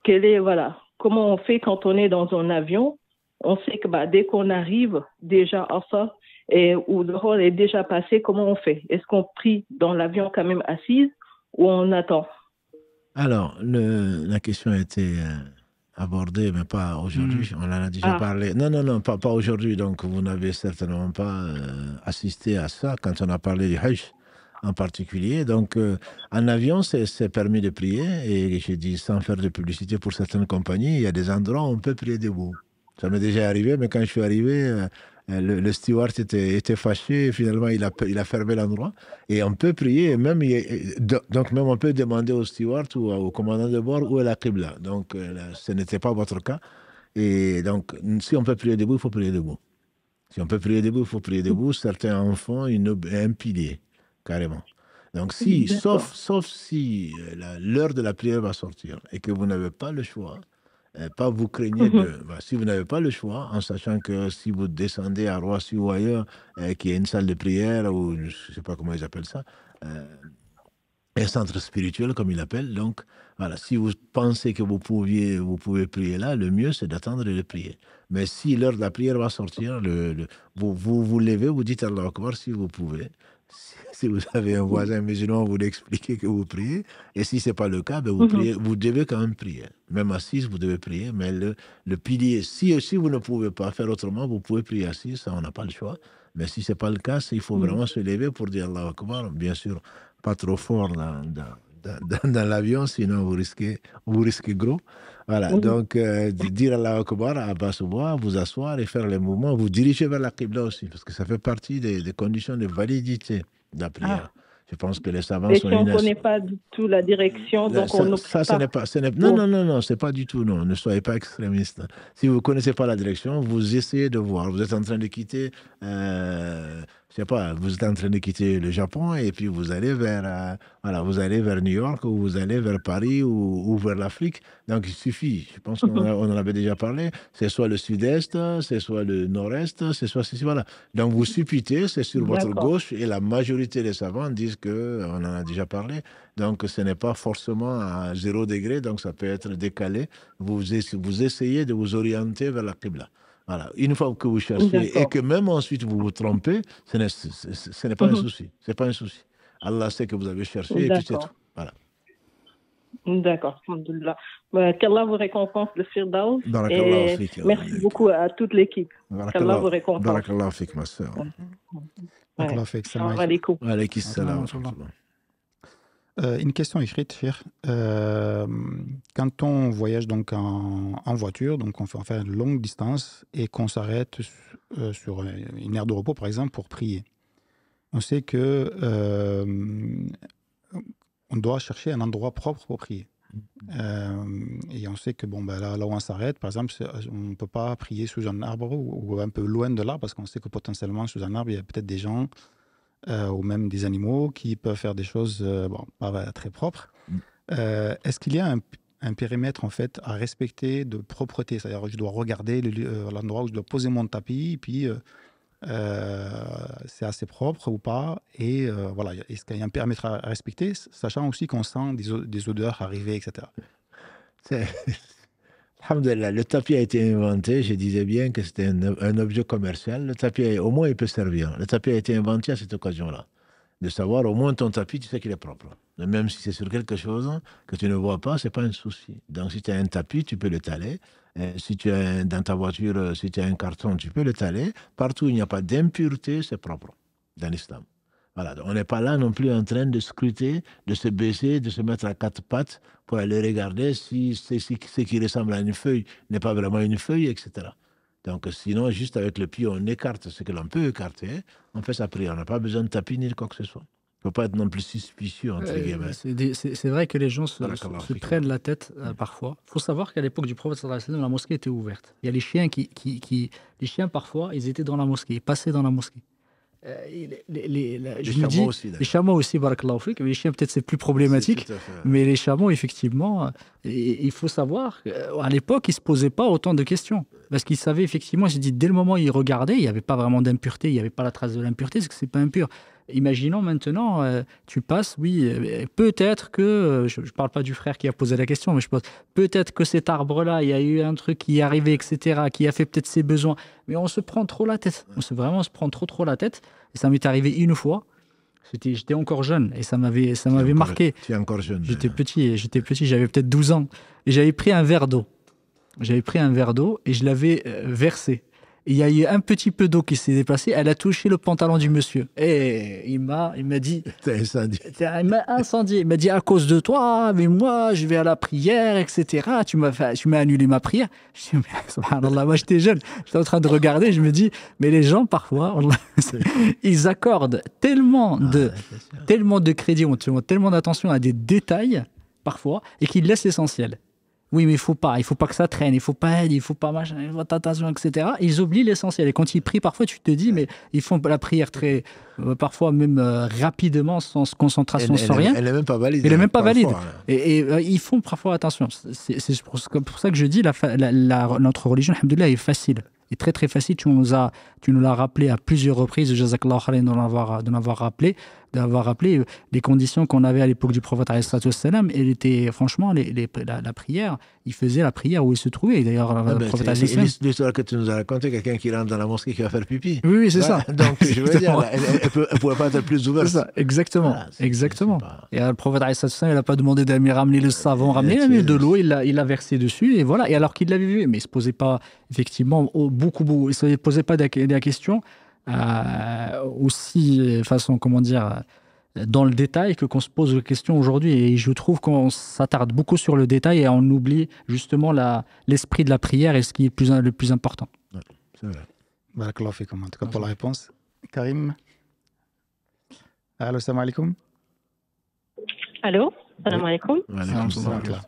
Quelle est, voilà, comment on fait quand on est dans un avion On sait que bah, dès qu'on arrive, déjà, enfin, et, ou le rôle est déjà passé, comment on fait Est-ce qu'on prie dans l'avion quand même assise ou on attend Alors, le, la question était euh, abordé, mais pas aujourd'hui. Hmm. On en a déjà ah. parlé. Non, non, non, pas, pas aujourd'hui. Donc, vous n'avez certainement pas euh, assisté à ça quand on a parlé du Hajj en particulier. Donc, euh, en avion, c'est permis de prier. Et j'ai dit, sans faire de publicité pour certaines compagnies, il y a des endroits où on peut prier debout. Ça m'est déjà arrivé, mais quand je suis arrivé, euh, euh, le, steward était, fâché, finalement il a, il a fermé l'endroit. Et on peut prier, même, donc même on peut demander au steward ou au commandant de bord où est la Qibla. Donc euh, ce n'était pas votre cas. Et donc si on peut prier debout, il faut prier debout. Si on peut prier debout, il faut prier debout. Certains enfants, ils un pilier, carrément. Donc si, sauf, sauf si euh, l'heure de la prière va sortir et que vous n'avez pas le choix, euh, pas vous craignez de. si vous n'avez pas le choix, en sachant que si vous descendez à Roissy ou ailleurs, euh, qui qu'il a une salle de prière, ou je ne sais pas comment ils appellent ça, euh, un centre spirituel, comme ils l'appellent. Donc, voilà, si vous pensez que vous, pouviez, vous pouvez prier là, le mieux, c'est d'attendre et de prier. Mais si l'heure de la prière va sortir, le, vous, vous, vous levez, vous dites alors Akbar si vous pouvez. si vous avez un voisin musulman, vous l'expliquez que vous priez. Et si ce n'est pas le cas, ben vous, mhm. vous devez quand même prier. Même assise, vous devez prier. Mais le, pilier, si, si vous ne pouvez pas faire autrement, vous pouvez prier assise, ça, on n'a pas le choix. Mais si ce n'est pas le cas, il faut mhm. vraiment se lever pour dire Allah Akbar. Bien sûr, pas trop fort dans, dans l'avion, sinon vous risquez, vous risquez gros. Voilà, donc euh, dire à Akbar, basse voix, vous asseoir et faire les mouvements, vous diriger vers la Qibla aussi, parce que ça fait partie des, conditions de validité de la prière. Ah. Je pense que les savants sont si on ne connaît pas du tout la direction, donc on ça, n'est pas. Ce non, non, non, non, c'est pas du tout, non. Ne soyez pas extrémiste. Si vous ne connaissez pas la direction, vous essayez de voir. Vous êtes en train de quitter euh, pas, vous êtes en train de quitter le Japon et puis vous allez vers, euh, voilà, vous allez vers New York ou vous allez vers Paris ou, vers l'Afrique. Donc il suffit. Je pense qu'on mhm. en avait déjà parlé. C'est soit le sud-est, c'est soit le nord-est, c'est soit ceci, voilà. Donc vous supputez, c'est sur votre gauche et la majorité des savants disent que, euh, on en a déjà parlé. Donc ce n'est pas forcément à zéro degré, donc ça peut être décalé. Vous, vous essayez de vous orienter vers la Qibla. Voilà. Une fois que vous cherchez et que même ensuite vous vous trompez, ce n'est, pas un mhm. souci. Ce n'est pas un souci. Allah sait que vous avez cherché et puis c'est tout. Voilà. D'accord, Que bah, Qu'Allah vous récompense le Firdaus. Et merci beaucoup à toute l'équipe. Allah vous récompense. Barakallah fik, ma soeur. Barakallah fik, salam. Alaykum salam. Euh, une question écrite, Fir. Euh, quand on voyage donc en, voiture, donc on fait, une longue distance et qu'on s'arrête euh, sur une aire de repos, par exemple, pour prier, on sait que on doit chercher un endroit propre pour prier. et on sait que bon, ben là, là où on s'arrête, par exemple, on ne peut pas prier sous un arbre ou, ou un peu loin de l'arbre parce qu'on sait que potentiellement sous un arbre, il y a peut-être des gens euh, ou même des animaux qui peuvent faire des choses euh, bon, pas très propres. Mm. Euh, est-ce qu'il y a un, périmètre en fait à respecter de propreté C'est-à-dire je dois regarder l'endroit où je dois poser mon tapis, puis c'est assez propre ou pas Et voilà, est-ce qu'il y a un périmètre à respecter, sachant aussi qu'on sent des, des odeurs arriver, etc. le tapis a été inventé, je disais bien que c'était un, objet commercial. Le tapis, au moins, il peut servir. Le tapis a été inventé à cette occasion-là. De savoir, au moins, ton tapis, tu sais qu'il est propre. Même si c'est sur quelque chose que tu ne vois pas, c'est pas un souci. Donc, si tu as un tapis, tu peux l'étaler. Si tu as dans ta voiture, si tu as un carton, tu peux le l'étaler. Partout où il n'y a pas d'impureté, c'est propre dans l'islam on n'est pas là non plus en train de scruter, de se baisser, de se mettre à quatre pattes pour aller regarder si, c'est ce qui ressemble à une feuille n'est pas vraiment une feuille, etc. Donc sinon, juste avec le pied, on écarte ce que l'on peut écarter, on fait sa prière. On n'a pas besoin de tapis ni de quoi que ce soit. Il ne faut pas être non plus suspicieux, entre euh, guillemets. C'est vrai que les gens se, prennent la tête euh, mm. parfois. Il faut savoir qu'à l'époque du prophète, la mosquée était ouverte. Il y a les chiens qui... Les chiens, parfois, ils étaient dans la mosquée, ils passaient dans la mosquée. Euh, les, les, aussi, les chameaux Les chiens, peut-être, c'est plus problématique. Mais les chameaux, effectivement, euh, il faut savoir euh, à l'époque, ils ne se posaient pas autant de questions. Parce qu'ils savaient, effectivement, j'ai dit, dès le moment où ils regardaient, il n'y avait pas vraiment d'impureté, il n'y avait pas la trace de l'impureté, parce que ce n'est pas impur. Imaginons maintenant, euh, tu passes, oui, euh, peut-être que, euh, je ne parle pas du frère qui a posé la question, mais je pense, peut-être que cet arbre-là, il y a eu un truc qui est arrivé, etc., qui a fait peut-être ses besoins, mais on se prend trop la tête. On se, vraiment, on se prend trop, trop la tête. Et ça m'est arrivé une fois. J'étais encore jeune et ça m'avait ça m'avait marqué. Tu es encore jeune. J'étais petit, j'étais petit, j'avais peut-être 12 ans et j'avais pris un verre d'eau. J'avais pris un verre d'eau et je l'avais versé il y a eu un petit peu d'eau qui s'est déplacée. Elle a touché le pantalon du monsieur. Et il m'a, il m'a dit. incendié. Il m'a incendié. Il m'a dit à cause de toi, mais moi, je vais à la prière, etc. Tu m'as fait, tu m'as annulé ma prière. Je dis, moi, j'étais jeune. J'étais en train de regarder. Je me dis, mais les gens, parfois, ils accordent tellement ah, de, tellement de crédit, tellement d'attention à des détails, parfois, et qu'ils laissent l'essentiel. Oui, mais il faut pas, il faut pas que ça traîne, il faut pas aider, il faut pas machin, attention, etc. Ils oublient l'essentiel. Et quand ils prient, parfois, tu te dis, mais ils font la prière très, euh, parfois même euh, rapidement, sans concentration, elle, sans rien. Elle est même pas valide. Elle n'est même pas hein, valide. Hein. et, euh, ils font parfois attention. C'est pour, ça que je dis, la, notre religion, alhamdoulilah, est facile est très très facile. Tu nous as, tu nous l'as rappelé à plusieurs reprises. Jazakallah khairan de avoir de m'avoir rappelé, d'avoir rappelé euh, les conditions qu'on avait à l'époque du prophète salam. Elle était franchement les, la, prière. Il faisait la prière où il se trouvait. D'ailleurs, ah ben, l'histoire que tu nous as racontée, quelqu'un qui rentre dans la mosquée qui va faire pipi. Oui, oui c'est ça. Donc je veux dire, elle, ne pouvait pas être plus ouverte. Ça. Exactement, ah, exactement. Et le prophète salam, il n'a pas demandé d'aller ramener le savon, ramener de l'eau. Il l'a versé dessus et voilà. Et alors qu'il l'avait vu, mais il se posait pas effectivement au beaucoup, beaucoup. Ils se posaient pas des, des questions euh, aussi euh, façon, comment dire, euh, dans le détail que qu'on se pose la questions aujourd'hui. Et je trouve qu'on s'attarde beaucoup sur le détail et on oublie justement l'esprit de la prière et ce qui est le plus important. c'est vrai. en tout cas pour la réponse. Karim Allô, salam alaikum. Allô, salam alaikum. Salam alaikum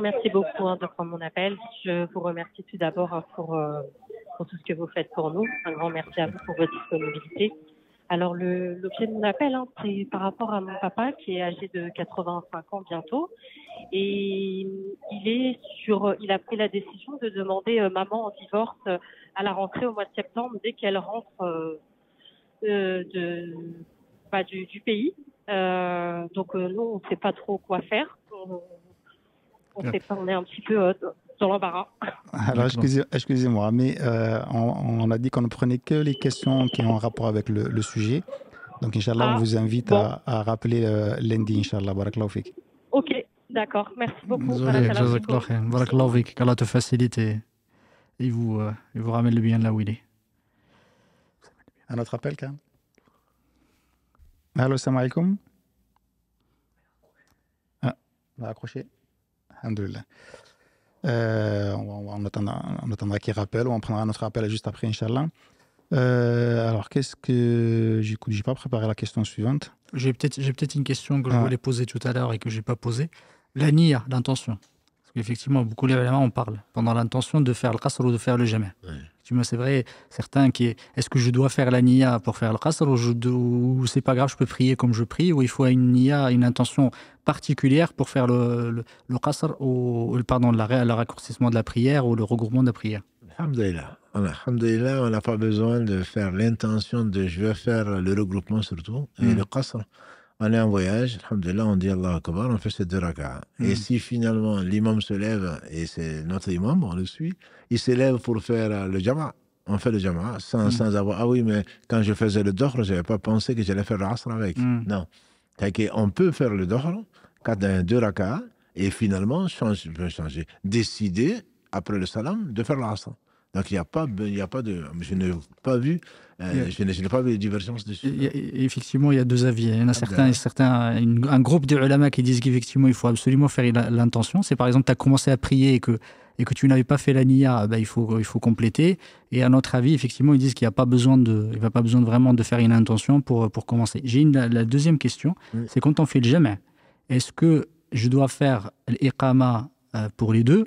merci beaucoup hein, de prendre mon appel. Je vous remercie tout d'abord hein, euh, pour, tout ce que vous faites pour nous. Un grand merci à vous pour votre disponibilité. Alors, l'objet de mon appel, hein, c'est par rapport à mon papa qui est âgé de 85 ans bientôt. Et il, est il a pris la décision de demander euh, maman en divorce euh, à la rentrée au mois de septembre, dès qu'elle rentre de, bah, du, pays. donc, nous, on ne sait pas trop quoi faire. On, on fait pas, est un petit peu euh, dans l'embarras. Alors, excusez-moi, mais euh, on, a dit qu'on ne prenait que les questions qui ont un rapport avec le, sujet. Donc, Inch'Allah, on ah, vous invite à, rappeler euh, lundi, Inch'Allah. Barakallahu fik. Ok, d'accord. Merci beaucoup. Barak Barakallahu fik. Qu'Allah te facilite et, vous, ramène le bien là où il est. Un autre appel, quand Allô, salam alaikum. Ah, on va accrocher. Alhamdulillah. on, on, attendra, qu'il rappelle ou on prendra notre appel juste après, Inch'Allah. Euh, alors, qu'est-ce que. j'ai pas préparé la question suivante. J'ai peut-être peut une question que je ah. voulais poser tout à l'heure et que j'ai pas posée. La l'intention. Parce qu'effectivement, beaucoup d'événements, on parle pendant l'intention de faire le qasr ou de faire le jamais. Oui c'est vrai, certains qui est-ce que je dois faire la niya pour faire le qasr ou, c'est pas grave, je peux prier comme je prie, ou il faut une niya, une intention particulière pour faire le, le, qasr ou pardon, le, raccourcissement de la prière ou le regroupement de la prière Alhamdulillah. on n'a pas besoin de faire l'intention de je veux faire le regroupement surtout, et hmm. le qasr on est en voyage, alhamdulillah, on dit Allah Akbar, on fait ces deux rak'ah. Et hmm. si finalement l'imam se lève, et c'est notre imam, on le suit, il se lève pour faire euh, le jama. On fait le jama sans, hmm. sans avoir, ah oui, mais quand je faisais le dohr, je n'avais pas pensé que j'allais faire le avec. Hmm. Non. cest on peut faire le dohr, euh, deux raka et finalement changer, changer, décider après le salam de faire l'asr. Donc il n'y a pas, il y a pas de, je n'ai pas vu, euh, je n'ai pas vu de divergence dessus. effectivement, il y a deux avis. Il y en a ah, certains, ben. certains, un groupe de ulama qui disent qu'effectivement il faut absolument faire l'intention. C'est par exemple, tu as commencé à prier et que et que tu n'avais pas fait la niya, ah, ben, il faut il faut compléter. Et à notre avis, effectivement, ils disent qu'il n'y a pas besoin de, il va pas besoin vraiment de faire une intention pour pour commencer. J'ai la, deuxième question, c'est quand on fait le jamais, est-ce que je dois faire l'ikama euh, pour les deux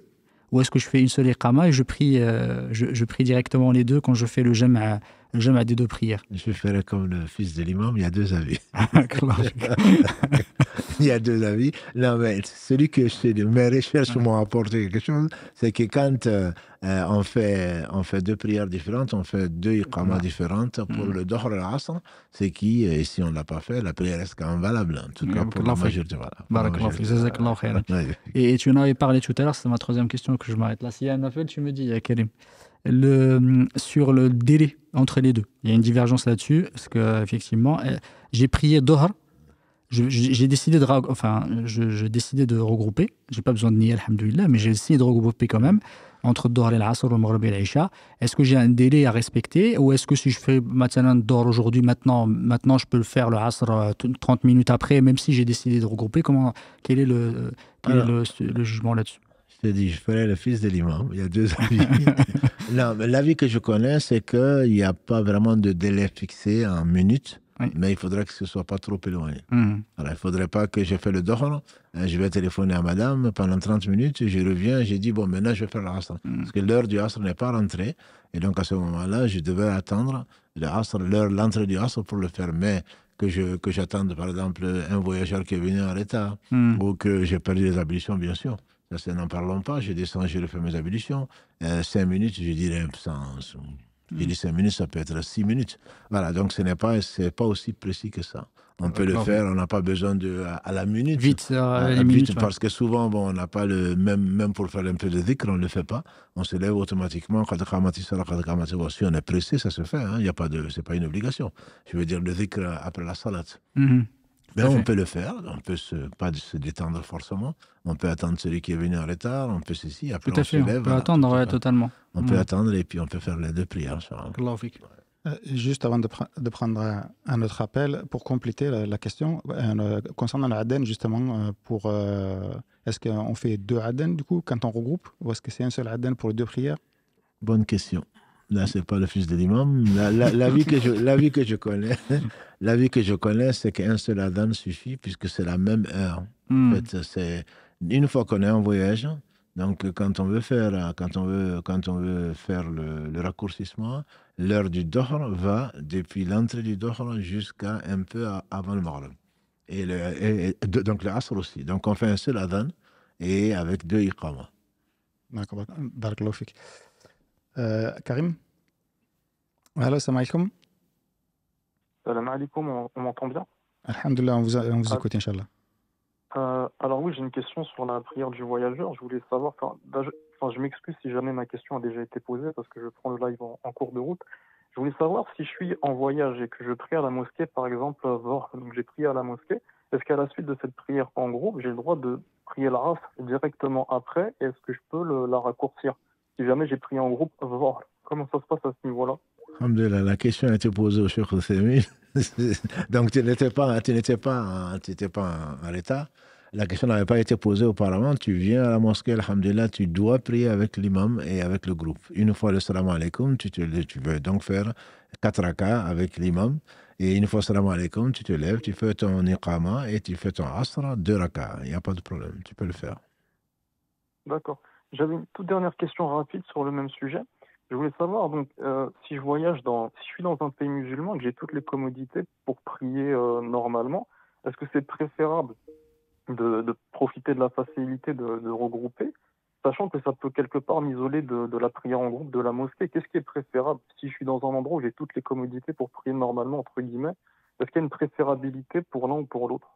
ou est-ce que je fais une seule iqama et je prie, euh, je, prie directement les deux quand je fais le jama je dit de prière. Je ferai comme le fils de l'imam, il y a deux avis. Ah, il y a deux avis. Non, mais celui que je, mes recherches m'ont apporté quelque chose, c'est que quand euh, euh, on, fait, on fait deux prières différentes, on fait deux iqamas différentes pour mm. le Dohr et l'Asr, c'est qui, euh, si on ne l'a pas fait, la prière est quand même valable. En tout mm, cas, pour la majorité. Voilà, et, tu en avais parlé tout à l'heure, c'est ma troisième question que je m'arrête là. Si y a un appel, tu me dis, Karim le, sur le délai entre les deux. Il y a une divergence là-dessus, parce effectivement, euh, j'ai prié Dohar, j'ai décidé de enfin je, n'ai de regrouper j'ai pas besoin de nier alhamdoulilah mais j'ai décidé de regrouper quand même entre Dohr et l'Asr le Maghrib et est-ce que j'ai un délai à respecter ou est-ce que si je fais maintenant Dor aujourd'hui maintenant maintenant je peux le faire le Asr 30 euh, minutes après même si j'ai décidé de regrouper comment quel est euh, est le jugement là-dessus je dis, je ferai le fils de l'imam. Il y a deux avis. non, mais l'avis que je connais, c'est qu'il n'y a pas vraiment de délai fixé en minutes. Mais il faudrait que ce soit pas trop éloigné. Il mhm. Alors, il faudrait pas que je fait le dohor, hein. euh, je vais téléphoner à madame pendant 30 minutes, je reviens, j'ai dit, bon, maintenant je vais faire l'asr. Mhm. Parce que l'heure du asr n'est pas rentrée. Et donc, à ce moment-là, je devais attendre l'heure, l'entrée du asr pour le faire. Mais que je que j'attende par exemple un voyageur qui est venu en retard mhm. ou que j'ai perdu les ablutions bien sûr ça, n'en parlons pas. Je descends, je refais mes ablutions. Euh, cinq minutes, je dirais un sens. Mmh. Je dis cinq minutes, ça peut être six minutes. Voilà, donc ce n'est pas, pas aussi précis que ça. On peut le faire, on n'a pas besoin de à, la minute. Vite, parce que souvent, bon, on n'a pas le même, même pour faire un peu de dhikr, on ne le fait pas. On se lève automatiquement. Si on est pressé, ça se fait. Hein. Il n'est a pas de, c'est pas une obligation. Je veux dire le dhikr après la salat hmm. Ben, on peut le faire, on peut se, pas se détendre forcément, on peut attendre celui qui est venu en retard, on peut ceci, après tout à on fait, On peut attendre, totalement. On peut mm. attendre et puis on peut faire les deux prières. Hein, euh, juste avant de, prendre un autre appel, pour compléter la, question, euh, concernant l'Aden, justement, euh, pour est-ce qu'on fait deux Aden du coup quand on regroupe, ou est-ce que c'est un seul Aden pour les deux prières Bonne question. Non, c'est pas le fils de l'imam. La, la, vie que je, la vie que je connais, la vie que je connais, c'est qu'un seul adhan suffit puisque c'est la même heure. Hmm. c'est une fois qu'on est en voyage. Donc, quand on veut faire, quand on veut, quand on veut faire le, raccourcissement, l'heure du Dohr va depuis l'entrée du Dohr jusqu'à un peu avant le Maghreb. Et, donc le Asr aussi. Donc, on fait un seul adhan et avec deux iqamas. D'accord, euh, Karim Allô, salam alaikum. Salam alaikum, on, m'entend bien Alhamdulillah, on vous, on vous ah. écoute, Inch'Allah. Euh, alors oui, j'ai une question sur la prière du voyageur. Je voulais savoir, enfin, je, m'excuse si jamais ma question a déjà été posée parce que je prends le live en, cours de route. Je voulais savoir si je suis en voyage et que je prie à la mosquée, par exemple, donc j'ai prié à la mosquée, est-ce qu'à la suite de cette prière en groupe, j'ai le droit de prier la race directement après Est-ce que je peux la raccourcir si jamais j'ai prié en groupe, voir comment ça se passe à ce niveau-là. Alhamdulillah, la question a été posée au Cheikh Semil. Donc tu n'étais pas, tu n'étais pas, tu pas en, l'état. La question n'avait pas été posée auparavant. Tu viens à la mosquée, Alhamdulillah, tu dois prier avec l'imam et avec le groupe. Une fois le salam alaikum, tu, te, tu veux donc faire quatre rakats avec l'imam. Et une fois salam alaikum, tu te lèves, tu fais ton niqama et tu fais ton asra, deux rakats. Il n'y a pas de problème, tu peux le faire. D'accord. J'avais une toute dernière question rapide sur le même sujet. Je voulais savoir, donc, euh, si je voyage dans, si je suis dans un pays musulman, et que j'ai toutes les commodités pour prier euh, normalement, est-ce que c'est préférable de, profiter de la facilité de, regrouper, sachant que ça peut quelque part m'isoler de, de, la prière en groupe, de la mosquée Qu'est-ce qui est préférable si je suis dans un endroit où j'ai toutes les commodités pour prier normalement, entre guillemets Est-ce qu'il y a une préférabilité pour l'un ou pour l'autre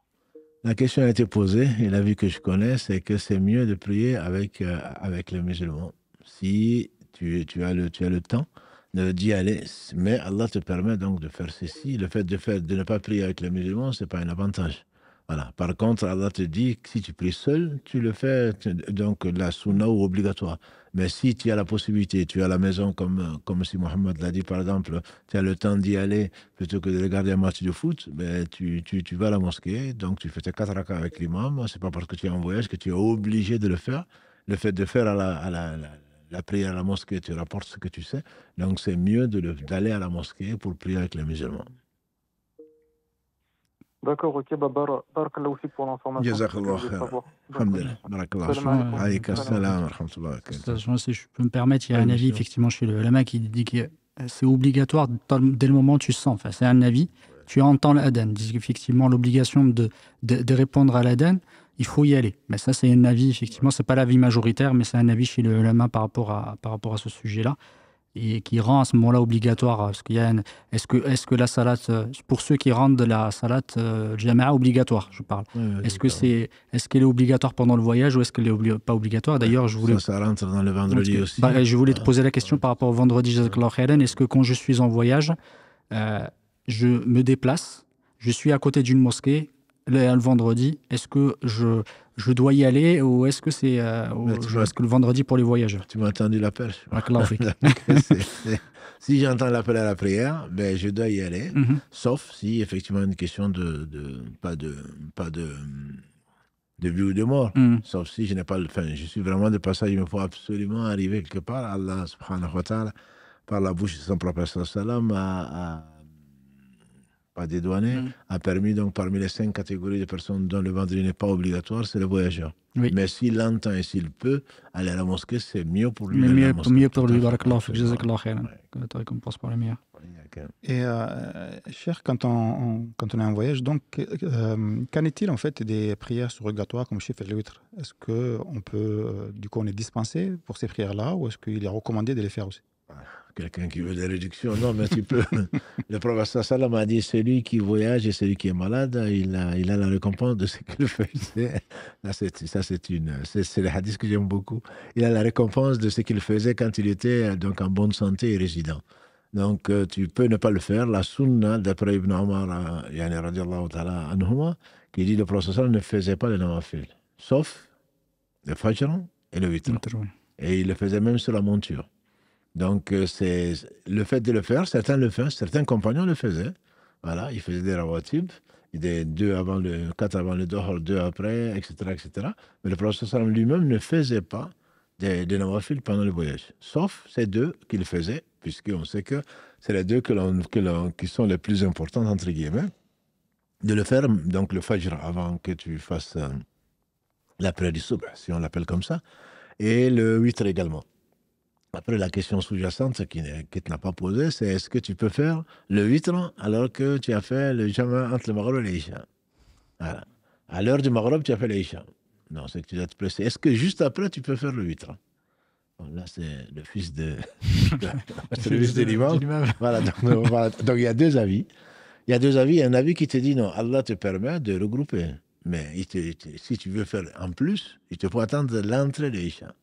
la question a été posée et la vue que je connais, c'est que c'est mieux de prier avec, euh, avec les musulmans. Si tu, tu, as le, tu as le temps d'y aller, mais Allah te permet donc de faire ceci. Le fait de, faire, de ne pas prier avec les musulmans, ce n'est pas un avantage. Voilà. Par contre, Allah te dit que si tu pries seul, tu le fais, donc la sunna ou obligatoire. Mais si tu as la possibilité, tu es à la maison, comme, comme si Mohamed l'a dit par exemple, tu as le temps d'y aller plutôt que de regarder un match de foot, mais ben, tu, tu, tu vas à la mosquée, donc tu fais tes quatre rakas avec l'imam. C'est pas parce que tu es en voyage que tu es obligé de le faire. Le fait de faire à la, à la, la, la prière à la mosquée, tu rapportes ce que tu sais. Donc c'est mieux d'aller à la mosquée pour prier avec les musulmans. D'accord, ok, bah, là aussi pour l'information. khair. Alhamdulillah, salam, Si je peux me permettre, il y a un avis effectivement chez le lama qui dit que euh, c'est obligatoire dès le moment où tu sens. Enfin, c'est un avis. Tu entends l'Aden. Effectivement, l'obligation de, de, répondre à l'Aden, il faut y aller. Mais ça, c'est un avis, effectivement, c'est pas l'avis majoritaire, mais c'est un avis chez le lama par rapport à, par rapport à ce sujet-là et qui rend à ce moment-là obligatoire euh, Est-ce que, est que, la salade, euh, pour ceux qui rendent la salade euh, obligatoire, je parle, est-ce que c'est, est-ce qu'elle est obligatoire pendant le voyage ou est-ce qu'elle est pas obligatoire D'ailleurs, je voulais ça, rentre dans le vendredi aussi. Bah, je voulais te euh, poser la question par rapport au vendredi. Est-ce que quand je suis en voyage, je me déplace, je suis à côté d'une mosquée, le vendredi, est-ce que je je dois y aller ou est-ce que c'est euh, bah, que le vendredi pour les voyageurs Tu m'as entendu l'appel ah, Si j'entends l'appel à la prière, ben, je dois y aller, mm-hmm. sauf si effectivement une question de, pas de pas de de vie ou de mort. Mm. Sauf si je n'ai pas le fin. Je suis vraiment de passage. Il me faut absolument arriver quelque part. Allah subhanahu wa ta'ala, par la bouche de son propre sallam, à à dédouané, mm. a permis donc parmi les cinq catégories de personnes dont le vendredi n'est pas obligatoire, c'est le voyageur. Mais s'il entend et s'il peut aller à la mosquée, c'est mieux pour lui. Mieux, mieux pour lui, barakallah, jazakallah que T'as récompense passeport est mieux. Et euh, cher, quand on, quand on est en voyage, donc, euh, qu'en est-il en fait des prières surrogatoires comme chez litre Est-ce que on peut, euh, du coup, on est dispensé pour ces prières-là ou est-ce qu'il est recommandé de les faire aussi ah, quelqu'un qui veut des réductions, non, mais tu peux. le professeur Salam a dit celui qui voyage et celui qui est malade, il a, il a la récompense de ce qu'il faisait. Ça, c'est une. C'est le hadith que j'aime beaucoup. Il a la récompense de ce qu'il faisait quand il était donc, en bonne santé et résident. Donc, euh, tu peux ne pas le faire. La sunna, d'après Ibn Omar, euh, qui dit le professeur ne faisait pas le namafil, sauf le fajr et le vitre. Et il le faisait même sur la monture. Donc, euh, c'est le fait de le faire, certains le faisaient, certains compagnons le faisaient. Voilà, ils faisaient des rawatib, des deux avant le, quatre avant le dohor, deux après, etc., etc. Mais le prophète lui-même ne faisait pas des, des pendant le voyage, sauf ces deux qu'il faisait, puisqu'on sait que c'est les deux que qui sont les plus importants entre guillemets, de le faire, donc le fajr, avant que tu fasses euh, la prière du si on l'appelle comme ça, et le huître également. Après, la question sous-jacente qui, qui n'a pas posé, c'est est-ce que tu peux faire le huître alors que tu as fait le jama entre le Maghreb et l'Isha voilà. À l'heure du Maghreb, tu as fait l'Isha. Non, c'est que tu dois te presser. Est-ce que juste après, tu peux faire le huître Là, c'est le fils de, le fils de l'imam. Voilà, donc, donc il y a deux avis. Il y a deux avis. Il y a un avis qui te dit non, Allah te permet de regrouper. Mais si tu veux faire en plus, il te faut attendre l'entrée de l'Isha.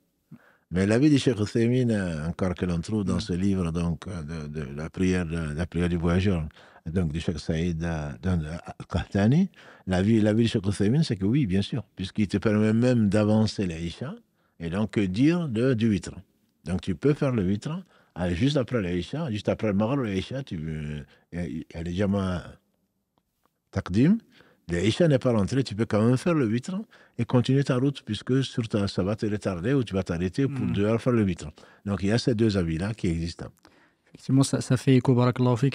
Mais l'avis du Cheikh Hussein, euh, encore que l'on trouve dans mm. ce livre, donc, euh, de, la, prière, euh, la prière du voyageur, donc du Cheikh Saïd Qahtani, vie du Cheikh Hussein, c'est que oui, bien sûr, puisqu'il te permet même d'avancer l'Aïcha, et donc dire de, du huître. Donc tu peux faire le huître juste après l'Aïcha, juste après le Maghreb, l'Aïcha, tu, elle est déjà ma taqdim, Isha n'est pas rentré, tu peux quand même faire le huître et continuer ta route, puisque sur ta, ça va te retarder ou tu vas t'arrêter pour hmm. deux devoir faire le huître. Donc il y a ces deux avis-là qui existent. Effectivement, ça, fait écho, à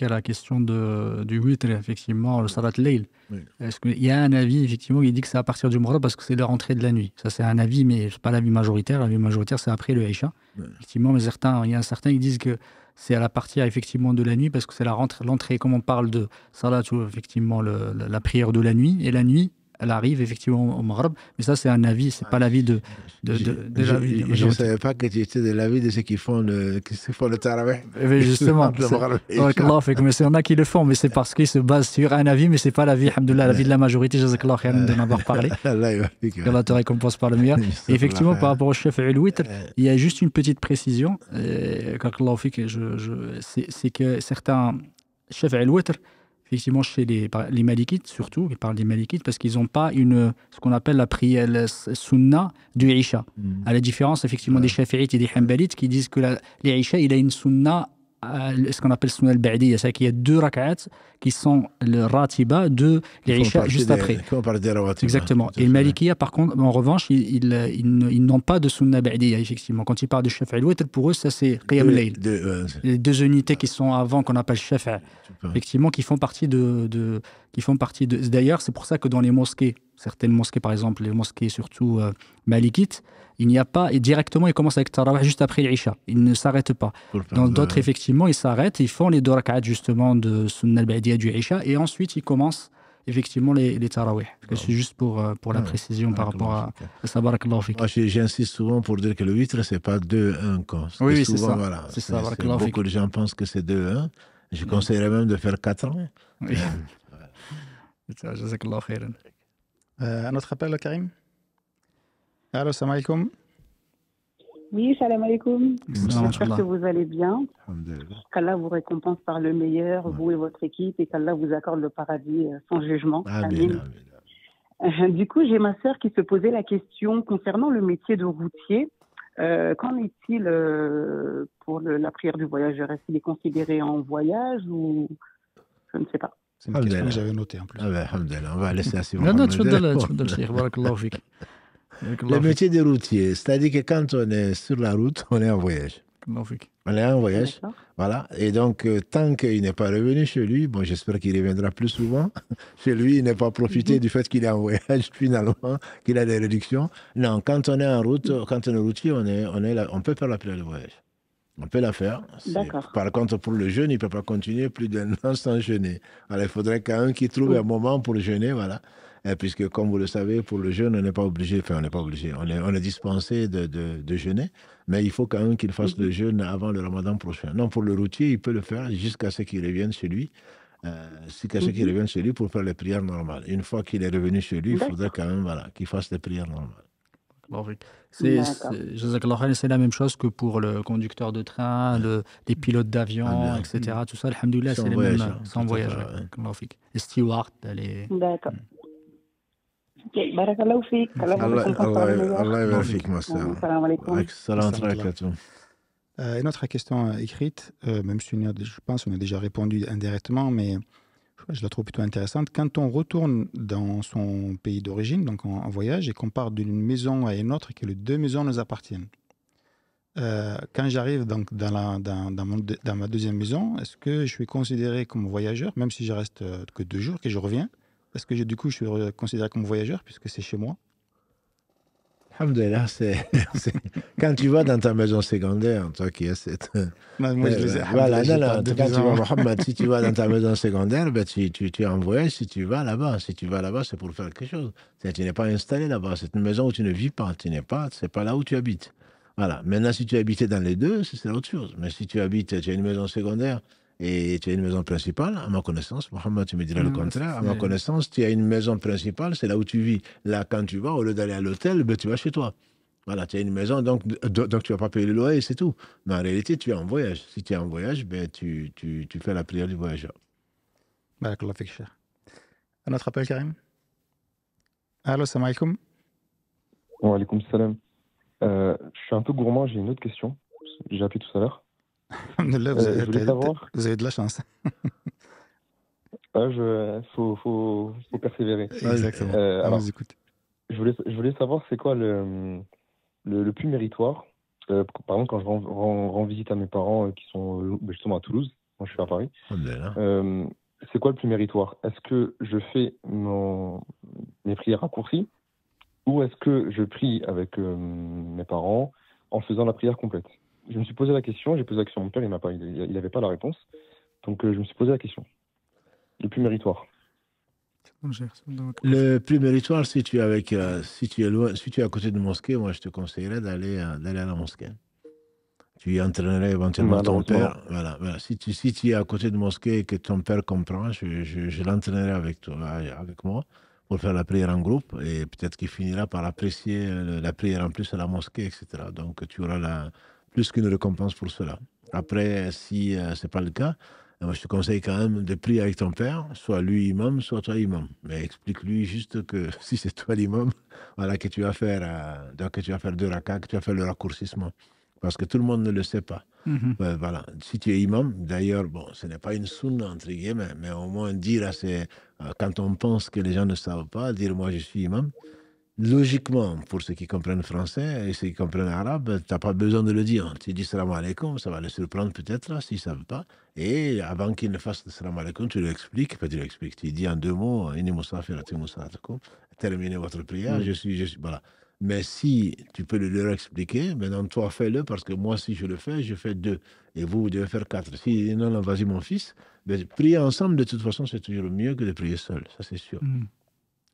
la question de, du huître, effectivement, le Salat Leil. Oui. est y a un avis, effectivement, qui dit que c'est à partir du Mourad, parce que c'est la rentrée de la nuit Ça, c'est un avis, mais ce pas l'avis majoritaire. L'avis majoritaire, c'est après le Isha. Effectivement, mais certains, il y a certains qui disent que c'est à la partie effectivement de la nuit, parce que c'est l'entrée, comme on parle de Salat, effectivement la prière de la nuit, et la nuit, elle arrive effectivement au Maroc, Mais ça, c'est un avis, ce c'est pas l'avis de, Je, ne savais pas que tu étais de l'avis de ceux qui font le, qui font le eh ben, Mais justement, il y en a qui le font, mais c'est parce qu'ils se basent sur un avis, mais ce n'est pas l'avis, l'avis de la majorité. Jazakallah khairan de m'avoir parlé. Allah te récompense par le meilleur. effectivement, par rapport au chef al euh, euh. il y a juste une petite précision. Euh, je, je, c'est que certains chefs al effectivement chez les, les Malikites, surtout, ils parlent des Malikites, parce qu'ils n'ont pas une, ce qu'on appelle la prière sunna du Isha. Mm. À la différence, effectivement, des Shafi'ites et des Hanbalites qui disent que l'Isha, il a une sunna euh, ce qu'on appelle Sunnah al badiyya cest c'est-à-dire qu'il y a deux rak'ats qui sont le ratiba de l'Isha juste après. Hein, Exactement. Et Malikiya, par contre, en revanche, ils, ils, n'ont pas de al badiyya effectivement. Quand ils parlent de chef al pour eux, ça c'est Qiyam al Les deux unités qui sont avant, qu'on appelle chef effectivement, qui font partie de qui font partie de. D'ailleurs, c'est pour ça que dans les mosquées, certaines mosquées, par exemple, les mosquées surtout euh, malikites, il n'y a pas, et directement, ils commencent avec Tarawih juste après l'Isha. Ils ne s'arrêtent pas. Dans d'autres, effectivement, ils s'arrêtent, ils font les deux rak'at, justement, de Sunnah al-Ba'diyah du Isha, et ensuite, ils commencent effectivement les, les C'est juste pour, euh, pour la précision par rapport à, ça J'insiste souvent pour dire que le huître, ce n'est pas 2-1. Oui, c'est ça. Voilà, beaucoup de gens pensent que c'est 2-1. Je mm. conseillerais même de faire 4 hein. euh, ans. Euh, un autre appel, Karim Allô, salam alaikum. Oui, salam alaikum. J'espère que vous allez bien. Qu'Allah vous récompense par le meilleur, vous et votre équipe, et qu'Allah vous accorde le paradis euh, sans jugement. Amen. Euh, du coup, j'ai ma sœur qui se posait la question concernant le métier de routier. qu'en est-il pour la prière du voyageur Est-ce qu'il est considéré en voyage ou je ne sais pas c'est une que j'avais en plus. Ah on va laisser à Simon. Le métier de routier, c'est-à-dire que quand on est sur la route, on est en voyage. On est en voyage. Voilà. Et donc, euh, tant qu'il n'est pas revenu chez lui, bon, j'espère qu'il reviendra plus souvent. chez lui, il n'est pas profité du fait qu'il est en voyage, finalement, qu'il a des réductions. Non, quand on est en route, quand on est routier, on, est, on, est là, on peut faire la période de voyage. On peut la faire. Par contre, pour le jeûne, il ne peut pas continuer plus d'un an sans jeûner. Alors, il faudrait qu'un qui trouve un moment pour jeûner, voilà. Et puisque, comme vous le savez, pour le jeûne, on n'est pas obligé, enfin, on n'est pas obligé, on est, dispensé de, de, jeûner, mais il faut quand même qu'il fasse le mhm. jeûne avant le ramadan prochain. Non, pour le routier, il peut le faire jusqu'à ce qu'il revienne chez lui, euh, jusqu'à ce qu'il mhm. chez lui pour faire les prières normales. Une fois qu'il est revenu chez lui, il faudrait quand même voilà, qu'il fasse les prières normales. C'est la même chose que pour le conducteur de train, le, les pilotes d'avion, ah, etc. Tout ça, alhamdoulilah, c'est les mêmes euh, sans voyageurs. Les stewards, les... D'accord. Hmm. Ok, بارك الله فيك الله excellent, Une autre question euh, écrite, euh, même si je pense qu'on a déjà répondu indirectement, mais je la trouve plutôt intéressante. Quand on retourne dans son pays d'origine, donc en, voyage, et qu'on part d'une maison à une autre, et que les deux maisons nous appartiennent. Euh, quand j'arrive donc dans, ma deuxième maison, est-ce que je suis considéré comme voyageur, même si je reste euh, que deux jours, que je reviens Est-ce que du coup je suis considéré comme voyageur puisque c'est chez moi là c'est, quand tu vas dans ta maison secondaire, toi qui as cette. moi, je euh, voilà, non, non, quand tu vas, si tu vas dans ta maison secondaire, ben, tu, tu, tu es envoyé si tu vas là-bas. Si tu vas là-bas, c'est pour faire quelque chose. tu n'es pas installé là-bas. C'est une maison où tu ne vis pas. Tu n'es pas, c'est pas là où tu habites. Voilà. Maintenant, si tu habitais dans les deux, c'est autre chose. Mais si tu habites, tu as une maison secondaire, et tu as une maison principale, à ma connaissance, Mohamed, tu me diras le contraire, à ma connaissance, tu as une maison principale, c'est là où tu vis. Là, quand tu vas, au lieu d'aller à l'hôtel, ben, tu vas chez toi. Voilà, tu as une maison, donc, donc tu ne vas pas payer le loyer, c'est tout. Mais en réalité, tu es en voyage. Si tu es en voyage, ben, tu, tu, tu fais la prière du voyageur. Barakallah fik, Un autre appel, Karim Allo, salam alaikum. Wa alaikum salam. Euh, je suis un peu gourmand, j'ai une autre question. J'ai appelé tout à l'heure. Euh, vous, avez, de la chance. Il ah, faut, faut, persévérer. Exactement. Euh, je voulais, je voulais savoir c'est quoi le, le, plus méritoire. Euh, par exemple, quand je rends, visite à mes parents qui sont justement à Toulouse, moi je suis à Paris, c'est quoi le plus méritoire Est-ce que je fais mon, mes prières raccourcies ou est-ce que je prie avec mes parents en faisant la prière complète je me suis posé la question, j'ai posé la question à mon père, il n'avait pas, il, avait pas la réponse. Donc euh, je me suis posé la question. Le plus méritoire. Le plus méritoire, si tu es avec, euh, si tu es loin, si tu es à côté de mosquée, moi je te conseillerais d'aller euh, d'aller à la mosquée. Tu y entraînerais éventuellement ton père. Voilà, voilà, Si tu si tu es à côté de mosquée et que ton père comprend, je, je, je l'entraînerai avec toi, avec moi, pour faire la prière en groupe et peut-être qu'il finira par apprécier la prière en plus à la mosquée, etc. Donc tu auras la plus qu'une récompense pour cela. Après, si euh, c'est ce n'est pas le cas, euh, moi, je te conseille quand même de prier avec ton père, soit lui imam, soit toi imam. Mais explique-lui juste que si c'est toi l'imam, voilà que tu vas faire, euh, que tu vas faire deux raka, que tu vas faire le raccourcissement. Parce que tout le monde ne le sait pas. Mhm. voilà. Si tu es imam, d'ailleurs, bon, ce n'est pas une sunna entre guillemets, mais au moins dire à quand on pense que les gens ne savent pas, dire moi je suis imam, logiquement, pour ceux qui comprennent français et ceux qui comprennent arabe, tu n'as pas besoin de le dire. Tu dis salam alaikum, ça va le surprendre peut-être, s'ils ne savent pas. Et avant qu'il ne fasse salam alaikum, tu lui expliques, tu lui expliques, tu dis en deux mots, terminez votre prière, je suis, je suis, voilà. Mais si tu peux le leur expliquer, maintenant toi fais-le parce que moi si je le fais, je fais deux. Et vous, vous devez faire quatre. Si non, non vas-y mon fils. Mais prier ensemble, de toute façon, c'est toujours mieux que de prier seul, ça c'est sûr. Mm.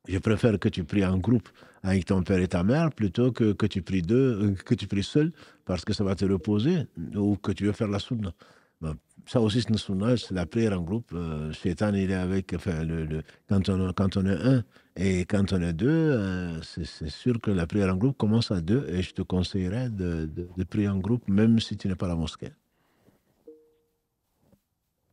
Je préfère que tu pries en groupe avec ton père et ta mère plutôt que, que tu pries deux, euh, que tu pries seul parce que ça va te reposer ou que tu veux faire la sunna. ça aussi, c'est une c'est la prière en groupe. Euh, il est avec, le, quand, on, quand on est un et quand on est deux, euh, c'est sûr que la prière en groupe commence à deux et je te conseillerais de, de, de prier en groupe même si tu n'es pas à la mosquée.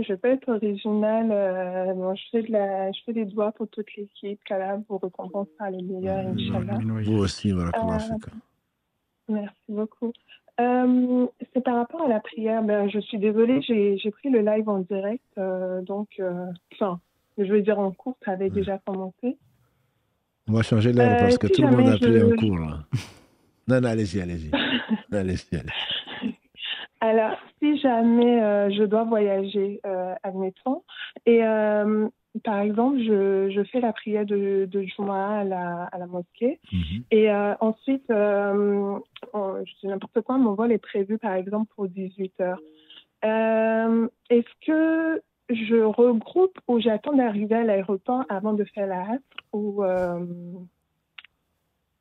Je vais pas être originale. Euh, je, fais je fais des doigts pour toute l'équipe. filles vous pour récompenser les meilleurs, Vous aussi, euh, Merci beaucoup. Euh, c'est par rapport à la prière. Ben, je suis désolée, j'ai pris le live en direct. Euh, donc, enfin, je veux dire en cours, ça avait déjà commencé. On va changer live parce que tout le monde a pris en cours. Non, non, allez-y, allez-y. allez-y, allez-y. Alors, si jamais euh, je dois voyager, euh, admettons, et euh, par exemple, je, fais la prière de, de à la, mosquée, mhm. et euh, ensuite, je n'importe quoi, mon vol est prévu par exemple pour 18 heures. Est-ce que je regroupe ou j'attends d'arriver à l'aéroport avant de faire la hâte ou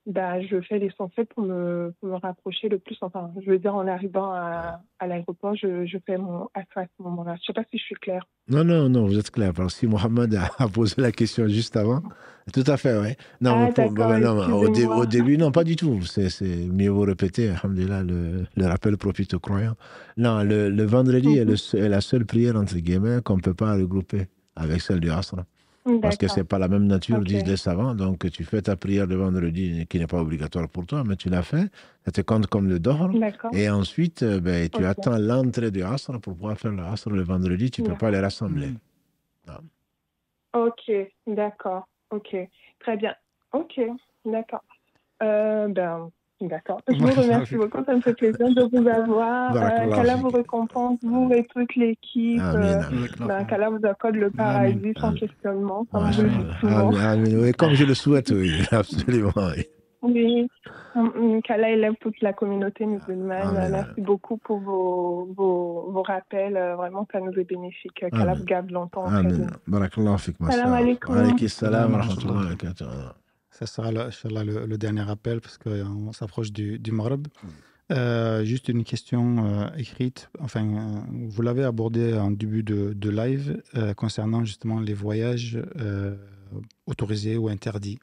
bah, je fais l'essentiel pour me, pour me rapprocher le plus. Enfin, je veux dire, en arrivant à, à l'aéroport, je, je, fais mon à ce moment-là. Je ne sais pas si je suis clair. Non, non, non, vous êtes clair. Si Mohamed a, posé la question juste avant. Tout à fait, oui. Non, ah, au, au, début, non, pas du tout. C'est mieux vous répéter, alhamdulillah, le, le rappel profite aux croyants. Non, le, vendredi est, mhm. est, la seule prière, entre guillemets, qu'on ne peut pas regrouper avec celle du Asra. Parce que ce n'est pas la même nature, disent les savants. Donc, tu fais ta prière le vendredi, qui n'est pas obligatoire pour toi, mais tu l'as fait. Ça te compte comme le d'or. Et ensuite, euh, ben, tu attends l'entrée du Asr pour pouvoir faire le Asr le vendredi. Tu ne peux pas les rassembler. Hmm. Ok, d'accord. Ok, très bien. Ok, d'accord. Euh, ben, D'accord. Je vous remercie beaucoup. Ça me fait plaisir de vous avoir. Euh, qu'Allah vous récompense, vous et toute l'équipe. Euh, Qu'Allah vous accorde le paradis sans questionnement. Comme je le souhaite, oui, absolument. Oui. Mm, mm, Kala élève toute la communauté musulmane. Euh, merci beaucoup pour vos, vos, rappels. Euh, vraiment, ça nous est bénéfique. Qu'Allah vous garde longtemps. Barakallah Salam alaikum. salam ça sera le, dernier appel parce qu'on euh, s'approche du, du mm. euh, juste une question euh, écrite. Enfin, vous l'avez abordé en début de, live concernant justement les voyages autorisés ou interdits.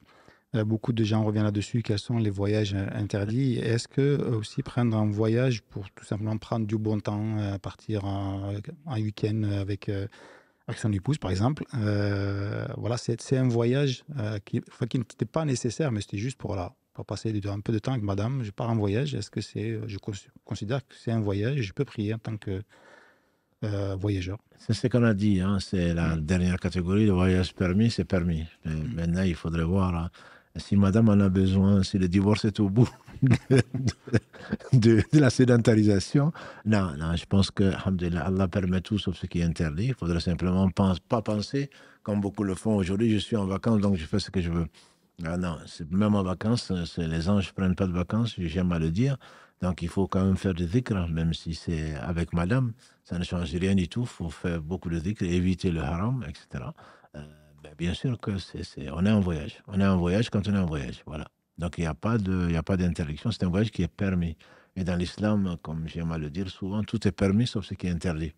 beaucoup de gens reviennent là-dessus. Quels sont les voyages interdits Est-ce que aussi prendre un voyage pour tout simplement prendre du bon temps, partir en, en week-end avec avec son épouse, par exemple. Euh, voilà, c'est un voyage euh, qui, n'était pas nécessaire, mais c'était juste pour, là pour passer un peu de temps avec madame. Je pars en voyage. Est-ce que c'est, euh, je considère que c'est un voyage je peux prier en tant que voyageur. C'est ce qu'on a dit, hein. c'est la dernière catégorie, de voyage permis, c'est permis. Mais mm. Maintenant, il faudrait voir hein si madame en a besoin, si le divorce est au bout de, la sédentarisation, non, non, je pense que Allah permet tout sauf ce qui est interdit. Il faudrait simplement pense, pas penser comme beaucoup le font aujourd'hui. Je suis en vacances, donc je fais ce que je veux. Ah non, non, même en vacances, euh, les anges ne prennent pas de vacances, j'aime à le dire. Donc il faut quand même faire des dhikr, hein, même si c'est avec madame, ça ne change rien du tout. Il faut faire beaucoup de dhikr, éviter le haram, etc. Ben, bien sûr que c'est, on est en voyage. On est en voyage quand on est en voyage. Voilà. Donc il n'y a pas de, y a pas d'interdiction. C'est un voyage qui est permis. Et dans l'islam, comme j'aime à le dire souvent, tout est permis sauf ce qui est interdit.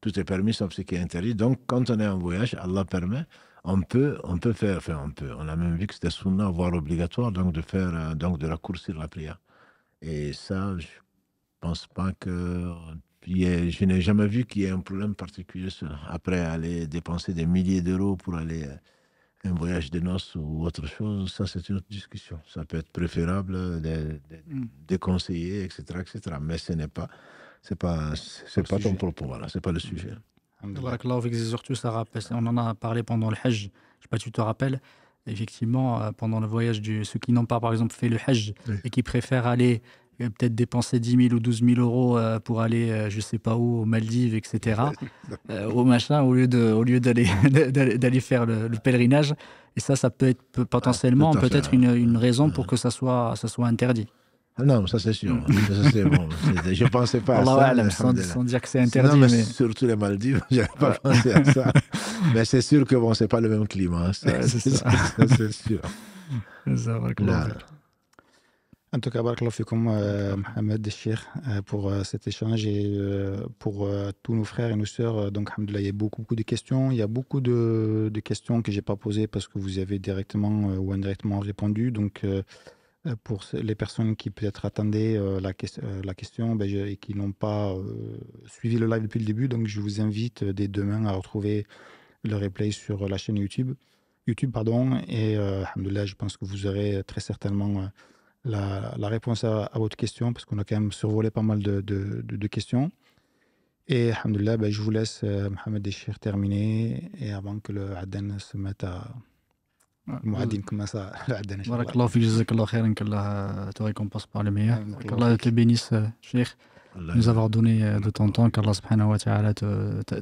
Tout est permis sauf ce qui est interdit. Donc quand on est en voyage, Allah permet. On peut, on peut faire, enfin on peut. On a même vu que c'était sunnah, voire obligatoire, donc de faire, euh, donc de raccourcir la prière. Et ça, je pense pas que puis, euh, je n'ai jamais vu qu'il y ait un problème particulier après aller dépenser des milliers d'euros pour aller euh, un voyage de noces ou autre chose. Ça, c'est une autre discussion. Ça peut être préférable euh, de, de, mm. etc., etc. Mais ce n'est pas, c'est pas, c'est pas, ton propos. Voilà, c'est pas le sujet. on en a parlé pendant le Hajj. Je sais pas si tu te rappelles. Effectivement, pendant le voyage du ceux qui n'ont pas, par exemple, fait le Hajj et qui préfèrent aller peut-être dépenser 10 000 ou 12 000 euros euh, pour aller, euh, je ne sais pas où, aux Maldives, etc., euh, au machin, au lieu d'aller d'aller faire le, pèlerinage. Et ça, ça peut être potentiellement ah, peut-être une, raison pour que ça soit, ça soit interdit. Ah non, ça c'est sûr. Mm. Je ne pensais pas à ça. Sans, dire que c'est interdit. mais, surtout les Maldives, je n'avais pas pensé à ça. mais c'est sûr que bon, ce n'est pas le même climat. Hein, c'est sûr. Ça, en tout cas, Ahmed euh, Mohamed euh, pour euh, cet échange et pour tous nos frères et nos sœurs. Donc, il y a beaucoup, beaucoup de questions. Il y a beaucoup de, questions que je n'ai pas posées parce que vous avez directement ou indirectement répondu. Donc, pour les personnes qui peut-être attendaient la, la question ben, et qui n'ont pas suivi le live depuis le début, donc je vous invite dès demain à retrouver le replay sur la chaîne YouTube. YouTube, pardon. Et, euh, je pense que vous aurez très certainement la, réponse à, votre question, parce qu'on a quand même survolé pas mal de, questions. Et alhamdoulilah, bah, je vous laisse, euh, Mohamed Echir, terminer, et avant que le Aden se mette à... المعادين كما euh, commence à que te récompense par le meilleur qu'Allah te bénisse euh, Cheikh nous avoir donné euh, de ton temps qu'Allah subhanahu wa ta'ala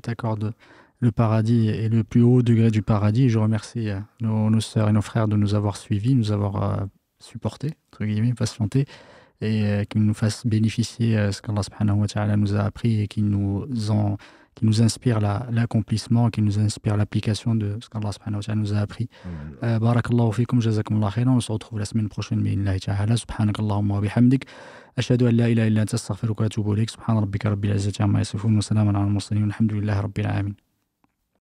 t'accorde le paradis et le plus haut degré du paradis. Je remercie nos, nos sœurs et nos frères de nous avoir suivis, nous avoir supporter, entre guillemets, pas se et euh, qu'il nous fasse bénéficier de euh, ce qu'Allah subhanahu wa ta'ala nous a appris et qu'il nous, en, qui nous inspire l'accomplissement, la, qui nous inspire l'application de ce qu'Allah subhanahu wa ta'ala nous a appris. Euh, barakallahu fikum, jazakumullah khayran. on se retrouve la semaine prochaine, bi'inlahi ta'ala, subhanakallahumma wa bihamdik, ashadu an la ilaha illa anta astaghfiruka wa atubu subhan rabbika rabbil izzati amma yasifun, wa salamun ala al-mursalin, alhamdulillahi rabbil alamin.